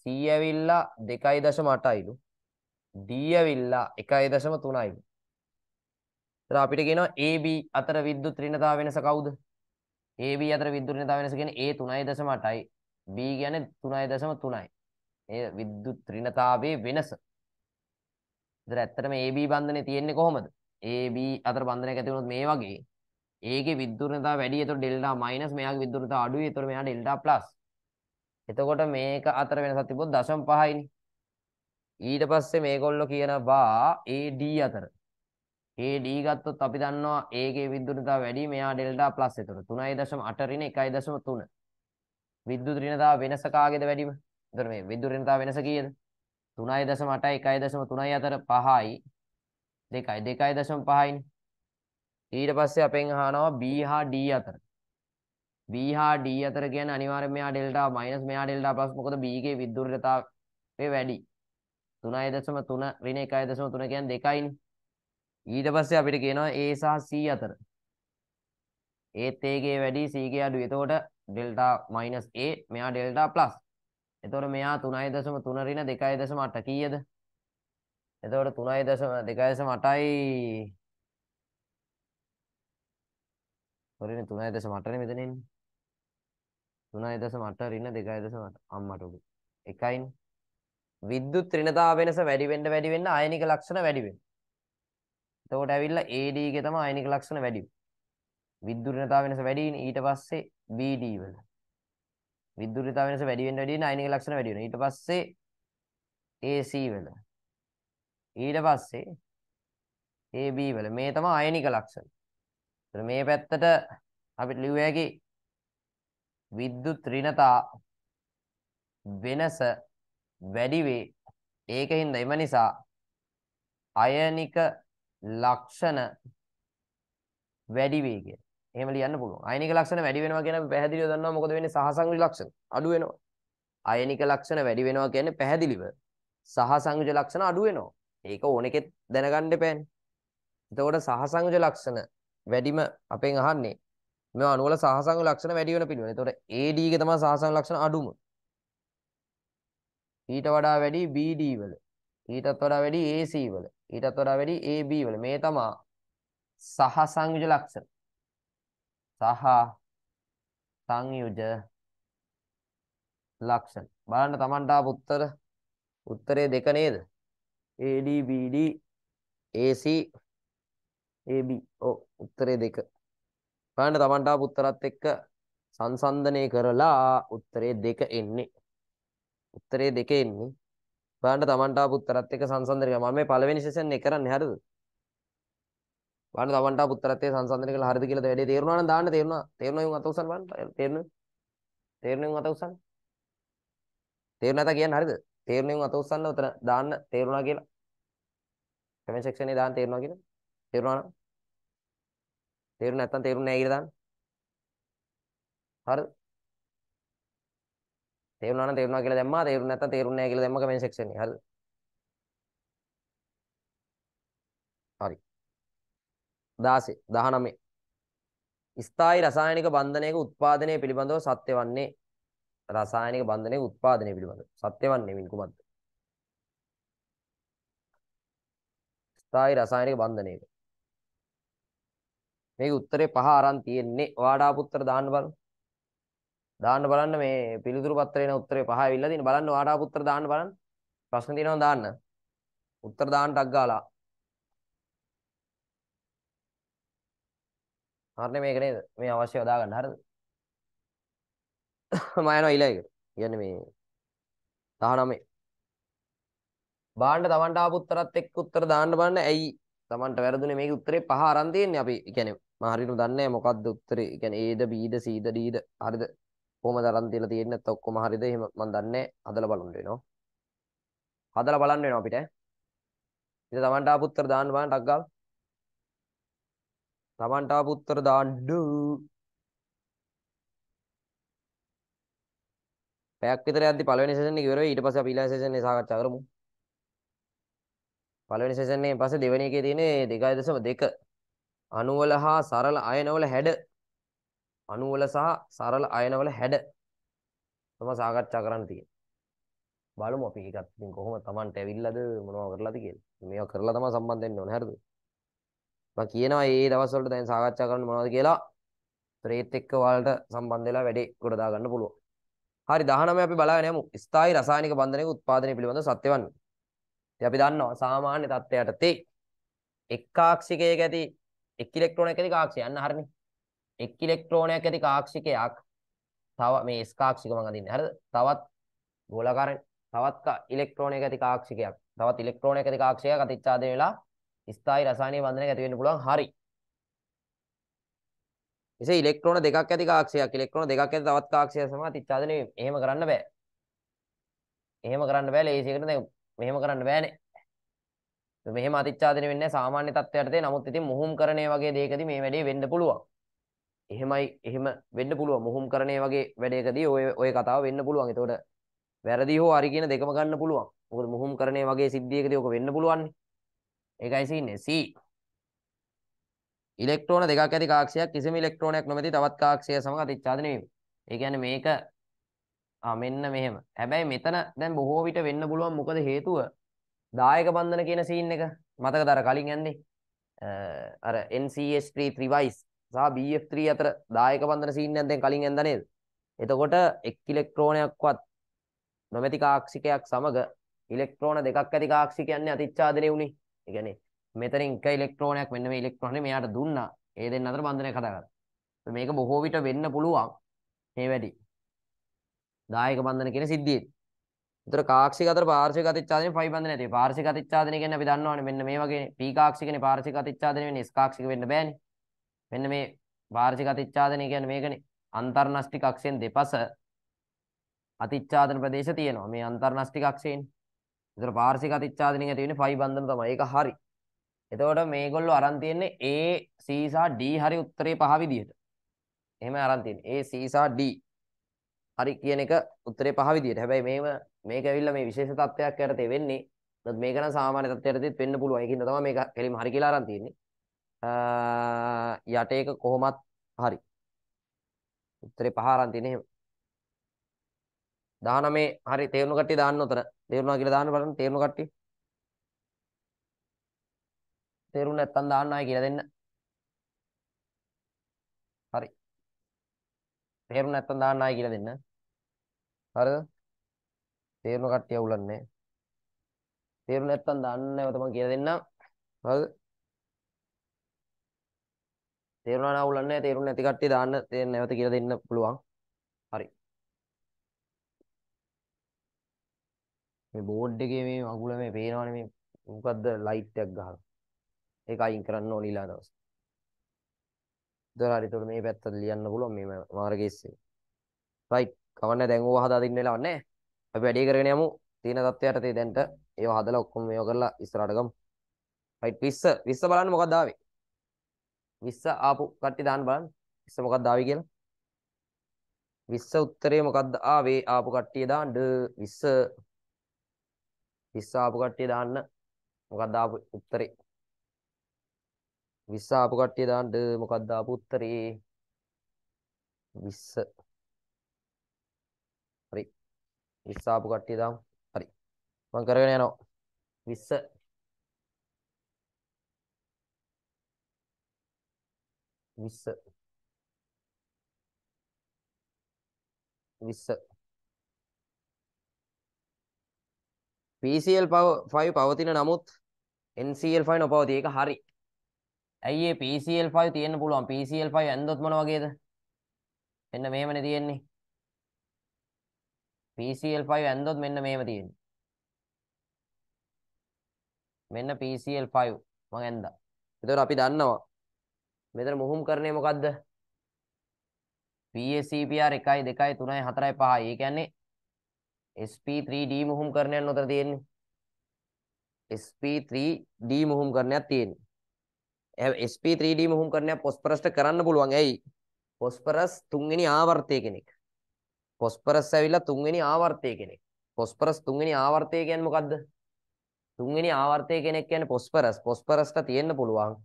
S1: C ඇවිල්ලා 2.8යිලු. D ඇවිල්ලා 1.3යිලු. එතන අපිට කියනවා AB අතර විද්‍යුත් ඍණතාව වෙනස කවුද? AB අතර විද්‍යුත් ඍණතාව වෙනස කියන්නේ A 3.8යි. B කියන්නේ 3.3යි. ඒ විද්‍යුත් ඍණතාවයේ වෙනස. ඒතර ඇත්තටම AB බන්ධනේ තියෙන්නේ කොහොමද? AB අතර බන්ධනයක් ඇති වුණොත් මේ වගේ ඒකේ විද්‍යුත්නතාව වැඩි. ඒතර ඩෙල්ටා මයිනස් මෙයාගේ විද්‍යුත්නතාව අඩුයි. ඒතර මෙයා ඩෙල්ටා ප්ලස්. එතකොට මේක අතර වෙනසක් තිබ්බොත් 0.5යිනේ. ඊට පස්සේ මේගොල්ලෝ කියනවා AD අතර. AD ගත්තොත් අපි දන්නවා ඒකේ විද්‍යුත්නතාව වැඩි. මෙයා ඩෙල්ටා ප්ලස්. ඒතර 3.8 රින 1.3. විද්‍යුත් ඍණතාව වෙනස කාගේද වැඩිම? ඒතර මේ විද්‍යුත් ඍණතාව වෙනස කීයද? 3.8යි 1.3යි අතර 5යි 2යි 2.5යිනේ ඊට පස්සේ අපෙන් අහනවා B හා D අතර B හා D අතර කියන්නේ අනිවාර්යයෙන් මෙහා ඩෙල්ටා මයිනස් මෙහා ඩෙල්ටා ප්ලස් මොකද B ගේ විද්‍යුල්ලතාවය වැඩි 3.3 ඍණ 1.3 කියන්නේ 2යිනේ ඊට පස්සේ අපිට කියනවා A සහ C අතර ඒත් ඒගේ වැඩි C ගේ අඩුයි එතකොට ඩෙල්ටා මයිනස් A මෙහා ඩෙල්ටා ප්ලස් එතකොට මෙයා 3.3 ඍණ 2.8 කීයද? එතකොට 3.2.8යි හරිනේ 3.8 නේ මෙතන ඉන්නේ. 3.8 ඍණ 2.8 අම්මට උඩු. එකයිනේ. විද්‍යුත් ඍණතාව වෙනස වැඩි වෙන්න වැඩි වෙන්න අයනික ලක්ෂණ වැඩි වෙනවා. එතකොට ඇවිල්ලා AD ගේ තමයි අයනික ලක්ෂණ වැඩි වෙන්නේ. විද්‍යුත් ඍණතාව වෙනස වැඩි වෙන ඊට පස්සේ BD වල. විද්‍යුත්තා වෙනස වැඩි වෙන්න වැඩි වෙන්න අයනික ලක්ෂණ වැඩි වෙනවා. ඊට පස්සේ AC වල. ඊට පස්සේ AB වල. මේ තමයි අයනික ලක්ෂණ. ඒතර මේ පැත්තට අපිට ලියුව හැකි විද්‍යුත් ඍණතා වෙනස වැඩි වේ. ඒකින්ද එම නිසා අයනික ලක්ෂණ වැඩි වේ කියලා. එහෙම ලියන්න පුළුවන්. අයනික ලක්ෂණ වැඩි වෙනවා කියන අපි පැහැදිලිව දන්නවා මොකද වෙන්නේ සහසංයුති ලක්ෂණ. අඩු වෙනවා. අයනික ලක්ෂණ වැඩි වෙනවා කියන්නේ පැහැදිලිව සහසංයෝජ ලක්ෂණ අඩු වෙනවා. ඒක ඕනෙකෙත් දැනගන්න දෙපෑනේ. එතකොට සහසංයෝජ ලක්ෂණ වැඩිම අපෙන් අහන්නේ මේ අණුවල සහසංයෝජ ලක්ෂණ වැඩි වෙන පිළිවෙල. එතකොට AD එක තමයි සහසංයෝජ ලක්ෂණ අඩුම. ඊට වඩා වැඩි BD වල. ඊටත් වඩා වැඩි AC වල. ඊටත් වඩා වැඩි AB වල. මේ තමයි සහ සංයුජ ලක්ෂණ. සහ සංයුජ ලක්ෂණ. බලන්න Tamanට ආපු උත්තර උත්තරේ දෙක නේද? AD BD AC AB ඔව් උත්තරේ දෙක. බලන්න Tamanට ආපු උත්තරත් එක්ක සංසන්දනය කරලා උත්තරේ දෙක එන්නේ. උත්තරේ දෙක එන්නේ. බලන්න Tamanට ආපු උත්තරත් එක්ක සංසන්දනය කරලා මම මේ පළවෙනි සෙෂන් එක කරන්නේ හරිද? බලන්න Tamanට ආපු උත්තරත් එක්ක සංසන්දනය කරලා හරිද කියලාද වැඩේ තේරුණා නම් දාන්න තේරුණා. තේරුණා යුන් අත උසන් බලන්න. තේරුණා. තේරුණා යුන් අත උසන්. තේරුණා තා කියන්නේ හරිද? තේරුණෙන් අත උස්සන්න උතන දාන්න තේරුණා කියලා. කමෙන්ට් සෙක්ෂන් එකේ දාන්න තේරුණා කියලා. තේරුණා නේද? තේරුණ නැත්තම් තේරුන්නේ නැහැ කියලා දාන්න. හරිද? තේරුණා නම් තේරුණා කියලා දැම්මා තේරුන්නේ නැත්තම් තේරුන්නේ නැහැ කියලා දැම්ම කමෙන්ට් සෙක්ෂන් එකේ. හරිද? හරි. 16 19 ස්ථායි රසායනික බන්ධනයක උත්පාදනය පිළිබඳව සත්‍ය වන්නේ රසායනික බන්ධනයේ උත්පාදනය පිළිබඳ සත්‍ය වන්නේ මින් කුමක්ද? ස්ථායි රසායනික බන්ධනයක. මේක උත්තරේ පහ aran තියෙන්නේ. ඔයාලා පුත්‍ර දාන්න බලන්න. දාන්න බලන්න මේ පිළිතුරු පත්‍රේ එන උත්තරේ පහ ඇවිල්ලා තියෙන බලන්න ඔයාලා පුත්‍ර දාන්න බලන්න. ප්‍රශ්න තියෙනවා දාන්න. උත්තර දාන්න ටක් ගාලා. හරිනේ මේක නේද? මේ අවශ්‍ය යොදා ගන්න හරිද? මයන ඉලායකට ගැන මේ දහනමේ බාණ්ඩ තමන්ට ආපුත්තරත් එක් උත්තර දාන්න බන්න ඇයි තමන්ට වැරදුන මේ උත්තරේ පහ අරන්තියෙන්නේ අපි එකැන මහරිරු දන්න මොකක්ද උත්තරේ එකැන ඒද බීද සීද ඩීද හරිද හොම දරන්තිල තියෙන්න ඔක්කොම හරිද එහෙම මන් දන්නේ හදල බලන්න වෙනවා හදල බලන්න වෙනවා අපිට ඉතින් තමන්ට ආපුත්තර දාන්න බන්න ටක්ගල් තමන්ට ආපුත්තර දාන්න පැයක් විතර යද්දි පළවෙනි සෙෂන් එක ඉවර වෙයි ඊට පස්සේ අපි ඊළඟ සෙෂන් එක සාකච්ඡා කරමු පළවෙනි සෙෂන් එකෙන් පස්සේ දෙවෙනි එකේ තියෙන්නේ 2.2 අණුවල හා සරල අයනවල හැඩ අණුවල සහ සරල අයනවල හැඩ තමයි සාකච්ඡා කරන්න තියෙන්නේ. බලමු අපි ඒකත් ඉතින් කොහොම Tamanට ඇවිල්ලාද මොනවද කරලාද කියලා. මේවා කරලා තමයි සම්බන්ධ වෙන්න ඕනේ හරිද? මම කියනවා මේ දවස්වලට දැන් සාකච්ඡා කරන්න මොනවද කියලා ප්‍රේත් එක්ක ඔයාලට සම්බන්ධ වෙලා වැඩේ ගොඩ දාගන්න පුළුවන්. හරි 19 අපි බලාගෙන යමු. ස්ථායී රසායනික බන්ධනයක උත්පාදනය පිළිබඳ සත්‍ය වන්නේ. ඉතින් අපි දන්නවා සාමාන්‍ය තත්ත්වයට තේ එක් කාක්ෂිකයක ඇති එක් ඉලෙක්ට්‍රෝනයක් ඇති කාක්ෂිය යන්න හරිනේ. එක් ඉලෙක්ට්‍රෝනයක් ඇති කාක්ෂිකයක් තව මේ S කාක්ෂික මම අඳින්නේ. හරිද? තවත් ගෝලාකාරයි. තවත් ඉලෙක්ට්‍රෝනයක් ඇති කාක්ෂිකයක්. තවත් ඉලෙක්ට්‍රෝනයක් ඇති කාක්ෂිකයක් අතිච්ඡාදනය වෙලා ස්ථායී රසායනික බන්ධනයක ඇති වෙන්න පුළුවන්. හරි. එසේ ඉලෙක්ට්‍රෝන දෙකක් ඇති කාක්ෂයක් ඉලෙක්ට්‍රෝන දෙකක් ඇති තවත් කාක්ෂයක් සමග තිච්ඡාදනය එහෙම කරන්න බෑ. එහෙම කරන්න බෑ ලේසියකට දැන් මෙහෙම කරන්න බෑනේ. මෙහෙම අතිච්ඡාදනය වෙන්නේ නැහැ සාමාන්‍ය තත්ත්වයටදී. නමුත් ඉතින් මොහුම් කරණේ වගේ දෙයකදී මේ වැඩේ වෙන්න පුළුවන්. එහෙමයි එහෙම වෙන්න පුළුවන්. මොහුම් කරණේ වගේ වැඩයකදී ඔය ඔය කතාව වෙන්න පුළුවන්. ඒතකොට වැරදි හෝ හරි කියන දෙකම ගන්න පුළුවන්. මොකද මොහුම් කරණේ වගේ සිද්ධියකදී ඔක වෙන්න පුළුවන්. ඒකයි සීන්නේ. සී ඉලෙක්ට්‍රෝන දෙකක් ඇති කාක්ෂයක් කිසිම ඉලෙක්ට්‍රෝනයක් නොමැති තවත් කාක්ෂය සමග අතිච්ඡාදනය වීම. ඒ කියන්නේ මේක ආ මෙන්න මෙහෙම. හැබැයි මෙතන දැන් බොහෝ විට වෙන්න පුළුවන් මොකද හේතුව? දායක බන්ධන කියන සීන් එක මතකද අර කලින් යන්නේ? අර NCH3 3 සහ BF3 අතර දායක බන්ධන සීන් එකෙන් දැන් කලින් ඇඳ නේද? එතකොට එක් ඉලෙක්ට්‍රෝනයක්වත් නොමැති කාක්ෂිකයක් සමග ඉලෙක්ට්‍රෝන දෙකක් ඇති කාක්ෂිකයන්නේ අතිච්ඡාදනය වුණේ. ඒ කියන්නේ මෙතනින් එක ඉලෙක්ට්‍රෝනයක් මෙන්න මේ ඉලෙක්ට්‍රෝනේ මෙයාට දුන්නා. ඒ දෙන්න අතර බන්ධනයක් හදාගත්තා. මේක බොහෝ විට වෙන්න පුළුවන් මේ වැඩි. දායක බන්ධන කියන සිද්ධියේ. ඒතර කාක්ෂික අතර පාර්ශ්වික අතිච්ඡාදනයේ පයි බන්ධන ඇති. පාර්ශ්වික අතිච්ඡාදනය කියන්නේ අපි දන්නවනේ මෙන්න මේ වගේ P කාක්ෂිකනේ පාර්ශ්වික අතිච්ඡාදනය වෙන්නේ S කාක්ෂික වෙන්න බෑනේ. මෙන්න මේ පාර්ශ්වික අතිච්ඡාදනය කියන්නේ මේකනේ. අන්තර්නස්තික අක්ෂයෙන් දෙපස අතිච්ඡාදන ප්‍රදේශ තියෙනවා. මේ අන්තර්නස්තික අක්ෂයෙන්. ඒතර පාර්ශ්වික අතිච්ඡාදනය ඇති වෙන්නේ පයි බන්ධන තමයි. ඒක හරි. එතකොට මේගොල්ලෝ අරන් තියෙන්නේ A C සහ D හරි උත්තරේ පහ විදියට. එහෙමයි අරන් තියෙන්නේ. A C සහ D හරි කියන එක උත්තරේ පහ විදියට. හැබැයි මේව මේක ඇවිල්ලා මේ විශේෂ තත්ත්වයක් යටතේ වෙන්නේ. නමුත් මේක නම් සාමාන්‍ය තත්ත්වයටදීත් වෙන්න පුළුවන්. ඒකින්ද තමයි මේක කෙලිම හරි කියලා අරන් තියෙන්නේ. යට එක කොහොමත් හරි. උත්තරේ පහ අරන් තියෙන්නේ එහෙම. 19 හරි තේරුණු කට්ටිය දාන්න උතර. තේරුණා කියලා දාන්න බලන්න තේරුණු කට්ටිය. තේරුම් නැත්තම් දාන්න ආයි කියලා දෙන්න. හරි. තේරුම් නැත්තම් දාන්න ආයි කියලා දෙන්න. හරිද? තේරුණ කට්ටිය උලන්නේ. තේරුණ නැත්තම් දාන්න නැවත මම කියලා දෙන්නම්. හරිද? තේරුණා නම් උලන්නේ තේරුණ නැති කට්ටිය දාන්න නැවත කියලා දෙන්න පුළුවන්. හරි. මේ බෝඩ් එකේ මේ අගුල මේ පේනවනේ මේ මොකද්ද ලයිට් එකක් ගහලා. ඒක අයින් කරන්න ඕන ඊළඟ දවසේ. දොලාරි එතකොට මේ පැත්තට ලියන්න පුළුවන් මේ මාර්ගයේ ඉස්සේ. රයිට්. කවන්න දැන් ඕවා හදා දෙන්න වෙලාවක් නැහැ. අපි වැඩේ කරගෙන යමු. තියෙන தත්ත්වයට තේ දැන්ට ඒව හදලා ඔක්කොම මේව කරලා ඉස්සරහට ගමු. රයිට් 20 20 බලන්න මොකක්ද ආවේ? 20 ආපු කට්ටිය දාන්න බලන්න. 20 මොකක්ද ආවේ කියලා. 20 උත්තරේ මොකක්ද ආවේ ආපු කට්ටිය දාන්න 20 20 ආපු කට්ටිය දාන්න. මොකක්ද ආපු උත්තරේ? 20 ආපු කට්ටිය දාන්න මොකක්ද ආපු උත්තරේ 20 හරි 20 ආපු කට්ටිය දාමු හරි මම කරගෙන යනවා 20 20 20 PCL5 පවතින නමුත් NCL5 නොපවතී ඒක හරි ඇයි ඒ PCL5 තියෙන්න පුළුවන් PCL5 ඇන්දොත් මොන වගේද මෙන්න මෙහෙමනේ තියෙන්නේ PCL5 ඇන්දොත් මෙන්න මෙහෙම තියෙන්නේ මෙන්න PCL5 මම ඇන්දා ඒතකොට අපි දන්නවා මෙතන මුහුම් කරන්නේ මොකද්ද PSCPR 1 2 3 4 5 ඒ කියන්නේ SP3D මුහුම් කරණයක් උතර තියෙන්නේ SP3D මුහුම් කරණයක් තියෙන්නේ sp3d මුහුම් කරණයක් පොස්පරස්ට කරන්න පුළුවන්. ඇයි? පොස්පරස් තුන්වෙනි ආවර්තය කෙනෙක්. පොස්පරස් ඇවිල්ලා තුන්වෙනි ආවර්තය කෙනෙක්. පොස්පරස් තුන්වෙනි ආවර්තය කියන්නේ මොකද්ද? තුන්වෙනි ආවර්තය කෙනෙක් කියන්නේ පොස්පරස්. පොස්පරස්ට තියෙන්න පුළුවන්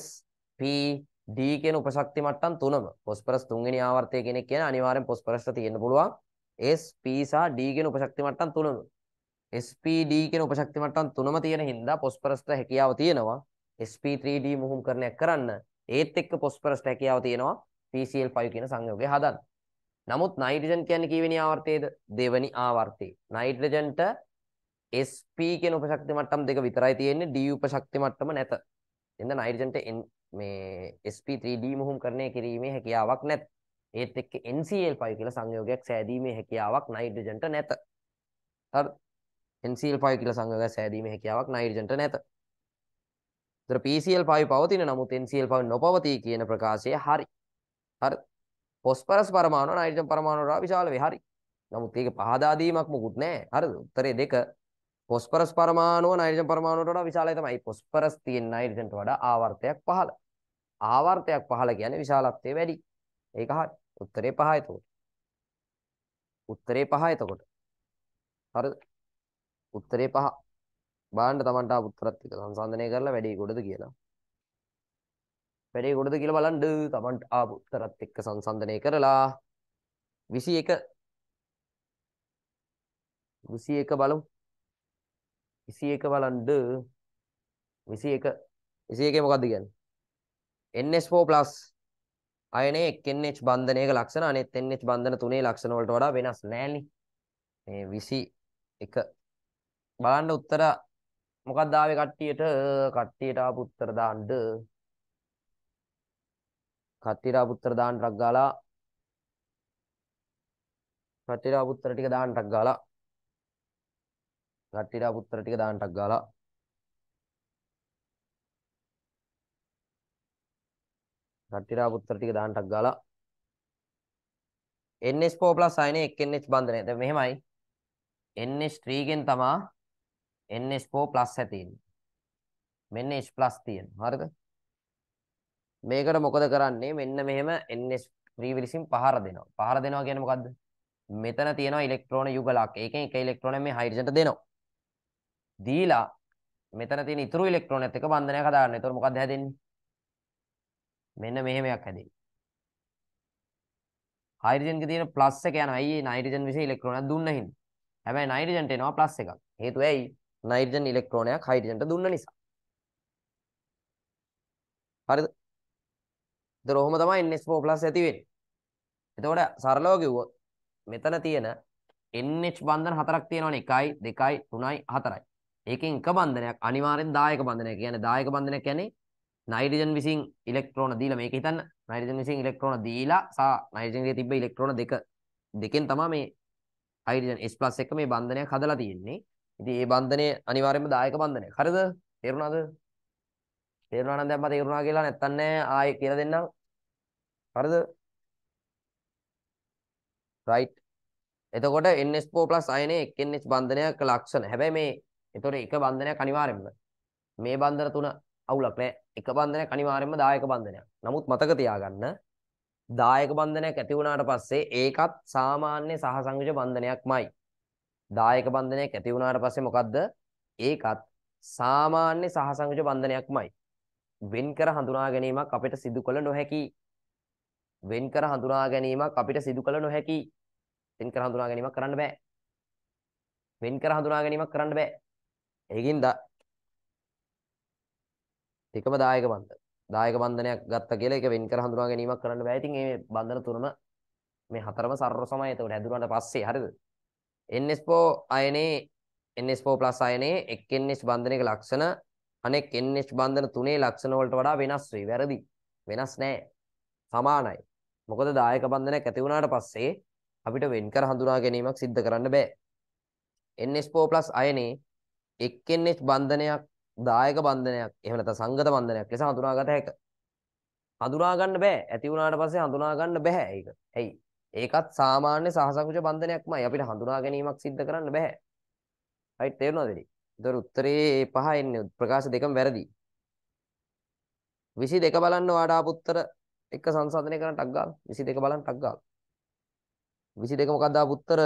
S1: s p d කියන උපශක්ති මට්ටම් තුනම. පොස්පරස් තුන්වෙනි ආවර්තය කෙනෙක් කියන්නේ අනිවාර්යෙන් පොස්පරස්ට තියෙන්න පුළුවන් s p සහ d කියන උපශක්ති මට්ටම් තුනම. s p d කියන උපශක්ති මට්ටම් තුනම තියෙන හින්දා පොස්පරස්ට හැකියාව තියෙනවා. sp3d මුහුම් කරණයක් කරන්න ඒත් එක්ක පොස්පරස්ට හැකියාව තියෙනවා pcl5 කියන සංයෝගය හදන්න. නමුත් නයිට්‍රජන් කියන්නේ කීවෙනි ආවර්තයේද? දෙවෙනි ආවර්තයේ. නයිට්‍රජන්ට sp කියන උපශක්ති මට්ටම් දෙක විතරයි තියෙන්නේ d උපශක්ති මට්ටම නැත. එඳ නයිට්‍රජන්ට මේ sp3d මුහුම් කරණය කිරීමේ හැකියාවක් නැත. ඒත් එක්ක NCl5 කියලා සංයෝගයක් සෑදීමේ හැකියාවක් නයිට්‍රජන්ට නැත. හරි. NCl5 කියලා සංයෝගයක් සෑදීමේ හැකියාවක් නයිට්‍රජන්ට නැත. තොර PCL 5 පවතින නමුත් NCl 5 නොපවතී කියන ප්‍රකාශය හරි. හරි. ෆොස්පරස් පරමාණු නයිට්‍රජන් පරමාණු වල විශාල වේ හරි. නමුත් ඒක පහදා දීමක් මොකුත් නැහැ. හරිද? උත්තරේ දෙක. ෆොස්පරස් පරමාණුව නයිට්‍රජන් පරමාණුවට වඩා විශාලයි තමයි. ෆොස්පරස් තියෙන නයිට්‍රජන්ට වඩා ආවර්තයක් පහළ. ආවර්තයක් පහළ කියන්නේ විශාලත්වය වැඩි. ඒක හරි. උත්තරේ පහ එතකොට. උත්තරේ පහ එතකොට. හරිද? උත්තරේ පහ. බාන්න තමන්ට පුත්තරත් එක සංසන්ධනය කරලා වැඩේ ගොඩද කියලා. වැඩේ ගොඩද කියලා බලන්න තමන්ට ආපු උත්තරත් එක්ක සංසන්ධනය කරලා 21 21 බලමු. 21 බලන්න 21 21 මොකද්ද කියන්නේ? NH4+ අයනයේ NH බන්ධනයක ලක්ෂණ අනෙත් NH බන්ධන තුනේ ලක්ෂණ වලට වඩා වෙනස් නෑනේ. මේ 21 බලන්න උත්තර මොකක්ද ආවේ කට්ටියට කට්ටියට ආපු උත්තර දාන්න කට්ටියට ආපු උත්තර දාන්න ටක් ගාලා කට්ටියට ආපු උත්තර ටික දාන්න ටක් ගාලා කට්ටියට ආපු උත්තර ටික දාන්න ටක් ගාලා කට්ටියට ආපු උත්තර ටික දාන්න ටක් ගාලා NH4+ අයනේ 1NH බන්ධනය. දැන් මෙහෙමයි. NH3 ගෙන් තමා NH4+ ඇතින්නේ. මෙන්න H+ තියෙනවා. හරිද? මේකට මොකද කරන්නේ? මෙන්න මෙහෙම NH free විලිසින් පහර දෙනවා. පහර දෙනවා කියන්නේ මොකද්ද? මෙතන තියෙනවා ඉලෙක්ට්‍රෝන යුගලක්. ඒකෙන් එක ඉලෙක්ට්‍රෝනය මේ හයිඩ්‍රජන්ට දෙනවා. දීලා මෙතන තියෙන ඉතුරු ඉලෙක්ට්‍රෝනයත් එක්ක බන්ධනයක් හදාගන්න. ඒතකොට මොකද්ද හැදෙන්නේ? මෙන්න මෙහෙමයක් හැදෙන්නේ. හයිඩ්‍රජන්ගේ තියෙන ප්ලස් එක යනවා. අයියේ නයිට්‍රජන් විසින් ඉලෙක්ට්‍රෝනයක් දුන්න හින්දා. හැබැයි නයිට්‍රජන්ට එනවා ප්ලස් එකක්. හේතුව ඇයි? නයිට්‍රජන් ඉලෙක්ට්‍රෝනයක් හයිඩ්‍රජන්ට දුන්න නිසා. හරිද? ඒතර ඔහොම තමයි NH4+ ඇති වෙන්නේ. එතකොට සරලව කිව්වොත් මෙතන තියෙන NH බන්ධන හතරක් තියෙනවනේ 1යි 2යි 3යි 4යි. ඒකෙන් එක බන්ධනයක් අනිවාර්යෙන් දායක බන්ධනයක්. කියන්නේ දායක බන්ධනයක් කියන්නේ නයිට්‍රජන් විසින් ඉලෙක්ට්‍රෝන දීලා මේක හිතන්න නයිට්‍රජන් විසින් ඉලෙක්ට්‍රෝන දීලා සහ නයිට්‍රජන්ගේ තිබ්බ ඉලෙක්ට්‍රෝන දෙක දෙකෙන් තමයි මේ හයිඩ්‍රජන් S+ එක මේ බන්ධනයක් හදලා තියෙන්නේ. ඉතින් මේ බන්ධනය අනිවාර්යයෙන්ම දායක බන්ධනයක්. හරිද? තේරුණාද? තේරුණා නම් දැන් මම තේරුණා කියලා නැත්තම් නෑ ආයෙ කියලා දෙන්නම්. හරිද? right එතකොට NH4+ අයනේ NH බන්ධනයක ලක්ෂණ. හැබැයි මේ එතකොට එක බන්ධනයක් අනිවාර්යයෙන්ම මේ බන්ධන තුන අවුලක් නෑ. එක බන්ධනයක් අනිවාර්යයෙන්ම දායක බන්ධනයක්. නමුත් මතක තියාගන්න දායක බන්ධනයක් ඇති වුණාට පස්සේ ඒකත් සාමාන්‍ය සහසංයෝජ බන්ධනයක්මයි. දායක බන්ධනයක් ඇති වුණාට පස්සේ මොකද්ද? ඒකත් සාමාන්‍ය සහසංයෝජ බන්ධනයක්මයි. වෙන් කර හඳුනා ගැනීමක් අපිට සිදු කළ නොහැකි. වෙන් කර හඳුනා ගැනීමක් අපිට සිදු කළ නොහැකි. වෙන් කර හඳුනා ගැනීමක් කරන්න බෑ. වෙන් කර හඳුනා ගැනීමක් කරන්න බෑ. ඒකින් දා එකම දායක බන්ධන. දායක බන්ධනයක් ගත්තා කියලා ඒක වෙන් කර හඳුනා ගැනීමක් කරන්න බෑ. ඉතින් මේ බන්ධන තුනම මේ හතරම සර්ව සමය. ඒකට හැදුනට පස්සේ හරිද? NS4 අයනේ NS4+ අයනේ එක් NH බන්ධනයක ලක්ෂණ අනෙක් NH බන්ධන තුනේ ලක්ෂණ වලට වඩා වෙනස් වෙයි. වැරදි. වෙනස් නෑ. සමානයි. මොකද දායක බන්ධනයක් ඇති වුණාට පස්සේ අපිට වෙන්කර හඳුනා ගැනීමක් සිද්ධ කරන්න බෑ. NH4+ අයනේ එක් NH බන්ධනයක් දායක බන්ධනයක් එහෙම නැත්නම් සංගත බන්ධනයක් ලෙස හඳුනාගත හැකියි. හඳුනා ගන්න බෑ. ඇති වුණාට පස්සේ හඳුනා ගන්න බෑ ඒක. ඇයි? ඒකත් සාමාන්‍ය සහසංකුච බන්ධනයක්මයි. අපිට හඳුනා ගැනීමක් සිද්ධ කරන්න බෑ. හරි තේරුණාද ඉතින්? ඒතර උත්තරේ මේ පහ එන්නේ ප්‍රකාශ දෙකම වැරදි. 22 බලන්න ඔයාට ආපු උත්තර එක සංසන්දනය කරන්න ටක් ගාලා 22 බලන්න ටක් ගාලා 22 මොකක්ද ආපු උත්තර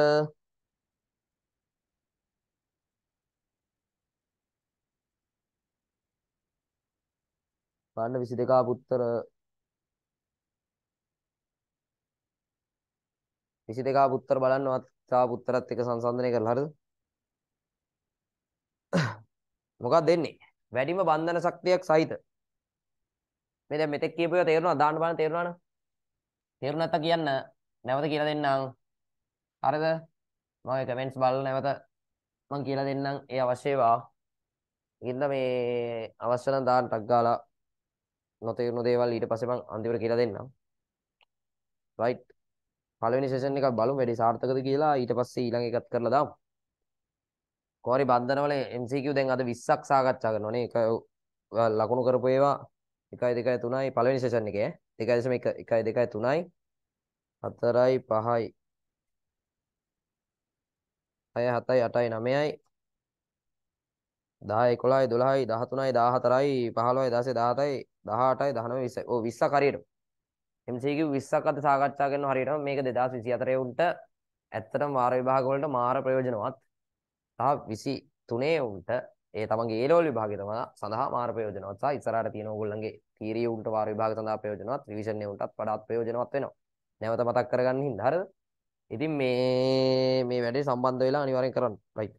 S1: බලන්න 22 ආපු උත්තර 22 ආ පුත්තර බලන්නවත් තා පුත්තරත් එක සංසන්දනය කරලා හරිද? මොකක්ද දෙන්නේ? වැඩිම බන්ධන ශක්තියක් සහිත. මේ දැන් මෙතෙක් කියපු ඒවා තේරුණා දාන්න බලන්න තේරුණා නේද? තේරුණ නැත්නම් කියන්න නැවත කියලා දෙන්නම්. හරිද? මම කමෙන්ට්ස් බලලා නැවත මම කියලා දෙන්නම් ඒ අවශ්‍ය ඒවා. ඉතින් මේ අවශ්‍ය නම් දාන්න ටක් ගාලා නොතේරුණු දේවල් ඊට පස්සේ මම අන්තිමට කියලා දෙන්නම්. right පළවෙනි සෙෂන් එකක් බලමු වැඩි සාර්ථකද කියලා ඊට පස්සේ ඊළඟ එකත් කරලා දාමු. කෝරි බන්ධනවල MCQ දැන් අද 20ක් සාකච්ඡා කරනවා නේ. ඒක ලකුණු කරපු ඒවා 1 2 3යි පළවෙනි සෙෂන් එකේ 2.1 1 2 3යි 4යි 5යි 6 7යි 8යි 9යි 10 11 12 13 14 15 16 17 18 19 20 ඔව් 20 හරියට MCQ 20ක් අද සාකච්ඡා කරන හරියටම මේක 2024 උන්ට ඇත්තටම වාර විභාග වලට මාර ප්‍රයෝජනවත්. සහ 23 උන්ට ඒ තමන්ගේ A level විභාගය තමයි සඳහා මාර ප්‍රයෝජනවත්. සහ ඉස්සරහට තියෙන ඕගොල්ලන්ගේ theory උන්ට වාර විභාග සඳහා ප්‍රයෝජනවත්, revision උන්ටත් වඩාත් ප්‍රයෝජනවත් වෙනවා. නැවත මතක් කරගන්න හින්දා හරිද? ඉතින් මේ මේ වැඩේ සම්බන්ධ වෙලා අනිවාර්යෙන් කරන්න. right.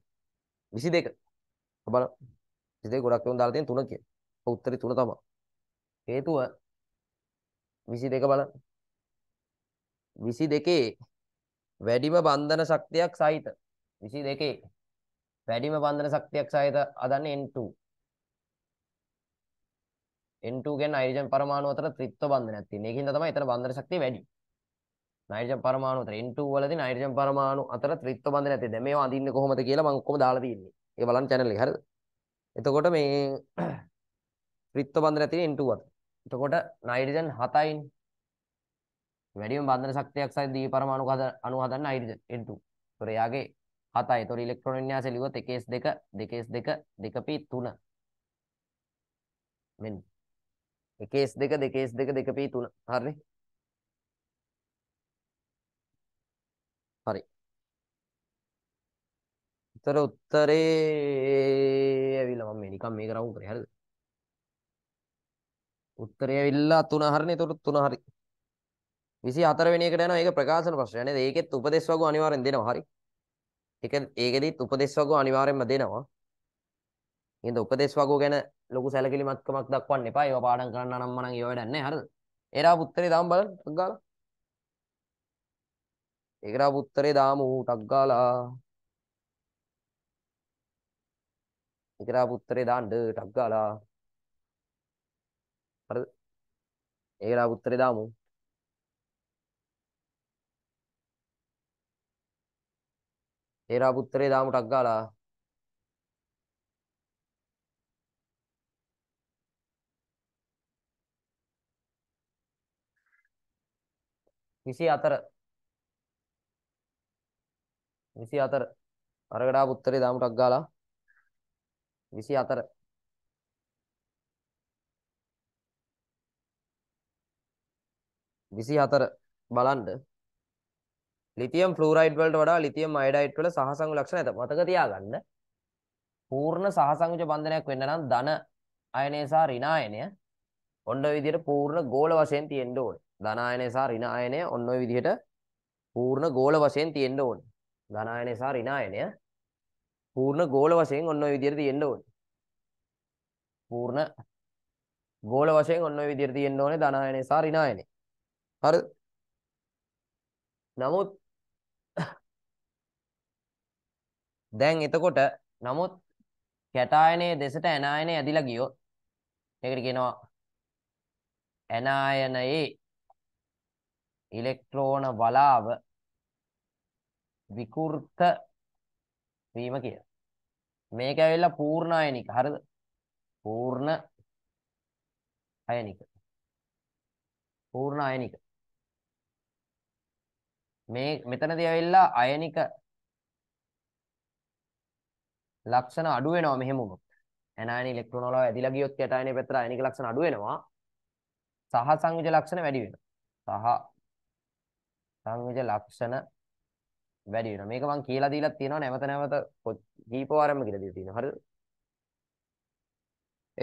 S1: 22 බලන්න. 22 ගොඩක් වුණ දාලා තියෙන 3 කිය. උත්තරේ 3 තමයි. හේතුව 22 බලන්න 22 වැඩිම බන්ධන ශක්තියක් සහිත 22 වැඩිම බන්ධන ශක්තියක් සහිත අදන්නේ N2 N2 කියන්නේ හයිඩ්‍රජන් පරමාණු අතර ත්‍රිත්ව බන්ධනයක් තියෙන. ඒකින්ද තමයි එතන බන්ධන ශක්තිය වැඩි. හයිඩ්‍රජන් පරමාණු අතර N2 වලදී හයිඩ්‍රජන් පරමාණු අතර ත්‍රිත්ව බන්ධනයක් තියෙන. දැන් මේවා අඳින්නේ කොහොමද කියලා මම ඔක්කොම දාලා තියෙන්නේ. ඒක බලන්න channel එකේ හරිද? එතකොට මේ ත්‍රිත්ව බන්ධනයක් තියෙන N2 අතර. එතකොට නයිට්‍රජන් 7යින් වැඩිම බන්ධන ශක්තියක් සහිත දී පරමාණු අණු හදන්න නයිට්‍රජන් N2. ඒතොර එයාගේ 7යි. ඒතොර ඉලෙක්ට්‍රෝන වින්‍යාසය ලිව්වොත් 1s2 2s2 2p3 මෙන්න 1s2 2s2 2p3 හරිනේ හරි. උත්තර උත්තරේ ඇවිල්ලා මම නිකන් මේක රවුම් කරේ හරිද? උත්තරය ඇවිල්ලා 3 හරිනේ. ඒතකොට 3 හරි. 24 වෙනි එකට යනවා. ඒක ප්‍රකාශන ප්‍රශ්නය නේද? ඒකෙත් උපදේශ වගු අනිවාර්යෙන් දෙනවා. හරි. ඒක ඒකෙදිත් උපදේශ වගු අනිවාර්යෙන්ම දෙනවා. එහෙනම් උපදේශ වගු ගැන ලොකු සැලකිලිමත්කමක් දක්වන්න එපා. ඒවා පාඩම් කරන්න නම් මනම් ඒව වැඩක් නැහැ. හරිද? ඒරා පුත්තරේ දාමු බලන්න. ටක් ගාලා. ඒකරා පුත්තරේ දාමු ටක් ගාලා. ඉතරා පුත්‍රේ දාන්න ටක් ගාලා හරිද? ඒකට අපි උත්තරේ දාමු. ඒකට අපි උත්තරේ දාමු ටක් ගාලා. විසි අතර විසි අතර අරගඩා පුත්තරේ දාමුටක් ගාලා විසි අතර 24 බලන්න ලිතියම් ෆ්ලූරයිඩ් වලට වඩා ලිතියම් අයඩයිඩ් වල සහසංයුජ ලක්ෂණ ඇත. මතක තියාගන්න. පූර්ණ සහසංයුජ බන්ධනයක් වෙන්න නම් ධන අයනය සහ ඍණ අයනය ඔන්න ඔය විදිහට පූර්ණ ගෝල වශයෙන් තියෙන්න ඕනේ. ධන අයනය සහ ඍණ අයනය ඔන්න ඔය විදිහට පූර්ණ ගෝල වශයෙන් තියෙන්න ඕනේ. ධන අයනය සහ ඍණ අයනය පූර්ණ ගෝල වශයෙන් ඔන්න ඔය විදිහට තියෙන්න ඕනේ. පූර්ණ ගෝල වශයෙන් ඔන්න ඔය විදිහට තියෙන්න ඕනේ ධන අයනය සහ ඍණ අයනය. හරිද? නමුත් දැන් එතකොට නමුත් කැටායනයේ දෙසට ඇනායනය ඇදිලා ගියොත් ඒකට කියනවා ඇනායනයේ ඉලෙක්ට්‍රෝන වලාව විකෘත වීම කිය. මේක ඇවිල්ලා පූර්ණ අයනික. හරිද? පූර්ණ අයනික. පූර්ණ අයනික. මේ මෙතනදී ඇවිල්ලා අයනික ලක්ෂණ අඩු වෙනවා මෙහෙම වුණොත්. ඇනායන ඉලෙක්ට්‍රෝන වල ඇදිලා ගියොත් කැටායන පැත්තට අයනික ලක්ෂණ අඩු වෙනවා. සහ සංයුජ ලක්ෂණ වැඩි වෙනවා. සහ සංයුජ ලක්ෂණ වැඩි වෙනවා. මේක මම කියලා දීලා තියෙනවා නැවත නැවත කීප වාරෙම කියලා දීලා තියෙනවා. හරිද?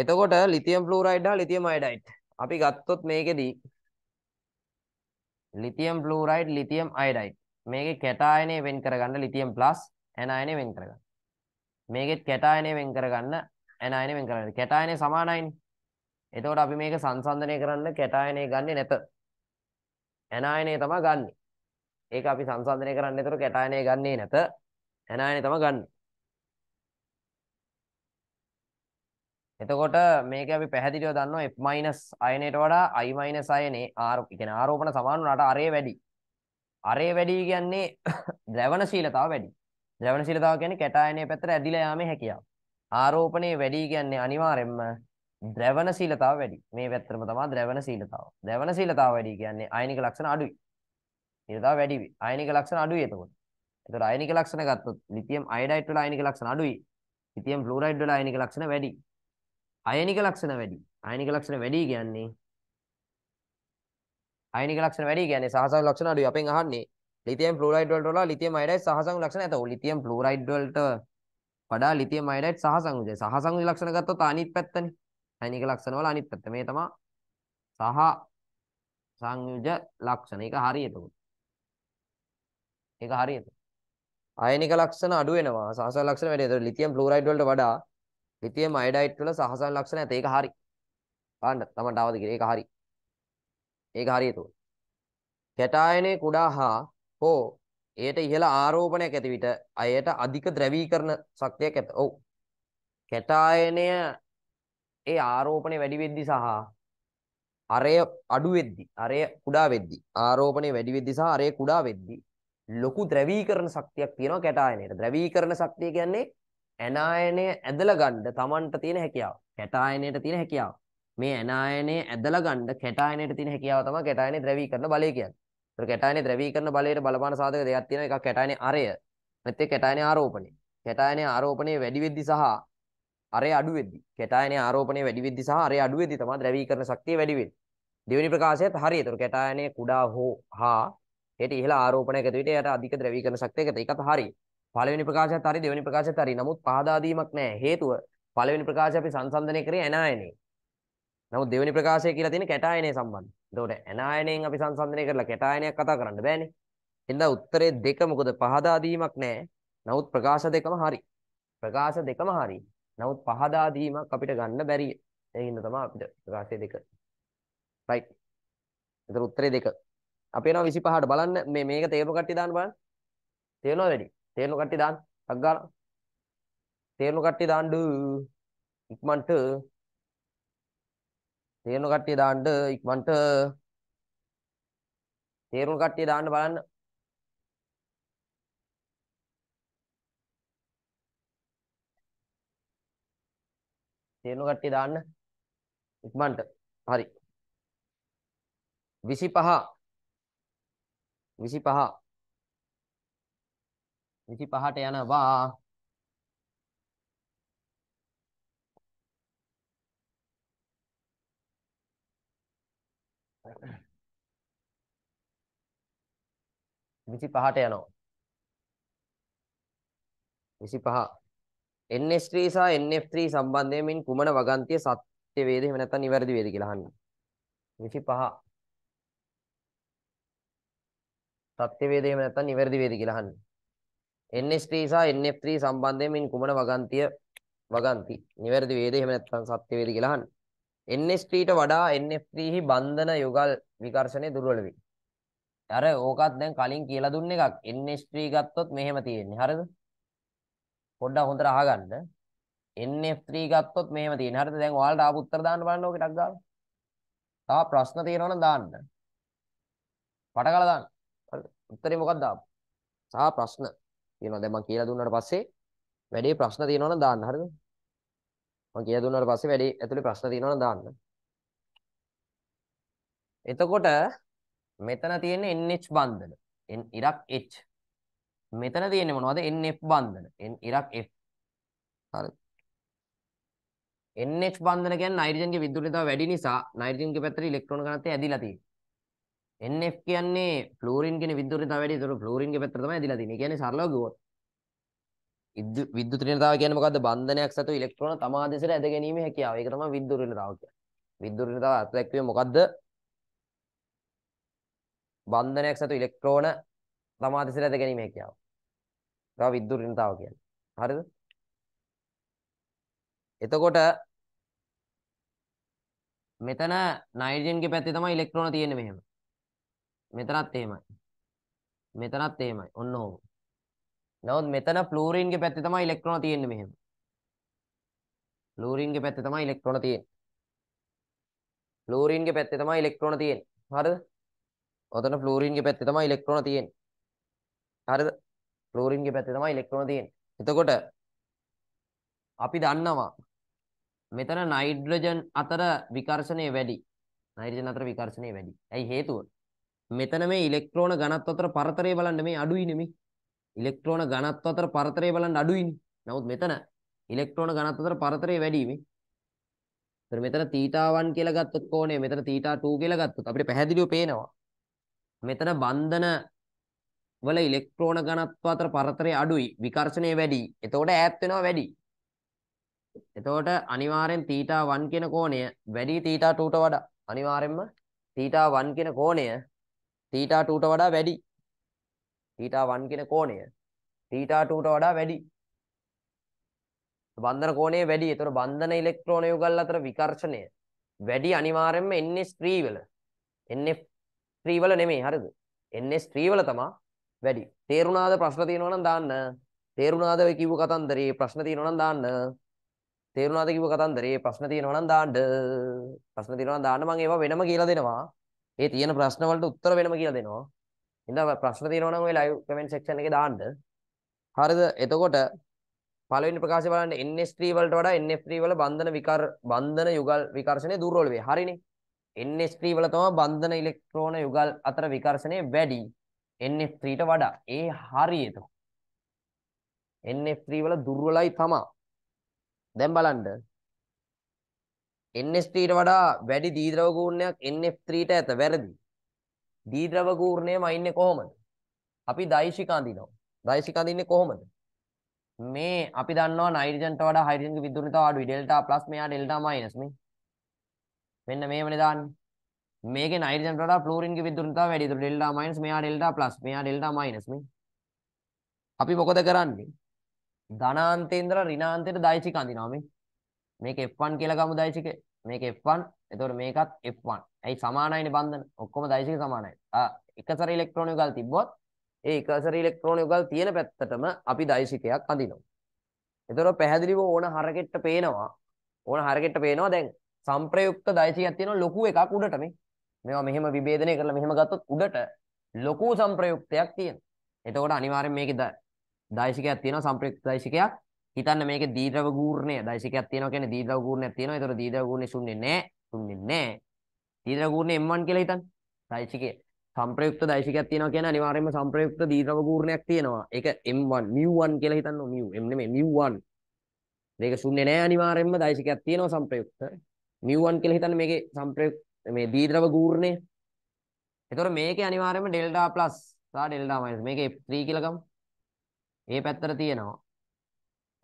S1: එතකොට ලිතියම් ෆ්ලෝරයිඩ් හා ලිතියම් අයඩයිඩ් අපි ගත්තොත් මේකෙදී ලිතියම් ෆ්ලෝරයිඩ් ලිතියම් අයඩයිඩ් මේකේ කැටායනය වෙන් කරගන්න ලිතියම් ප්ලස් ඇනායනය වෙන් කරගන්න මේකෙත් කැටායනය වෙන් කරගන්න ඇනායනය වෙන් කරගන්න කැටායනය සමානයිනේ එතකොට අපි මේක සංසන්දනය කරන්න කැටායනය ගන්නේ නැත ඇනායනය තමයි ගන්නෙ ඒක අපි සංසන්දනය කරන්න එතකොට කැටායනය ගන්නේ නැත ඇනායනය තමයි ගන්නෙ එතකොට මේක අපි පැහැදිලිව දන්නවා F- අයනයට වඩා I- අයනේ R කියන්නේ ආරෝපණ සමාන වුණාට Rය වැඩි. Rය වැඩි කියන්නේ [COUGHS] ද්‍රවණශීලතාව වැඩි. ද්‍රවණශීලතාව කියන්නේ කැටායනයේ පැත්තට ඇදිලා යාමේ හැකියාව. ආරෝපණයේ වැඩි කියන්නේ අනිවාර්යයෙන්ම ද්‍රවණශීලතාව වැඩි. මේ පැත්තම තමයි ද්‍රවණශීලතාව. ද්‍රවණශීලතාව වැඩි කියන්නේ අයනික ලක්ෂණ අඩුයි. ශීලතාව වැඩි. අයනික ලක්ෂණ අඩුයි එතකොට. එතකොට අයනික ලක්ෂණ ගත්තොත් ලිතියම් අයඩයිඩ් වල අයනික ලක්ෂණ අඩුයි. ලිතියම් ෆ්ලෝරයිඩ් වල අයනික ලක්ෂණ වැඩි. අයනික ලක්ෂණ වැඩි. අයනික ලක්ෂණ වැඩි කියන්නේ අයනික ලක්ෂණ වැඩි කියන්නේ සහසංයුත් ලක්ෂණ අඩුයි. අපෙන් අහන්නේ ලිතියම් ෆ්ලෝරයිඩ් වලට වඩා ලිතියම් අයඩයිඩ් සහසංයුත් ලක්ෂණ ඇත. ඔව් ලිතියම් ෆ්ලෝරයිඩ් වලට වඩා ලිතියම් අයඩයිඩ් සහසංයුතයි. සහසංයුත් ලක්ෂණ ගත්තොත් අනිත් පැත්තනේ. අයනික ලක්ෂණ වල අනිත් පැත්ත. මේ තමයි සහ සංයුජ ලක්ෂණ. ඒක හරි එතකොට. ඒක හරියට. අයනික ලක්ෂණ අඩු වෙනවා. සහසංයුත් ලක්ෂණ වැඩි. ඒතකොට ලිතියම් ෆ්ලෝරයිඩ් වලට වඩා ලිතියම් අයඩයිඩ් වල සහසන ලක්ෂණ ඇත. ඒක හරි. බලන්න තමන්ට අවදි කියලා. ඒක හරි. ඒක හරි ඒක. කැටායනයේ කුඩා හා හෝ එයට ඉහළ ආරෝපණයක් ඇති විට අයට අධික ද්‍රවීකරණ ශක්තියක් ඇත. ඔව්. කැටායනය ඒ ආරෝපණය වැඩි වෙද්දි සහ අරය අඩු වෙද්දි අරය කුඩා වෙද්දි ආරෝපණය වැඩි වෙද්දි සහ අරය කුඩා වෙද්දි ලොකු ද්‍රවීකරණ ශක්තියක් තියෙනවා කැටායනයට. ද්‍රවීකරණ ශක්තිය කියන්නේ ඇනායනය ඇදලා ගන්න Tamanට තියෙන හැකියාව. කැටායනයට තියෙන හැකියාව. මේ ඇනායනය ඇදලා ගන්න කැටායනයට තියෙන හැකියාව තමයි කැටායනේ ද්‍රවීකරණ බලය කියන්නේ. ඒතර කැටායනේ ද්‍රවීකරණ බලයට බලපාන සාධක දෙකක් තියෙනවා. එකක් කැටායනේ අරය. අනිත් එක කැටායනේ ආරෝපණය. කැටායනේ ආරෝපණය වැඩි වෙද්දි සහ අරය අඩු වෙද්දි කැටායනේ ආරෝපණය වැඩි වෙද්දි සහ අරය අඩු වෙද්දි තමයි ද්‍රවීකරණ ශක්තිය වැඩි වෙන්නේ. දෙවෙනි ප්‍රකාශයත් හරි. ඒතර කැටායනේ කුඩා හෝ හා ඒට ඉහළ ආරෝපණයක් ඇතුළේ එයාට අධික ද්‍රවීකරණ ශක්තියක් ඇත. ඒකත් හරියි. පළවෙනි ප්‍රකාශයත් හරි දෙවෙනි ප්‍රකාශයත් හරි. නමුත් පහදා දීමක් නැහැ. හේතුව පළවෙනි ප්‍රකාශය අපි සංසන්දනය කරේ ඇනායනේ. නමුත් දෙවෙනි ප්‍රකාශය කියලා තියෙන්නේ කැටායනය සම්බන්ධ. එතකොට ඇනායනයෙන් අපි සංසන්දනය කරලා කැටායනයක් කතා කරන්න බෑනේ. එඳා උත්තරේ දෙක මොකද පහදා දීමක් නැහැ. නමුත් ප්‍රකාශ දෙකම හරි. ප්‍රකාශ දෙකම හරි. නමුත් පහදා දීමක් අපිට ගන්න බැරි. ඒ හින්දා තමයි අපිට ප්‍රකාශය දෙක. right. ඒතර උත්තරේ දෙක. අපි එනවා 25ට බලන්න මේ මේක තේරුම් කට්ටිය දාන්න බලන්න. තේරෙනවද වැඩි? තේරෙන කට්ටිය දාන්න. අක් ගාලා. තේරෙන කට්ටිය දාන්න. ඉක්මනට. තේරෙන කට්ටිය දාන්න ඉක්මනට. තේරෙන කට්ටිය දාන්න බලන්න. තේරෙන කට්ටිය දාන්න. ඉක්මනට. හරි. 25 25 25ට යනවා. විසි පහට යනවා විසි පහ NH3 සහ NF3 සම්බන්ධයෙන් කුමන වගන්තිය සත්‍ය වේද එහෙම නැත්නම් නිවැරදි වේද කියලා අහන්න විසි පහ සත්‍ය වේද එහෙම නැත්නම් නිවැරදි වේද කියලා අහන්න NH3 සහ NF3 සම්බන්ධයෙන් මින් කුමන වගන්තිය වගන්ති? නිවැරදි වේද එහෙම නැත්නම් සත්‍ය වේද කියලා අහන්න. NH3ට වඩා NF3 හි බන්ධන යුගල් විකර්ෂණය දුර්වල වේ. අර ඕකත් දැන් කලින් කියලා දුන්න එකක්. NH3 ගත්තොත් මෙහෙම තියෙන්නේ. හරිද? පොඩ්ඩක් හොඳට අහගන්න. NF3 ගත්තොත් මෙහෙම තියෙන්නේ. හරිද? දැන් ඔයාලට ආපු උත්තර දාන්න බලන්න ඕක ටිකක් ගාලා. තා ප්‍රශ්න තියෙනවා නම් දාන්න. පටකලා දාන්න. හරිද? උත්තරේ මොකක්ද ආපු? සා ප්‍රශ්න. තියෙනවා. දැන් මම කියලා දුන්නාට පස්සේ වැඩේ ප්‍රශ්න තියෙනවා නම් දාන්න. හරිද? මම කියලා දුන්නාට පස්සේ වැඩි ඇතුලේ ප්‍රශ්න තියෙනවා දාන්න. එතකොට මෙතන තියෙන්නේ NH බන්ධන. N ඉරක් H. මෙතන තියෙන්නේ මොනවද? NF බන්ධන. N ඉරක් F. හරි. NH බන්ධන කියන්නේ නයිට්‍රජන්ගේ විද්‍යුත්ීතාවය වැඩි නිසා නයිට්‍රජන්ගේ පැත්තට ඉලෙක්ට්‍රෝන ඝනත්වය ඇදිලා තියෙනවා. NF කියන්නේ ෆ්ලෝරින් කියන විද්‍යුත් රිණතාවය වැඩි. ඒතර ෆ්ලෝරින්ගේ පැත්තට තමයි දිලා තියෙන්නේ. ඒ කියන්නේ සරලව ගියොත් විද්‍යුත් ඍණතාව කියන්නේ මොකද්ද? බන්ධනයක් සතු ඉලෙක්ට්‍රෝන තමා දෙසට ඇද ගැනීමේ හැකියාව. ඒක තමයි විද්‍යුත් ඍණතාව කියන්නේ. විද්‍යුත් ඍණතාව අත්දැක්වීම මොකද්ද? බන්ධනයක් සතු ඉලෙක්ට්‍රෝන තමා දෙසට ඇද ගැනීමේ හැකියාව. ඒක විද්‍යුත් ඍණතාව කියන්නේ. හරිද? එතකොට මෙතන නයිට්‍රජන්ගේ පැත්තේ තමයි ඉලෙක්ට්‍රෝන තියෙන්නේ මෙහෙම. මෙතනත් එහෙමයි. මෙතනත් එහෙමයි. ඔන්න ඕම. නමුත් මෙතන ෆ්ලූරින්ගේ පැත්තේ තමයි ඉලෙක්ට්‍රෝන තියෙන්නේ මෙහෙම. ෆ්ලූරින්ගේ පැත්තේ තමයි ඉලෙක්ට්‍රෝන තියෙන්නේ. ෆ්ලූරින්ගේ පැත්තේ තමයි ඉලෙක්ට්‍රෝන තියෙන්නේ. හරිද? ඔතන ෆ්ලූරින්ගේ පැත්තේ තමයි ඉලෙක්ට්‍රෝන තියෙන්නේ. හරිද? ෆ්ලූරින්ගේ පැත්තේ තමයි ඉලෙක්ට්‍රෝන තියෙන්නේ. එතකොට අපි දන්නවා මෙතන නයිට්‍රජන් අතර විකර්ෂණය වැඩි. නයිට්‍රජන් අතර විකර්ෂණය වැඩි. ඇයි හේතුව? මෙතන මේ ඉලෙක්ට්‍රෝන ඝනත්ව අතර පරතරය බලන්න මේ අඩුයිනේ මේ. ඉලෙක්ට්‍රෝන ඝනත්ව අතර පරතරය බලන්න අඩුයිනේ. නමුත් මෙතන ඉලෙක්ට්‍රෝන ඝනත්ව අතර පරතරය වැඩි මේ. ඒතර මෙතන තීටා1 කියලා ගත්තොත් කෝණය මෙතන තීටා2 කියලා ගත්තොත් අපිට පැහැදිලිව පේනවා. මෙතන බන්ධන වල ඉලෙක්ට්‍රෝන ඝනත්ව අතර පරතරය අඩුයි විකර්ෂණය වැඩි. එතකොට ඈත් වෙනවා වැඩි. එතකොට අනිවාර්යෙන් තීටා 1 කියන කෝණය වැඩි තීටා 2ට වඩා අනිවාර්යෙන්ම තීටා 1 කියන කෝණය තීටා 2ට වඩා වැඩි. තීටා 1 කියන කෝණය තීටා 2ට වඩා වැඩි. බන්ධන කෝණය වැඩි. ඒතර බන්ධන ඉලෙක්ට්‍රෝන යුගල් අතර විකර්ෂණය වැඩි අනිවාර්යයෙන්ම NH3 වල. NF3 වල නෙමෙයි හරිද? NH3 වල තමයි වැඩි. තේරුණාද ප්‍රශ්න තියෙනවා නම් දාන්න. තේරුණාද ඔය කිව්ව කතන්දරේ ප්‍රශ්න තියෙනවා නම් දාන්න. තේරුණාද කිව්ව කතන්දරේ ප්‍රශ්න තියෙනවා නම් දාන්න. ප්‍රශ්න තියෙනවා නම් දාන්න මම ඒවා වෙනම කියලා දෙනවා. ඒ තියෙන ප්‍රශ්න වලට උත්තර වෙනම කියලා දෙනවා. ඉතින් ප්‍රශ්න තියෙනවා නම් ඔය live comment section එකේ දාන්න. හරිද? එතකොට පළවෙනි ප්‍රකාශය බලන්න NH3 වලට වඩා NF3 වල බන්ධන විකර් බන්ධන යුගල් විකර්ෂණය දුර්වල වේ. හරිනේ. NH3 වල තමයි බන්ධන ඉලෙක්ට්‍රෝන යුගල් අතර විකර්ෂණය වැඩි. NF3ට වඩා. ඒ හරිය එතකොට. NF3 වල දුර්වලයි තමයි. දැන් බලන්න NH3ට වඩා වැඩි දීද්‍රව ගුණයක් NF3ට ඇත වැරදි. දීද්‍රව ගුණයම අයින්නේ කොහොමද? අපි දෛශික අඳිනවා. දෛශික අඳින්නේ කොහොමද? මේ අපි දන්නවා නයිට්‍රජන්ට වඩා හයිඩ්‍රජන්ගේ විද්‍යුත්තාව අඩුයි. ඩෙල්ටා ප්ලස් මෙයා ඩෙල්ටා මයිනස් මේ. මෙන්න මේවනේ දාන්නේ. මේකේ නයිට්‍රජන්ට වඩා ෆ්ලෝරින්ගේ විද්‍යුත්තාව වැඩි. ඒතර ඩෙල්ටා මයිනස් මෙයා ඩෙල්ටා ප්ලස් මෙයා ඩෙල්ටා මයිනස් මේ. අපි මොකද කරන්නේ? ධනාන්තේ ඉඳලා ඍණාන්තයට දෛශික අඳිනවා මේ. මේක F1 කියලා ගමු දෛසික. මේක F1. එතකොට මේකත් F1. ඇයි සමානයිනේ බන්ධන? ඔක්කොම දෛසික සමානයි. ආ එකසර ඉලෙක්ට්‍රෝන යුගල් තිබ්බොත් ඒ එකසර ඉලෙක්ට්‍රෝන යුගල් තියෙන පැත්තටම අපි දෛසිකයක් අඳිනවා. එතකොට පැහැදිලිව ඕන හරකෙට්ට පේනවා. ඕන හරකෙට්ට පේනවා දැන් සංප්‍රයුක්ත දෛසිකයක් තියෙනවා ලොකු එකක් උඩට මේ. මේවා මෙහෙම විභේදනය කරලා මෙහෙම ගත්තොත් උඩට ලොකු සංප්‍රයුක්තයක් තියෙනවා. එතකොට අනිවාර්යෙන් මේකේ දෛසිකයක් තියෙනවා සංප්‍රයුක්ත දෛසිකයක්. හිතන්න මේකේ දීර්ඝව ගූර්ණය දයිසිකයක් තියෙනවා කියන්නේ දීර්ඝව ගූර්ණයක් තියෙනවා. ඒතකොට දීර්ඝව ගූර්ණය ශුන්‍ය නෑ. ශුන්‍ය නෑ. දීර්ඝව ගූර්ණය M1 කියලා හිතන්න. දයිසිකේ සම්ප්‍රයුක්ත දයිසිකයක් තියෙනවා කියන්නේ අනිවාර්යයෙන්ම සම්ප්‍රයුක්ත දීර්ඝව ගූර්ණයක් තියෙනවා. ඒක M1 μ1 කියලා හිතන්නෝ μ M නෙමෙයි μ1. මේක ශුන්‍ය නෑ අනිවාර්යයෙන්ම දයිසිකයක් තියෙනවා සම්ප්‍රයුක්ත. μ1 කියලා හිතන්න මේකේ සම්ප්‍රයුක්ත මේ දීර්ඝව ගූර්ණය. ඒතකොට මේකේ අනිවාර්යයෙන්ම ඩෙල්ටා ප්ලස් සහ ඩෙල්ටා මයිනස් මේකේ F3 කියලා ගමු. ඒ පැත්තට තියෙනවා.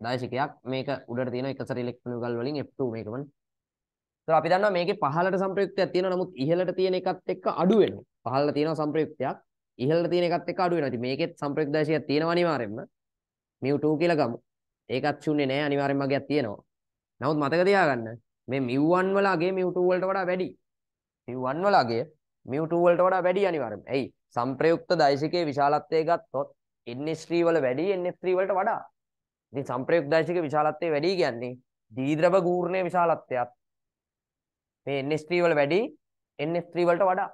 S1: දාශකයක් මේක උඩට තියෙන එකසර ඉලෙක්ට්‍රෝන යුගල් වලින් F2 මේක වන. ඒතර අපි දන්නවා මේකේ පහළට සම්ප්‍රයුක්තයක් තියෙනවා නමුත් ඉහළට තියෙන එකත් එක්ක අඩු වෙනවා. පහළට තියෙන සම්ප්‍රයුක්තයක් ඉහළට තියෙන එකත් එක්ක අඩු වෙනවා. ඉතින් මේකෙත් සම්ප්‍රයුක්ත දාශකයක් තියෙනවා අනිවාර්යෙන්ම. mu2 කියලා ගමු. ඒකත් ශුන්‍ය නෑ අනිවාර්යෙන්ම අගයක් තියෙනවා. නමුත් මතක තියාගන්න මේ mu1 වල අගේ mu2 වලට වඩා වැඩි. mu1 වල අගේ mu2 වලට වඩා වැඩි අනිවාර්යෙන්ම. එයි සම්ප්‍රයුක්ත දාශකයේ විශාලත්වය ගත්තොත් NH3 වල වැඩි NF3 වලට වඩා ඉතින් සම්ප්‍රයුක්තයිසික විශාලත්වය වැඩි කියන්නේ දීද්‍රව ගූර්ණයේ විශාලත්වයත් මේ NH3 වල වැඩි NF3 වලට වඩා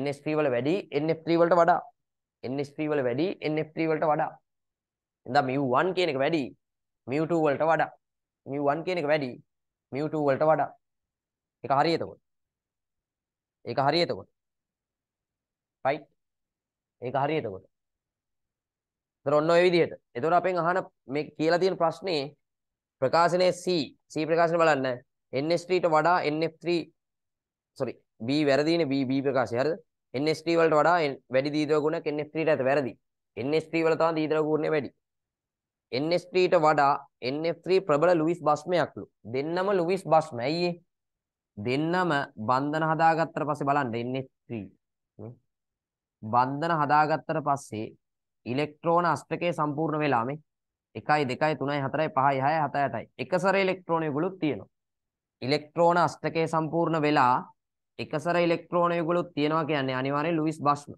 S1: NH3 වල වැඩි NF3 වලට වඩා NH3 වල වැඩි NF3 වලට වඩා එඳා μ1 කියන එක වැඩි μ2 වලට වඩා μ1 කියන එක වැඩි μ2 වලට වඩා ඒක හරි එතකොට ඒක හරි එතකොට right ඒක හරි එතකොට එතන ඔන්න ඔය විදිහට. එතකොට අපෙන් අහන මේ කියලා තියෙන ප්‍රශ්නේ ප්‍රකාශනයේ C C ප්‍රකාශන බලන්න NH3ට වඩා NF3 sorry B වැරදීනේ B B ප්‍රකාශය හරිද? NH3 වලට වඩා වැඩි දීද්‍රව ගුණයක් NF3ට ඇත වැරදි. NH3 වල තමයි දීද්‍රව ගුණය වැඩි. NH3ට වඩා NF3 ප්‍රබල ලුයිස් බස්මයක්ලු. දෙන්නම ලුයිස් බස්ම. ඇයි දෙන්නම බන්ධන හදාගත්තට පස්සේ බලන්න NH3. බන්ධන හදාගත්තට පස්සේ ඉලෙක්ට්‍රෝන අෂ්ටකයේ සම්පූර්ණ වෙලා මේ 1 2 3 4 5 6 7 8යි. එකසර ඉලෙක්ට්‍රෝනයුගලුත් තියෙනවා. ඉලෙක්ට්‍රෝන අෂ්ටකයේ සම්පූර්ණ වෙලා එකසර ඉලෙක්ට්‍රෝනයුගලුත් තියෙනවා කියන්නේ අනිවාර්යෙන් ලුයිස් බස්ම.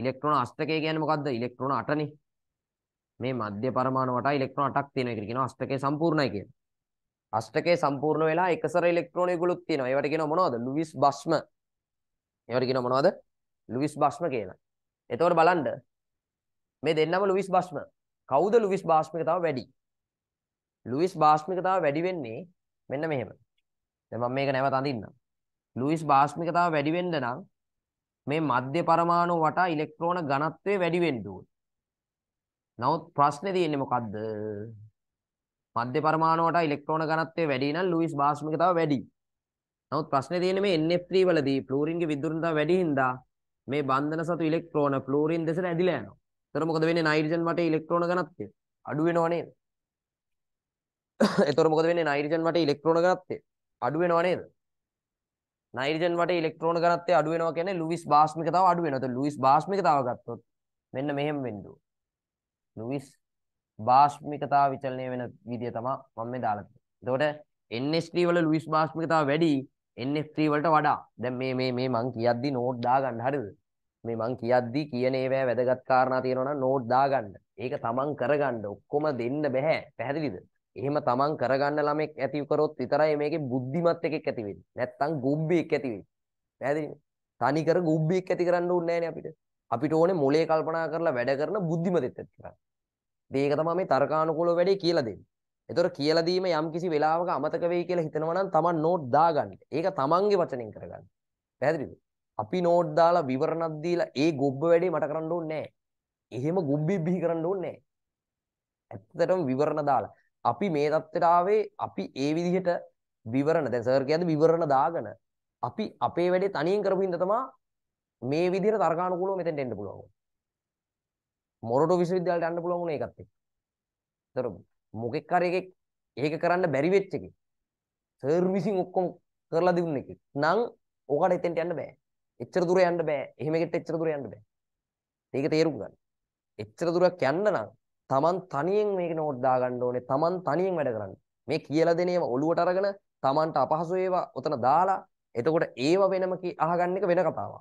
S1: ඉලෙක්ට්‍රෝන අෂ්ටකය කියන්නේ මොකද්ද? ඉලෙක්ට්‍රෝන 8නේ. මේ මධ්‍ය පරමාණු වටා ඉලෙක්ට්‍රෝන 8ක් තියෙනවා කියලා කියනවා අෂ්ටකයේ සම්පූර්ණයි කියන. අෂ්ටකයේ සම්පූර්ණ වෙලා එකසර ඉලෙක්ට්‍රෝනයුගලුත් තියෙනවා. ඒවට කියනවා මොනවද? ලුයිස් බස්ම. ඒවට කියනවා මොනවද? ලුයිස් බස්ම කියලා. එතකොට බලන්න මේ දෙන්නම ලුවිස් බස්ම. කවුද ලුවිස් බාස්මික තව වැඩි? ලුවිස් බාස්මික තව වැඩි වෙන්නේ මෙන්න මෙහෙම. දැන් මම මේක නැවත අඳින්නම්. ලුවිස් බාස්මික තව වැඩි වෙන්න නම් මේ මධ්‍ය පරමාණු වටා ඉලෙක්ට්‍රෝන ඝනත්වය වැඩි වෙන්න ඕනේ. නමුත් ප්‍රශ්නේ තියෙන්නේ මොකද්ද? මධ්‍ය පරමාණු වටා ඉලෙක්ට්‍රෝන ඝනත්වය වැඩි නම් ලුවිස් බාස්මික තව වැඩි. නමුත් ප්‍රශ්නේ තියෙන්නේ මේ NF3 වලදී ෆ්ලෝරින්ගේ විදුරුණතාව වැඩි හින්දා මේ බන්ධන සතු ඉලෙක්ට්‍රෝන ක්ලෝරින් දෙසට ඇදිලා යනවා. එතකොට මොකද වෙන්නේ නයිට්‍රජන් වටේ ඉලෙක්ට්‍රෝන ඝනත්වය අඩු වෙනව නේද? එතකොට මොකද වෙන්නේ නයිට්‍රජන් වටේ ඉලෙක්ට්‍රෝන ඝනත්වය අඩු වෙනව නේද? නයිට්‍රජන් වටේ ඉලෙක්ට්‍රෝන ඝනත්වය අඩු වෙනවා කියන්නේ ලුයිස් භාෂ්මිකතාව අඩු වෙනවා. එතකොට ලුයිස් භාෂ්මිකතාව ගත්තොත් මෙන්න මෙහෙම වෙන්න ලුයිස් භාෂ්මිකතාව විචලනය වෙන විදිය තමයි මම මේ දාලා තියෙන්නේ. එතකොට NH3 වල ලුයිස් භාෂ්මිකතාව වැඩි NF3 වලට වඩා දැන් මේ මේ මේ මං කියද්දි නෝට් දාගන්න හරිද මේ මං කියද්දි කියන ඒවා වැදගත් කාරණා තියෙනවා නම් නෝට් දාගන්න ඒක තමන් කරගන්න ඔක්කොම දෙන්න බෑ පැහැදිලිද එහෙම තමන් කරගන්න ළමෙක් ඇති කරොත් විතරයි මේකේ බුද්ධිමත් එකෙක් ඇති වෙන්නේ නැත්තම් ගුබ්බෙක් ඇති වෙන්නේ පැහැදිලිද තනි කර ගුබ්බෙක් ඇති කරන්න ඕනේ නෑනේ අපිට අපිට ඕනේ මොලේ කල්පනා කරලා වැඩ කරන බුද්ධිමතෙක් ඇති කරන්න මේක තමයි මේ තර්කානුකූල වැඩේ කියලා දෙන්නේ එතොර කියලදීම යම් කිසි වෙලාවක අමතක වෙයි කියලා හිතනවනම් තමන් නෝට් දාගන්න. ඒක තමන්ගේ වචනෙන් කරගන්න. පැහැදිලිද? අපි නෝට් දාලා විවරණක් දීලා ඒ ගොබ්බ වැඩේ මට කරන්න ඕනේ නැහැ. එහෙම ගොබ්බි බිහි කරන්න ඕනේ නැහැ. ඇත්තටම විවරණ දාලා අපි මේ தත්තට ආවේ අපි ඒ විදිහට විවරණ දැන් සර් කියන්නේ විවරණ දාගෙන අපි අපේ වැඩේ තනියෙන් කරපු හින්දා තමයි මේ විදිහට තර්කානුකූලව මෙතෙන්ට එන්න පුළුවන්. මොරටු විශ්වවිද්‍යාලයට යන්න පුළුවන් වුණේ ඒකත් එක්ක. දරුවෝ මොකෙක් හරි එකෙක් ඒක කරන්න බැරි වෙච්ච එකෙක් සර්විසින් ඔක්කොම කරලා දුන්න එකෙක් නම් ඔකට එතෙන්ට යන්න බෑ. එච්චර දුර යන්න බෑ. එහෙම එකට එච්චර දුර යන්න බෑ. ඒක තේරුම් ගන්න. එච්චර දුරක් යන්න නම් Taman තනියෙන් මේක නෝට් දාගන්න ඕනේ. Taman තනියෙන් වැඩ කරන්න. මේ කියලා දෙන ඒවා ඔලුවට අරගෙන Tamanට අපහසු ඒවා ඔතන දාලා එතකොට ඒව වෙනම අහගන්න එක වෙන කතාවක්.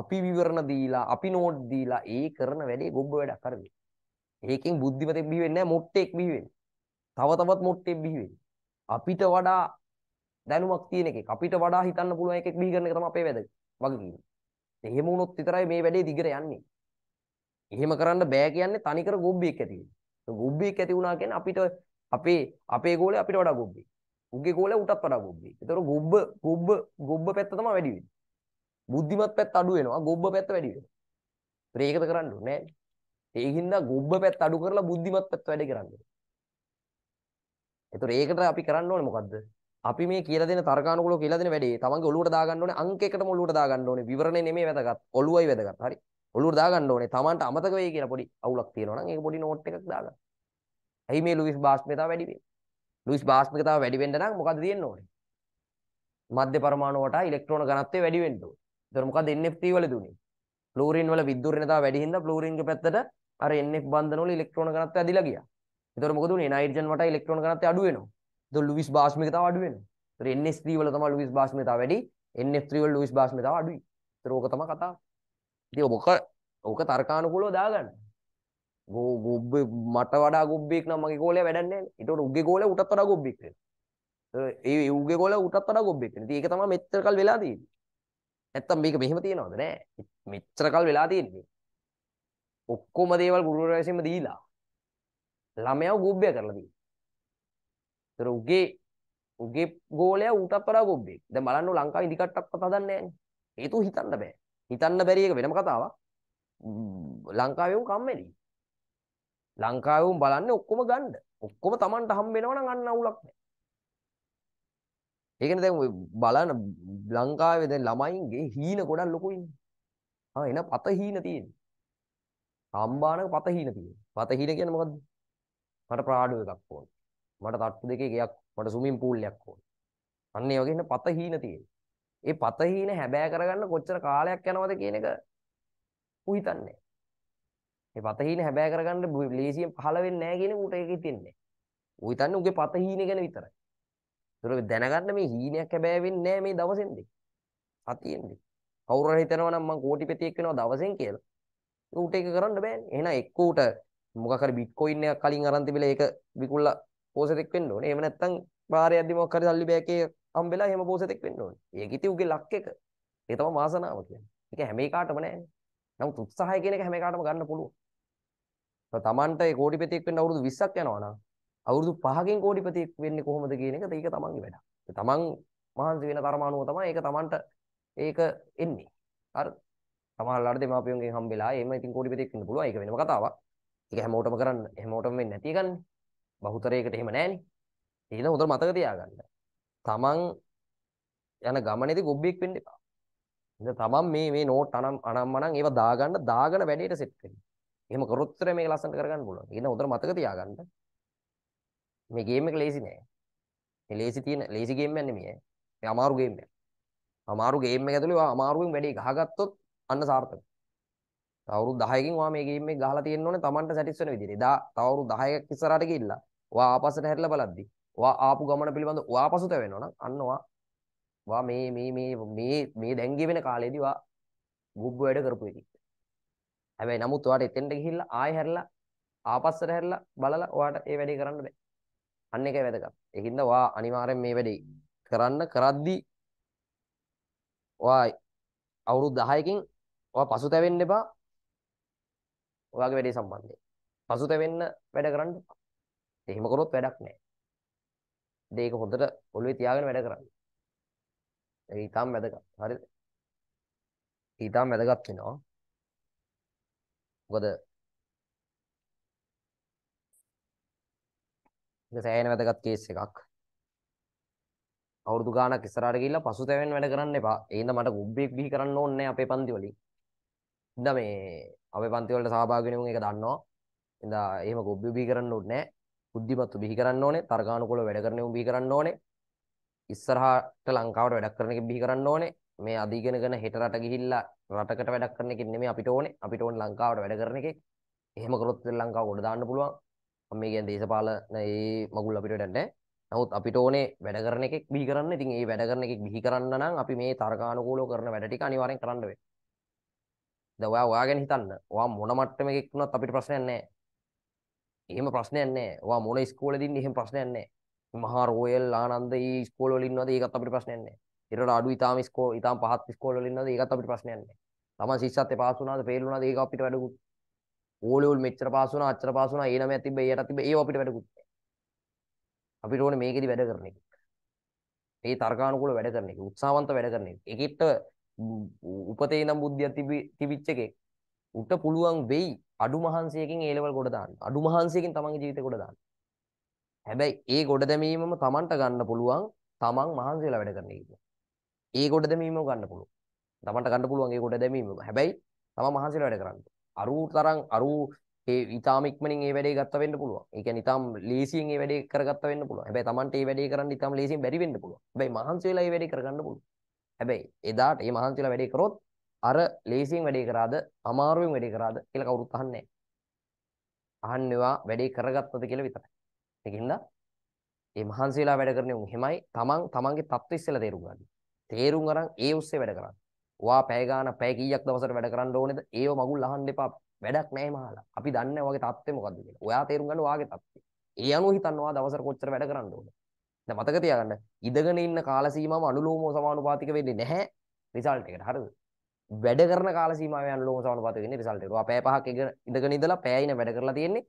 S1: අපි විවරණ දීලා, අපි නෝට් දීලා ඒ කරන වැඩේ ගොබ්බ වැඩක් කරන්නේ. ඒකෙන් බුද්ධිමතෙක් බිහි වෙන්නේ නැහැ, මොට්ටෙක් බිහි වෙන්නේ. තව තවත් මොට්ටේ බිහි වෙන්නේ. අපිට වඩා දැනුමක් තියෙන එකෙක් අපිට වඩා හිතන්න පුළුවන් එකෙක් බිහි කරන එක තමයි අපේ වැදගත් වගකීම. එහෙම වුණොත් විතරයි මේ වැඩේ දිගට යන්නේ. එහෙම කරන්න බෑ කියන්නේ තනිකර ගොබ්බියෙක් ඇති වෙනවා. ගොබ්බියෙක් ඇති වුණා කියන්නේ අපිට අපේ අපේ ගෝලේ අපිට වඩා ගොබ්බියෙක්. උගේ ගෝලේ උටත් වඩා ගොබ්බියෙක්. ඒතර ගොබ්බ ගොබ්බ ගොබ්බ පැත්ත තමයි වැඩි වෙන්නේ. බුද්ධිමත් පැත්ත අඩු වෙනවා ගොබ්බ පැත්ත වැඩි වෙනවා. ඒකද කරන්න ඕනේ. ඒ හින්දා ගොබ්බ පැත්ත අඩු කරලා බුද්ධිමත් පැත්ත වැඩි කරන්නේ. ඒතර ඒකට අපි කරන්න ඕනේ මොකද්ද? අපි මේ කියලා දෙන තර්කානුකූලව කියලා දෙන වැඩේ තමන්ගේ ඔළුවට දාගන්න ඕනේ අංක එකටම ඔළුවට දාගන්න ඕනේ විවරණේ නෙමෙයි වැදගත් ඔළුවයි වැදගත් හරි ඔළුවට දාගන්න ඕනේ තමන්ට අමතක වෙයි කියලා පොඩි අවුලක් තියෙනවා නම් ඒක පොඩි නෝට් එකක් දාගන්න. ඇයි මේ ලුයිස් බාස්මේතාව වැඩි වෙන්නේ? ලුයිස් බාස්මේතාව වැඩි වෙන්න නම් මොකද්ද තියෙන්න ඕනේ? මධ්‍ය පරමාණු වටා ඉලෙක්ට්‍රෝන ඝනත්වය වැඩි වෙන්න ඕනේ. ඒතර මොකද්ද NFT වල දුන්නේ? ෆ්ලෝරින් වල විද්‍යුරණතාව වැඩි හින්දා ෆ්ලෝරින්ගේ පැත්තට අර NF බන්ධන වල ඉලෙක්ට්‍රෝන ඝනත්වය ඇදිලා ගියා. එතකොට මොකද උනේ නයිට්‍රජන් වටා ඉලෙක්ට්‍රෝන ඝනත්වය අඩු වෙනවා. එතකොට ලුයිස් භාෂ්මිකතාව අඩු වෙනවා. එතකොට NH3 වල තමයි ලුයිස් භාෂ්මිකතාව වැඩි. NF3 වල ලුයිස් භාෂ්මිකතාව අඩුයි. එතකොට ඕක තමයි කතාව. ඉතින් ඔක ඕක තර්කානුකූලව දාගන්න. ගෝ ගොබ්බේ මට වඩා ගොබ්බෙක් නම් මගේ ගෝලයා වැඩන්නේ නැහැ. ඊට උගේ ගෝලයා උටත් වඩා ගොබ්බෙක් වෙනවා. ඒ උගේ ගෝලයා උටත් වඩා ගොබ්බෙක් වෙනවා. ඉතින් ඒක තමයි මෙච්චර කල් වෙලා තියෙන්නේ. නැත්තම් මේක මෙහෙම තියනවද නෑ. මෙච්චර කල් වෙලා තියෙන්නේ. ඔක්කොම දේවල් ගුරුවරයා විසින්ම දීලා ළමයාව ගොබ්බය කරලා තියෙනවා. ඒතර උගේ උගේ ගෝලයා ඌටත් වඩා ගොබ්බෙක්. දැන් බලන්න ලංකාවේ ඉදිකට්ටක්වත් හදන්නේ නැහැ. හේතුව හිතන්න බෑ. හිතන්න බැරි එක වෙනම කතාවක්. ලංකාවේ උන් කම්මැලි. ලංකාවේ උන් බලන්නේ ඔක්කොම ගන්න. ඔක්කොම Tamanට හම්බ වෙනවා නම් අන්න අවුලක් නෑ. ඒකනේ දැන් ඔය බලන ලංකාවේ දැන් ළමයින්ගේ හීන ගොඩක් ලොකු ඉන්නේ. ආ එන පත හීන තියෙන්නේ. සම්බානක පත හීන තියෙන්නේ. පත හීන කියන්නේ මොකද්ද? මට ප්‍රාඩු එකක් ඕන. මට තට්ටු දෙකේ ගයක් මට ස්විමින් pool එකක් ඕන. අන්න ඒ වගේ ඉන්න පත හීන තියෙන. ඒ පත හීන හැබෑ කරගන්න කොච්චර කාලයක් යනවද කියන එක උහිතන්නේ. මේ පත හීන හැබෑ කරගන්න ලේසියෙන් පහළ වෙන්නේ නැහැ කියන උට ඒක හිතෙන්නේ. උහිතන්නේ උගේ පත හීන ගැන විතරයි. ඒක දැනගන්න මේ හීනයක් හැබෑ වෙන්නේ නැහැ මේ දවසෙන් දෙක. සතියෙන්දී. කවුරු හරි හිතනවා නම් මං කෝටිපතියෙක් වෙනවා දවසෙන් කියලා. ඌට ඒක කරන්න බෑනේ. එහෙනම් එක්ක ඌට මොකක් හරි බිට්කොයින් එකක් කලින් අරන් තිබිලා ඒක විකුණලා පෝසෙතෙක් වෙන්න ඕනේ. එහෙම නැත්නම් වාරයක්දී මොකක් හරි සල්ලි බෑකේ හම්බෙලා එහෙම පෝසෙතෙක් වෙන්න ඕනේ. ඒක ඉතින් උගේ ලක් එක. ඒක තමයි වාසනාව කියන්නේ. ඒක හැම එකකටම නෑනේ. නමුත් උත්සාහය කියන එක හැම එකකටම ගන්න පුළුවන්. තමන්ට ඒ කෝටිපතියෙක් වෙන්න අවුරුදු 20ක් යනවා නම් අවුරුදු 5කින් කෝටිපතියෙක් වෙන්නේ කොහොමද කියන එක ඒක තමන්ගේ වැඩක්. තමන් මහන්සි වෙන තරමානුව තමයි ඒක තමන්ට ඒක එන්නේ. හරිද? සමහරවල්ලාට දෙමාපියන්ගෙන් හම්බෙලා එහෙම ඉතින් කෝටිපතියෙක් වෙන්න පුළුවන්. ඒක වෙනම කතාවක්. ඒක හැමෝටම කරන්න හැමෝටම වෙන්නේ නැති එකනේ. බහුතරයකට එහෙම නැහැනේ. ඒක හොඳට මතක තියාගන්න. තමන් යන ගමනේදී ගොබ්බෙක් වෙන්න එපා. ඉතින් තමන් මේ මේ නෝට් අනම් අනම්මනම් ඒවා දාගන්න දාගෙන වැඩේට සෙට් වෙන්න. එහෙම කරොත් විතර මේක ලස්සනට කරගන්න පුළුවන්. ඒක හොඳට මතක තියාගන්න. මේ ගේම් එක ලේසි නෑ. මේ ලේසි තියෙන ලේසි ගේම් එකක් නෙමෙයි. මේ අමාරු ගේම් එකක්. අමාරු ගේම් එක ඇතුලේ අමාරුවෙන් වැඩේ ගහගත්තොත් අන්න සාර්ථකයි. අවුරුදු 10කින් ඔයා මේ ගේම් එක ගහලා තියෙන්න ඕනේ Tamanට සැටිස් වෙන විදිහට. එදා තව අවුරුදු 10ක් ඉස්සරහට ගිහිල්ලා ඔයා ආපස්සට හැරිලා බලද්දි ඔයා ආපු ගමන පිළිබඳ ඔයා පසුත වෙනවා නම් අන්න ඔයා ඔයා මේ මේ මේ මේ මේ දැන් ගේ වෙන කාලේදී ඔයා ගුබ්බ වැඩ කරපු එකෙක්. හැබැයි නමුත් ඔයාට එතෙන්ට ගිහිල්ලා ආයෙ හැරිලා ආපස්සට හැරිලා බලලා ඔයාට ඒ වැඩේ කරන්න බෑ. අන්න එකයි වැදගත්. ඒ හින්දා ඔයා අනිවාර්යෙන් මේ වැඩේ කරන්න කරද්දි ඔයා අවුරුදු 10කින් ඔයා පසුතැවෙන්න එපා. ඔයාගේ වැඩේ සම්බන්ධයෙන්. පසුතැවෙන්න වැඩ කරන්න එපා. එහෙම කරොත් වැඩක් නැහැ. ඒක හොඳට ඔළුවේ තියාගෙන වැඩ කරන්න. ඒක ඊටාම් වැදගත්. හරිද? ඊටාම් වැදගත් වෙනවා. මොකද ඒක සෑහෙන වැදගත් කේස් එකක්. අවුරුදු ගාණක් ඉස්සරහට ගිහිල්ලා පසුතැවෙන්න වැඩ කරන්න එපා. එහෙනම් මට ගුබ්බෙක් බිහි කරන්න ඕනේ නැහැ අපේ පන්ති වලින්. ඉතින් මේ අපේ පන්ති වලට සහභාගී වෙන එක දන්නවා. ඉතින් එහෙම ගොබ්බි බිහි කරන්න ඕනේ නැහැ. බුද්ධිමත්ව බිහි කරන්න ඕනේ. තර්කානුකූලව වැඩ කරන උන් බිහි කරන්න ඕනේ. ඉස්සරහට ලංකාවට වැඩක් කරන එක බිහි කරන්න ඕනේ. මේ අධිගෙනගෙන හෙට රට ගිහිල්ලා රටකට වැඩක් කරන එකෙන් නෙමෙයි අපිට ඕනේ. අපිට ඕනේ ලංකාවට වැඩ කරන එකේ. එහෙම කරොත් ලංකාව ගොඩ දාන්න පුළුවන්. මම මේ කියන්නේ දේශපාලන ඒ මගුල් අපිට වැඩක් නැහැ. නමුත් අපිට ඕනේ වැඩ කරන එකෙක් බිහි කරන්න. ඉතින් ඒ වැඩ කරන එකෙක් බිහි කරන්න නම් අපි මේ තර්කානුකූලව කරන වැඩ ටික අනිවාර්යෙන් කරන්න වෙනවා. දැන් ඔයා ඔයා ගැන හිතන්න. ඔයා මොන මට්ටමක එක්ුණත් අපිට ප්‍රශ්නයක් නැහැ. එහෙම ප්‍රශ්නයක් නැහැ. ඔයා මොන ඉස්කෝලේද ඉන්නේ එහෙම ප්‍රශ්නයක් නැහැ. මහා රෝයල් ආනන්ද ඊ ස්කෝල් වල ඉන්නවද? ඒකත් අපිට ප්‍රශ්නයක් නැහැ. ඊට අඩු ඊටාම ස්කෝල් ඊටාම පහත් ස්කෝල් වල ඉන්නවද? ඒකත් අපිට ප්‍රශ්නයක් නැහැ. තමන් ශිෂ්‍යත්වේ පාස් වුණාද, ෆේල් වුණාද? ඒක අපිට වැඩකුත්. ඕලෙවල් මෙච්චර පාස් වුණා, අච්චර පාස් වුණා, ඒ නමයක් තිබ්බ, ඒකට තිබ්බ, ඒව අපිට වැඩකුත් නැහැ. අපිට ඕනේ මේකෙදි වැඩ කරන එක. මේ තර්කානුකූල වැඩ කරන එක, උත්සාහවන්ත වැඩ කරන එක. ඒකිට උපතේ නම් බුද්ධියක් තිබිච්ච එකෙක් උට පුළුවන් වෙයි අඩු මහන්සියකින් ඒ ලෙවල් ගොඩ දාන්න. අඩු මහන්සියකින් තමන්ගේ ජීවිතේ ගොඩ දාන්න. හැබැයි ඒ ගොඩ දැමීමම තමන්ට ගන්න පුළුවන් තමන් මහන්සි වෙලා වැඩ කරන එක කියන්නේ. ඒ ගොඩ දැමීමම ගන්න පුළුවන්. තමන්ට ගන්න පුළුවන් ඒ ගොඩ දැමීමම. හැබැයි තමන් මහන්සි වෙලා වැඩ කරන්න. අරු තරම් අරු ඒ ඊටාම ඉක්මනින් ඒ වැඩේ ගත්ත වෙන්න පුළුවන්. ඒ කියන්නේ ඊටාම ලේසියෙන් ඒ වැඩේ කරගත්ත වෙන්න පුළුවන්. හැබැයි තමන්ට ඒ වැඩේ කරන්න ඊටාම ලේසියෙන් බැරි වෙන්න පුළුවන්. හැබැයි මහන්සි වෙලා ඒ වැඩේ කරගන්න පුළුවන්. හැබැයි එදාට මේ මහන්සිලා වැඩේ කරොත් අර ලේසියෙන් වැඩේ කරාද අමාරුවෙන් වැඩේ කරාද කියලා කවුරුත් අහන්නේ අහන්නේවා වැඩේ කරගත්තද කියලා විතරයි. ඒකින්ද මේ මහන්සිලා වැඩ කරන උන් එහෙමයි තමන් තමන්ගේ தත්ත්ව ඉස්සෙල්ලා තේරුම් ගන්න. තේරුම් අරන් ඒ උස්සේ වැඩ කරන්න. වා පැය ගාන පැය කීයක් දවසකට වැඩ කරන්න ඕනේද? ඒව මගුල් අහන්න එපා. වැඩක් නැහැ මහලා. අපි දන්නේ ඔයාගේ தත්ත්වය මොකද්ද කියලා. ඔයා තේරුම් ගන්න ඔයාගේ தත්ත්වය. ඒ අනුව හිතන්න ඔයා දවසකට කොච්චර වැඩ කරන්න ඕනේද? දැන් මතක තියාගන්න ඉඳගෙන ඉන්න කාල සීමාව අනුලෝමව සමානුපාතික වෙන්නේ නැහැ රිසල්ට් එකට. හරිද? වැඩ කරන කාල සීමාවේ අනුලෝමව සමානුපාතික වෙන්නේ රිසල්ට් එකට. ඔයා පැය පහක් ඉඳගෙන ඉඳලා පැයයින වැඩ කරලා තියෙන්නේ.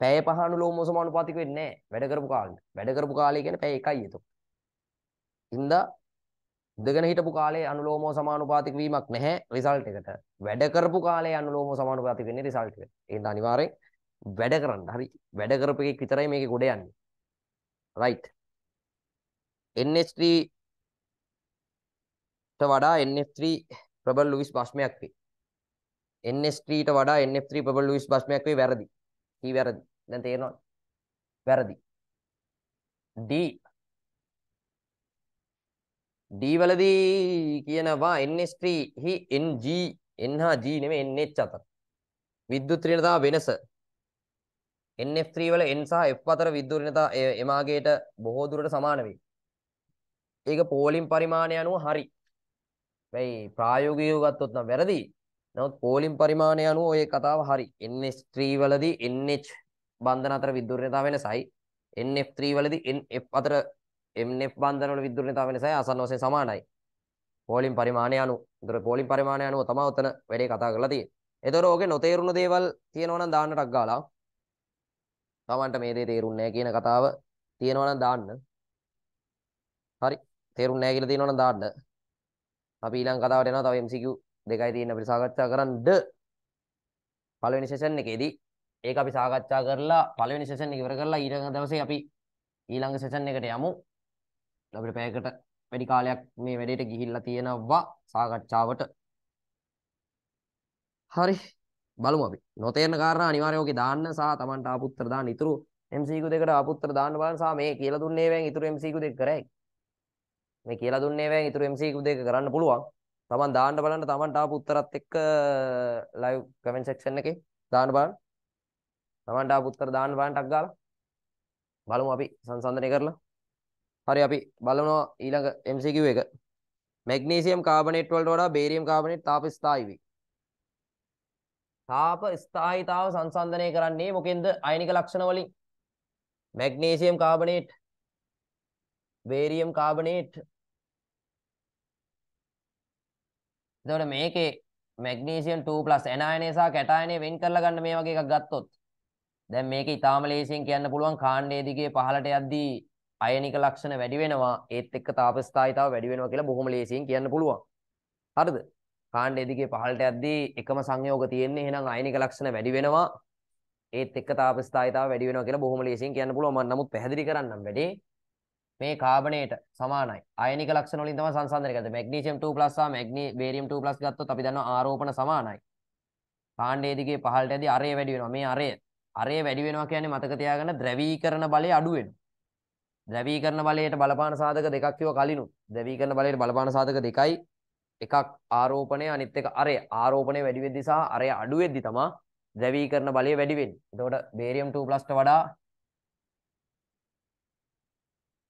S1: පැය පහ අනුලෝමව සමානුපාතික වෙන්නේ නැහැ වැඩ කරපු කාලෙට. වැඩ කරපු කාලය කියන්නේ පැය එකයි එතකොට. ඉඳා ඉඳගෙන හිටපු කාලේ අනුලෝමව සමානුපාතික වීමක් නැහැ රිසල්ට් එකට. වැඩ කරපු කාලේ අනුලෝමව සමානුපාතික වෙන්නේ රිසල්ට් එකට. ඒ නිසා අනිවාර්යෙන් වැඩ කරන්න. හරි. වැඩ කරපු එකෙක් විතරයි මේකේ ගොඩ යන්නේ. රයිට්. NH3 ට වඩා NF3 ප්‍රබල ලුයිස් භාෂ්මයක් වේ. NH3 ට වඩා NF3 ප්‍රබල ලුයිස් භාෂ්මයක් වේ වැරදි. කී වැරදි? දැන් තේරෙනවද? වැරදි. D D වලදී කියනවා NH3 හි NG N හා G නෙමෙයි NH අතර. විද්‍යුත් ඍණතාව වෙනස NF3 වල N සහ F අතර විද්‍යුත් ඍණතාව එමාගේට බොහෝ දුරට සමාන වෙයි. ඒක පෝලිම් පරිමාණය අනුව හරි. වෙයි ප්‍රායෝගිකව ගත්තොත් නම් වැරදි. නමුත් පෝලිම් පරිමාණය අනුව ඔය කතාව හරි. NH3 වලදී NH බන්ධන අතර විද්‍යුර්ණතාව වෙනසයි. NF3 වලදී NF අතර MNF බන්ධන වල විද්‍යුර්ණතාව වෙනසයි ආසන්න වශයෙන් සමානයි. පෝලිම් පරිමාණය අනුව. ඒතර පෝලිම් පරිමාණය අනුව තමයි උතන වැඩේ කතා කරලා තියෙන්නේ. ඒතර ඕකේ නොතේරුණු දේවල් තියෙනවා නම් දාන්න ටක් ගාලා. Tamanට මේ දේ තේරුන්නේ නැහැ කියන කතාව තියෙනවා නම් දාන්න. හරි. තේරුම් නෑ කියලා තියෙනවනම් දාන්න. අපි ඊළඟ කතාවට යනවා තව MCQ දෙකයි තියෙන අපිට සාකච්ඡා කරන්න. පළවෙනි session එකේදී ඒක අපි සාකච්ඡා කරලා පළවෙනි session එක ඉවර කරලා ඊළඟ දවසේ අපි ඊළඟ session එකට යමු. අපිට පැයකට වැඩි කාලයක් මේ වැඩේට ගිහිල්ලා තියෙනවා සාකච්ඡාවට. හරි බලමු අපි. නොතේරෙන කාරණා අනිවාර්යයෙන් ඔකේ දාන්න සහ Tamanට ආපු උත්තර දාන්න. ඊතුරු MCQ දෙකට ආපු උත්තර දාන්න බලන්න සහ මේ කියලා දුන්නේ වෙන් ඊතුරු MCQ දෙක කරයි. මේ කියලා දුන්නේ වෑන් ඉතුරු MCQ දෙක කරන්න පුළුවන්. තමන් දාන්න බලන්න තමන්ට ආපු උත්තරත් එක්ක ලයිව් කමෙන්ට් සෙක්ෂන් එකේ දාන්න බලන්න. තමන්ට ආපු උත්තර දාන්න බලන්න ටක් ගාලා. බලමු අපි සංසන්දනය කරලා. හරි අපි බලනවා ඊළඟ MCQ එක. මැග්නීසියම් කාබනේට් වලට වඩා බේරියම් කාබනේට් තාප ස්ථායි වේ. තාප ස්ථායිතාව සංසන්දනය කරන්නේ මොකෙන්ද? අයනික ලක්ෂණ වලින්. මැග්නීසියම් කාබනේට් බේරියම් කාබනේට් එතකොට මේකේ මැග්නීසියම් 2+ ඇනායනය සහ කැටායනය වෙන් කරලා ගන්න මේ වගේ එකක් ගත්තොත් දැන් මේක ඊටාම ලේසියෙන් කියන්න පුළුවන් කාණ්ඩයේ දිගේ පහළට යද්දී අයනික ලක්ෂණ වැඩි වෙනවා ඒත් එක්ක තාප ස්ථායිතාව වැඩි වෙනවා කියලා බොහොම ලේසියෙන් කියන්න පුළුවන්. හරිද? කාණ්ඩයේ දිගේ පහළට යද්දී එකම සංයෝග තියෙන්නේ එහෙනම් අයනික ලක්ෂණ වැඩි වෙනවා ඒත් එක්ක තාප ස්ථායිතාව වැඩි වෙනවා කියලා බොහොම ලේසියෙන් කියන්න පුළුවන්. මම නමුත් පැහැදිලි කරන්නම් වැඩි. මේ කාබනේට සමානයි. අයනික ලක්ෂණ වලින් තමයි සංසන්දනය කරන්නේ. මැග්නීසියම් 2+ සහ මැග්නී බේරියම් 2+ ගත්තොත් අපි දන්නවා ආරෝපණ සමානයි. කාණ්ඩයේ දිගේ පහළට යදී අරය වැඩි වෙනවා. මේ අරය. අරය වැඩි වෙනවා කියන්නේ මතක තියාගන්න ද්‍රවීකරණ බලය අඩු වෙනවා. ද්‍රවීකරණ බලයට බලපාන සාධක දෙකක් කිව්ව කලිනුත්. ද්‍රවීකරණ බලයට බලපාන සාධක දෙකයි. එකක් ආරෝපණය අනිත් එක අරය. ආරෝපණය වැඩි වෙද්දී සහ අරය අඩු වෙද්දී තමයි ද්‍රවීකරණ බලය වැඩි වෙන්නේ. එතකොට බේරියම් 2+ ට වඩා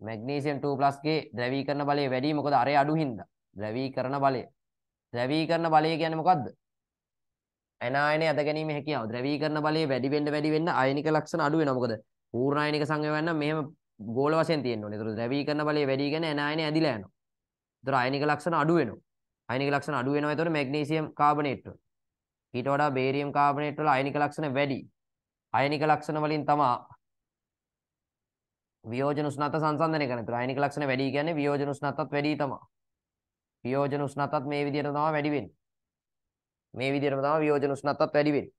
S1: මැග්නීසියම් 2+ ගේ ද්‍රවීකරණ බලය වැඩි මොකද අරේ අඩු හින්දා ද්‍රවීකරණ බලය ද්‍රවීකරණ බලය කියන්නේ මොකද්ද අනායනය අද ගැනීම හැකියාව ද්‍රවීකරණ බලය වැඩි වෙන්න වැඩි වෙන්න අයනික ලක්ෂණ අඩු වෙනවා මොකද පූර්ණායනික සංයෝගයන් නම් මෙහෙම ගෝල වශයෙන් තියෙන්න ඕනේ. ඒතර ද්‍රවීකරණ බලය වැඩි වෙන අනායනය ඇදිලා යනවා. ඒතර අයනික ලක්ෂණ අඩු වෙනවා. අයනික ලක්ෂණ අඩු වෙනවා. ඒතර මැග්නීසියම් කාබනේට් වල. ඊට වඩා බේරියම් කාබනේට් වල අයනික ලක්ෂණ වැඩි. අයනික ලක්ෂණ වලින් තමයි වියෝජන උෂ්ණත්ව සංසන්දනය කරන. ඒතර අයනික ලක්ෂණ වැඩි කියන්නේ වියෝජන උෂ්ණත්වත් වැඩි තමයි. වියෝජන උෂ්ණත්වත් මේ විදිහට තමයි වැඩි වෙන්නේ. මේ විදිහටම තමයි වියෝජන උෂ්ණත්වත් වැඩි වෙන්නේ.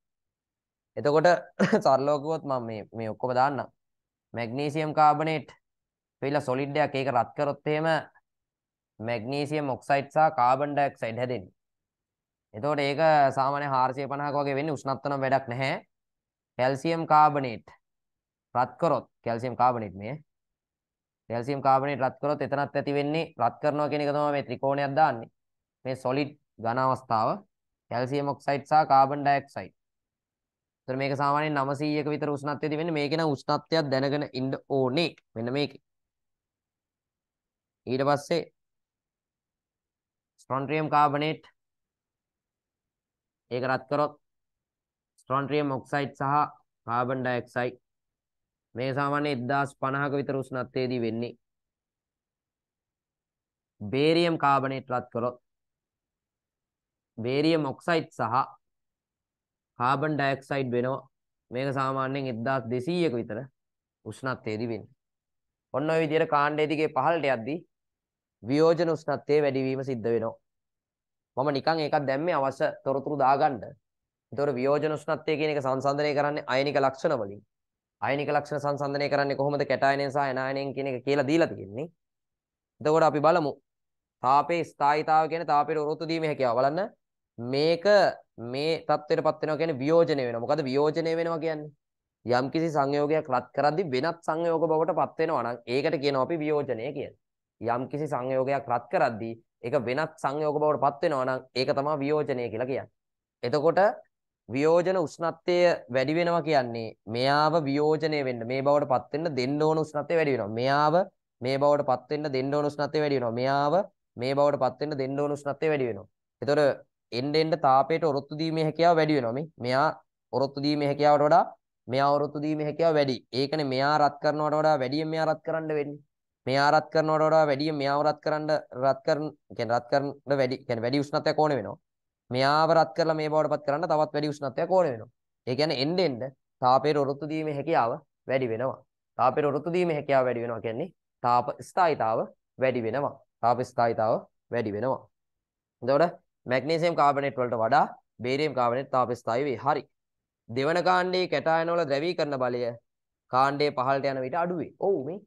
S1: එතකොට [COUGHS] සරලව කිව්වොත් මම මේ මේ ඔක්කොම දාන්නම්. මැග්නීසියම් කාබනේට් පිළිලා සොලිඩ් එකක් ඒක රත් කරොත් එහෙම මැග්නීසියම් ඔක්සයිඩ් සහ කාබන් ඩයොක්සයිඩ් හැදෙන්නේ. එතකොට ඒක සාමාන්‍ය 450ක වගේ වෙන්නේ උෂ්ණත්වනම් වැඩක් නැහැ. කැල්සියම් කාබනේට් රත් කරොත් කැල්සියම් කාබනේට් මේ කැල්සියම් කාබනේට් රත් කරොත් එතනත් ඇති වෙන්නේ රත් කරනවා කියන එක තමයි මේ ත්‍රිකෝණයක් දාන්නේ. මේ සොලිඩ් ඝන අවස්ථාව කැල්සියම් ඔක්සයිඩ් සහ කාබන් ඩයොක්සයිඩ්. ඒතර මේක සාමාන්‍යයෙන් 900ක විතර උෂ්ණත්වයේදී වෙන්නේ මේක නම් උෂ්ණත්වයක් දැනගෙන ඉන්න ඕනේ. මෙන්න මේකේ. ඊට පස්සේ ස්ට්‍රොන්ට්‍රියම් කාබනේට් ඒක රත් කරොත් ස්ට්‍රොන්ට්‍රියම් ඔක්සයිඩ් සහ කාබන් ඩයොක්සයිඩ් මේ සාමාන්‍ය 1050ක විතර උෂ්ණත්වයේදී වෙන්නේ. බේරියම් කාබනේට් රත් කළොත් බේරියම් ඔක්සයිඩ් සහ කාබන් ඩයොක්සයිඩ් වෙනවා. මේක සාමාන්‍යයෙන් 1200ක විතර උෂ්ණත්වයේදී වෙන්නේ. ඔන්න ඔය විදිහට කාණ්ඩයේ දිගේ පහළට යද්දී වියෝජන උෂ්ණත්වයේ වැඩිවීම සිද්ධ වෙනවා. මම නිකන් ඒකක් දැම්මේ අවශ්‍ය තොරතුරු දාගන්න. ඒතකොට වියෝජන උෂ්ණත්වය කියන එක සංසන්දනය කරන්නේ අයනික ලක්ෂණ වලින්. අයනික ලක්ෂණ සංසන්දනය කරන්නේ කොහොමද කැටායනෙන් සහ ඇනායනෙන් කියන එක කියලා දීලා තියෙන්නේ. එතකොට අපි බලමු. තාපේ ස්ථායීතාවය කියන්නේ තාපයට උරොත්තු දීමේ හැකියාව. බලන්න මේක මේ தත්වයටපත් වෙනවා කියන්නේ වියෝජනය වෙනවා. මොකද වියෝජනය වෙනවා කියන්නේ යම්කිසි සංයෝගයක් ලත් කරද්දි වෙනත් සංයෝග බවටපත් වෙනවා නම් ඒකට කියනවා අපි වියෝජනය කියලා. යම්කිසි සංයෝගයක් රත් කරද්දී ඒක වෙනත් සංයෝග බවටපත් වෙනවා නම් ඒක තමයි වියෝජනය කියලා කියන්නේ. එතකොට වියෝජන උෂ්ණත්වය වැඩි වෙනවා කියන්නේ මෙයාව වියෝජනය වෙන්න මේ බවට පත් වෙන්න දෙන්න ඕන උෂ්ණත්වය වැඩි වෙනවා. මෙයාව මේ බවට පත් වෙන්න දෙන්න ඕන උෂ්ණත්වය වැඩි වෙනවා. මෙයාව මේ බවට පත් වෙන්න දෙන්න ඕන උෂ්ණත්වය වැඩි වෙනවා. ඒතොර එන්න එන්න තාපයට ඔරොත්තු දීමේ හැකියාව වැඩි වෙනවා මේ. මෙයා ඔරොත්තු දීමේ හැකියාවට වඩා මෙයා ඔරොත්තු දීමේ හැකියාව වැඩි. ඒකනේ මෙයා රත් කරනවට වඩා වැඩියෙන් මෙයා රත් කරන්න වෙන්නේ. මෙයා රත් කරනවට වඩා වැඩියෙන් මෙයාව රත් කරන්න රත් කරන කියන්නේ රත් කරන වැඩි කියන්නේ වැඩි උෂ්ණත්වයක් ඕන වෙනවා. මෙයාව රත් කරලා මේ බවට පත් කරන්න තවත් වැඩි උෂ්ණත්වයක් ඕන වෙනවා. ඒ කියන්නේ එන්න එන්න තාපයේ රොරොත්තු දීමේ හැකියාව වැඩි වෙනවා. තාපයේ රොරොත්තු දීමේ හැකියාව වැඩි වෙනවා කියන්නේ තාප ස්ථායිතාව වැඩි වෙනවා. තාප ස්ථායිතාව වැඩි වෙනවා. එතකොට මැග්නීසියම් කාබනේට් වලට වඩා බේරියම් කාබනේට් තාප ස්ථායි වේ. හරි. දෙවන කාණ්ඩයේ කැටායන වල ද්‍රවීකරණ බලය කාණ්ඩයේ පහළට යන විට අඩු වේ. ඔව් මේ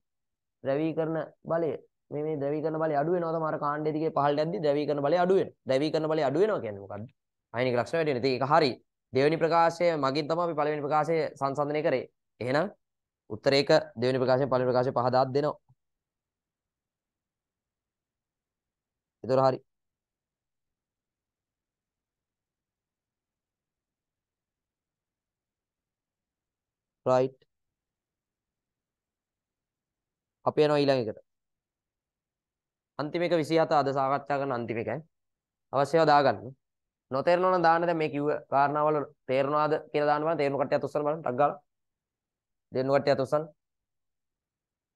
S1: ද්‍රවීකරණ බලය මේ මේ ද්‍රවීකරණ බලය අඩු වෙනවා තමයි අර කාණ්ඩයේ දිගේ පහළට යද්දි ද්‍රවීකරණ බලය අඩු වෙනවා. ද්‍රවීකරණ බලය අඩු වෙනවා කියන්නේ මොකද්ද? අයනික ලක්ෂණ වැඩි වෙනවා. ඉතින් ඒක හරි. දෙවෙනි ප්‍රකාශය මගින් තමයි අපි පළවෙනි ප්‍රකාශය සංසන්දනය කරේ. එහෙනම් උත්තර ඒක දෙවෙනි ප්‍රකාශයෙන් පළවෙනි ප්‍රකාශය පහදාත් දෙනවා. ඒතොර හරි. right අපි යනවා ඊළඟ එකට. අන්තිම එක 27 අද සාකච්ඡා කරන අන්තිම එකයි. අවශ්‍යව දාගන්න. නොතේරෙනවා නම් දාන්න දැන් මේ කිව්ව කාරණාවල තේරෙනවාද කියලා දාන්න බලන්න තේරෙන කට්ටියත් උස්සන්න බලන්න ටක් ගාලා. දෙන්නු කට්ටියත් උස්සන්න.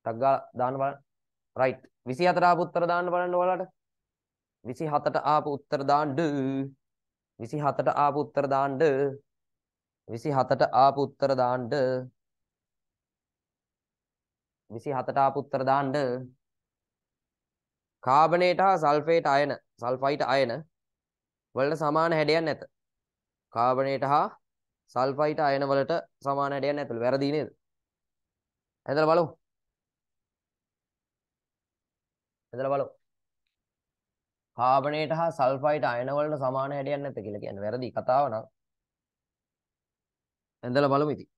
S1: ටක් ගාලා දාන්න බලන්න. රයිට්. 27ට ආපු උත්තර දාන්න බලන්න ඔයාලට. 27ට ආපු උත්තර දාන්න. 27ට ආපු උත්තර දාන්න. 27ට ආපු උත්තර දාන්න. 27ට ආපු උත්තර දාන්න. කාබනේට හා සල්ෆේට අයන සල්ෆයිට අයන වලට සමාන හැඩයන් නැත. කාබනේට හා සල්ෆයිට අයන වලට සමාන හැඩයන් ඇතුළු වැරදි නේද? හදලා බලමු. හදලා බලමු. කාබනේට හා සල්ෆයිට අයන වලට සමාන හැඩයන් නැත කියලා කියන්නේ වැරදි කතාව නං. හදලා බලමු ඉතින්.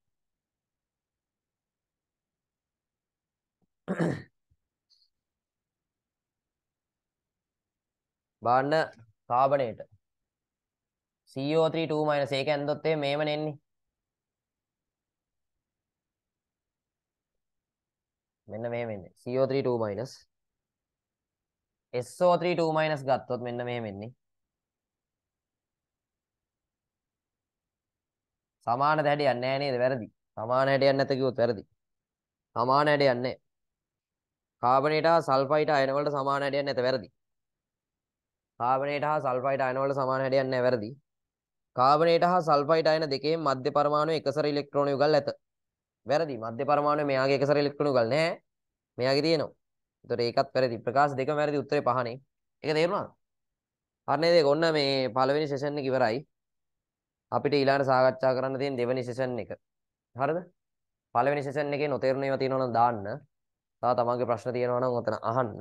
S1: බලන්න කාබනේට CO32 ඒක ඇන්දොත් එමේ මේවනේ එන්නේ. මෙන්න මේ වෙන්නේ. CO32 SO32 ගත්තොත් මෙන්න මේ වෙන්නේ. සමාන හැඩයක් නැහැ නේද? වැරදි. සමාන හැඩයක් නැත කිව්වොත් වැරදි. සමාන හැඩයක් නැහැ. කාබනේට හා සල්ෆයිට් අයන වලට සමාන හැඩයක් නැත වැරදි. කාබනේට හා සල්ෆයිඩ් අයන වලට සමාන හැඩයක් නැහැ වැරදි. කාබනේට හා සල්ෆයිඩ් අයන දෙකේ මධ්‍ය පරමාණුවේ එකසර ඉලෙක්ට්‍රෝන යුගල් ඇත. වැරදි. මධ්‍ය පරමාණුවේ මෙයාගේ එකසර ඉලෙක්ට්‍රෝන යුගල් නැහැ. මෙයාගේ තියෙනවා. ඒතර ඒකත් වැරදි. ප්‍රකාශ දෙකම වැරදි. උත්තරේ පහනේ. ඒක තේරුණාද? හරි නේද? ඔන්න මේ පළවෙනි සෙෂන් එක ඉවරයි. අපිට ඊළඟට සාකච්ඡා කරන්න තියෙන දෙවෙනි සෙෂන් එක. හරිද? පළවෙනි සෙෂන් එකේ නොතේරුණ ඒවා තියෙනවා නම් දාන්න. තව තමන්ගේ ප්‍රශ්න තියෙනවා නම් ඔතන අහන්න.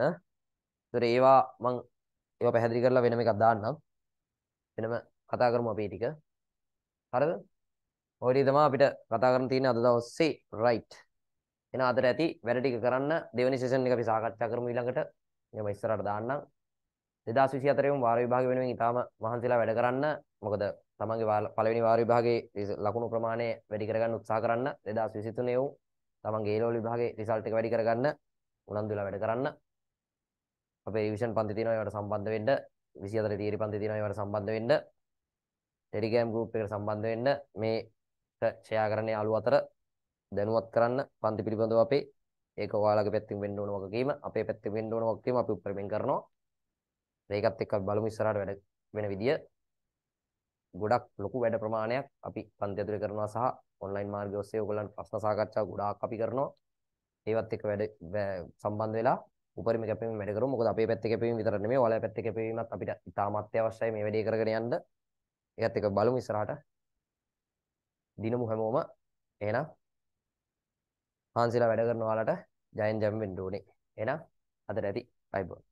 S1: ඒතර ඒවා මං ඒවා පැහැදිලි කරලා වෙනම එකක් දාන්නම්. වෙනම කතා කරමු අපි ටික. හරිද? ඔය ටික තමයි අපිට කතා කරන්න තියෙන්නේ අද දවසේ right. එන අදට ඇති වැඩ ටික කරන්න දෙවෙනි session එක අපි සාකච්ඡා කරමු ඊළඟට. මේවා ඉස්සරහට දාන්නම්. 2024 වෙනි වාර විභාග වෙනුවෙන් ඊටාම මහන්සිලා වැඩ කරන්න. මොකද තමන්ගේ පළවෙනි වාර විභාගයේ ලකුණු ප්‍රමාණය වැඩි කරගන්න උත්සාහ කරන්න. 2023 වුන් තමන්ගේ ඒ ලෙවල් විභාගයේ result එක වැඩි කරගන්න උනන්දු වෙලා වැඩ කරන්න. අපේ රිවිෂන් පන්ති තියෙනවා ඒවට සම්බන්ධ වෙන්න 24 තීරි පන්ති තියෙනවා ඒවට සම්බන්ධ වෙන්න ටෙලිග්‍රෑම් ගෲප් එකට සම්බන්ධ වෙන්න මේ ෂෙයා කරන්න යාළුවෝ අතර දැනුවත් කරන්න පන්ති පිළිබඳව අපේ ඒක ඔයාලගේ පැත්තෙන් වෙන්න ඕන වගකීම අපේ පැත්තෙන් වෙන්න ඕන වගකීම අපි උපරිමෙන් කරනවා මේකත් එක්ක අපි බලමු ඉස්සරහට වැඩ වෙන විදිය ගොඩක් ලොකු වැඩ ප්‍රමාණයක් අපි පන්ති ඇතුලේ කරනවා සහ ඔන්ලයින් මාර්ගය ඔස්සේ ඔයගොල්ලන් ප්‍රශ්න සාකච්ඡා ගොඩාක් අපි කරනවා ඒවත් එක්ක වැඩ සම්බන්ධ වෙලා උපරිම කැපවීම වැඩ කරමු. මොකද අපේ පැත්තේ කැපවීම විතරක් නෙමෙයි ඔයාලා පැත්තේ කැපවීමත් අපිට ඉතාම අත්‍යවශ්‍යයි මේ වැඩේ කරගෙන යන්න. ඒකත් එක බලමු ඉස්සරහට. දිනමු හැමෝම එහෙනම් හාන්සිලා වැඩ කරන ඔයාලට ජයෙන් ජම් වෙන්න ඕනේ. එහෙනම් අදට ඇති. බයි බයි.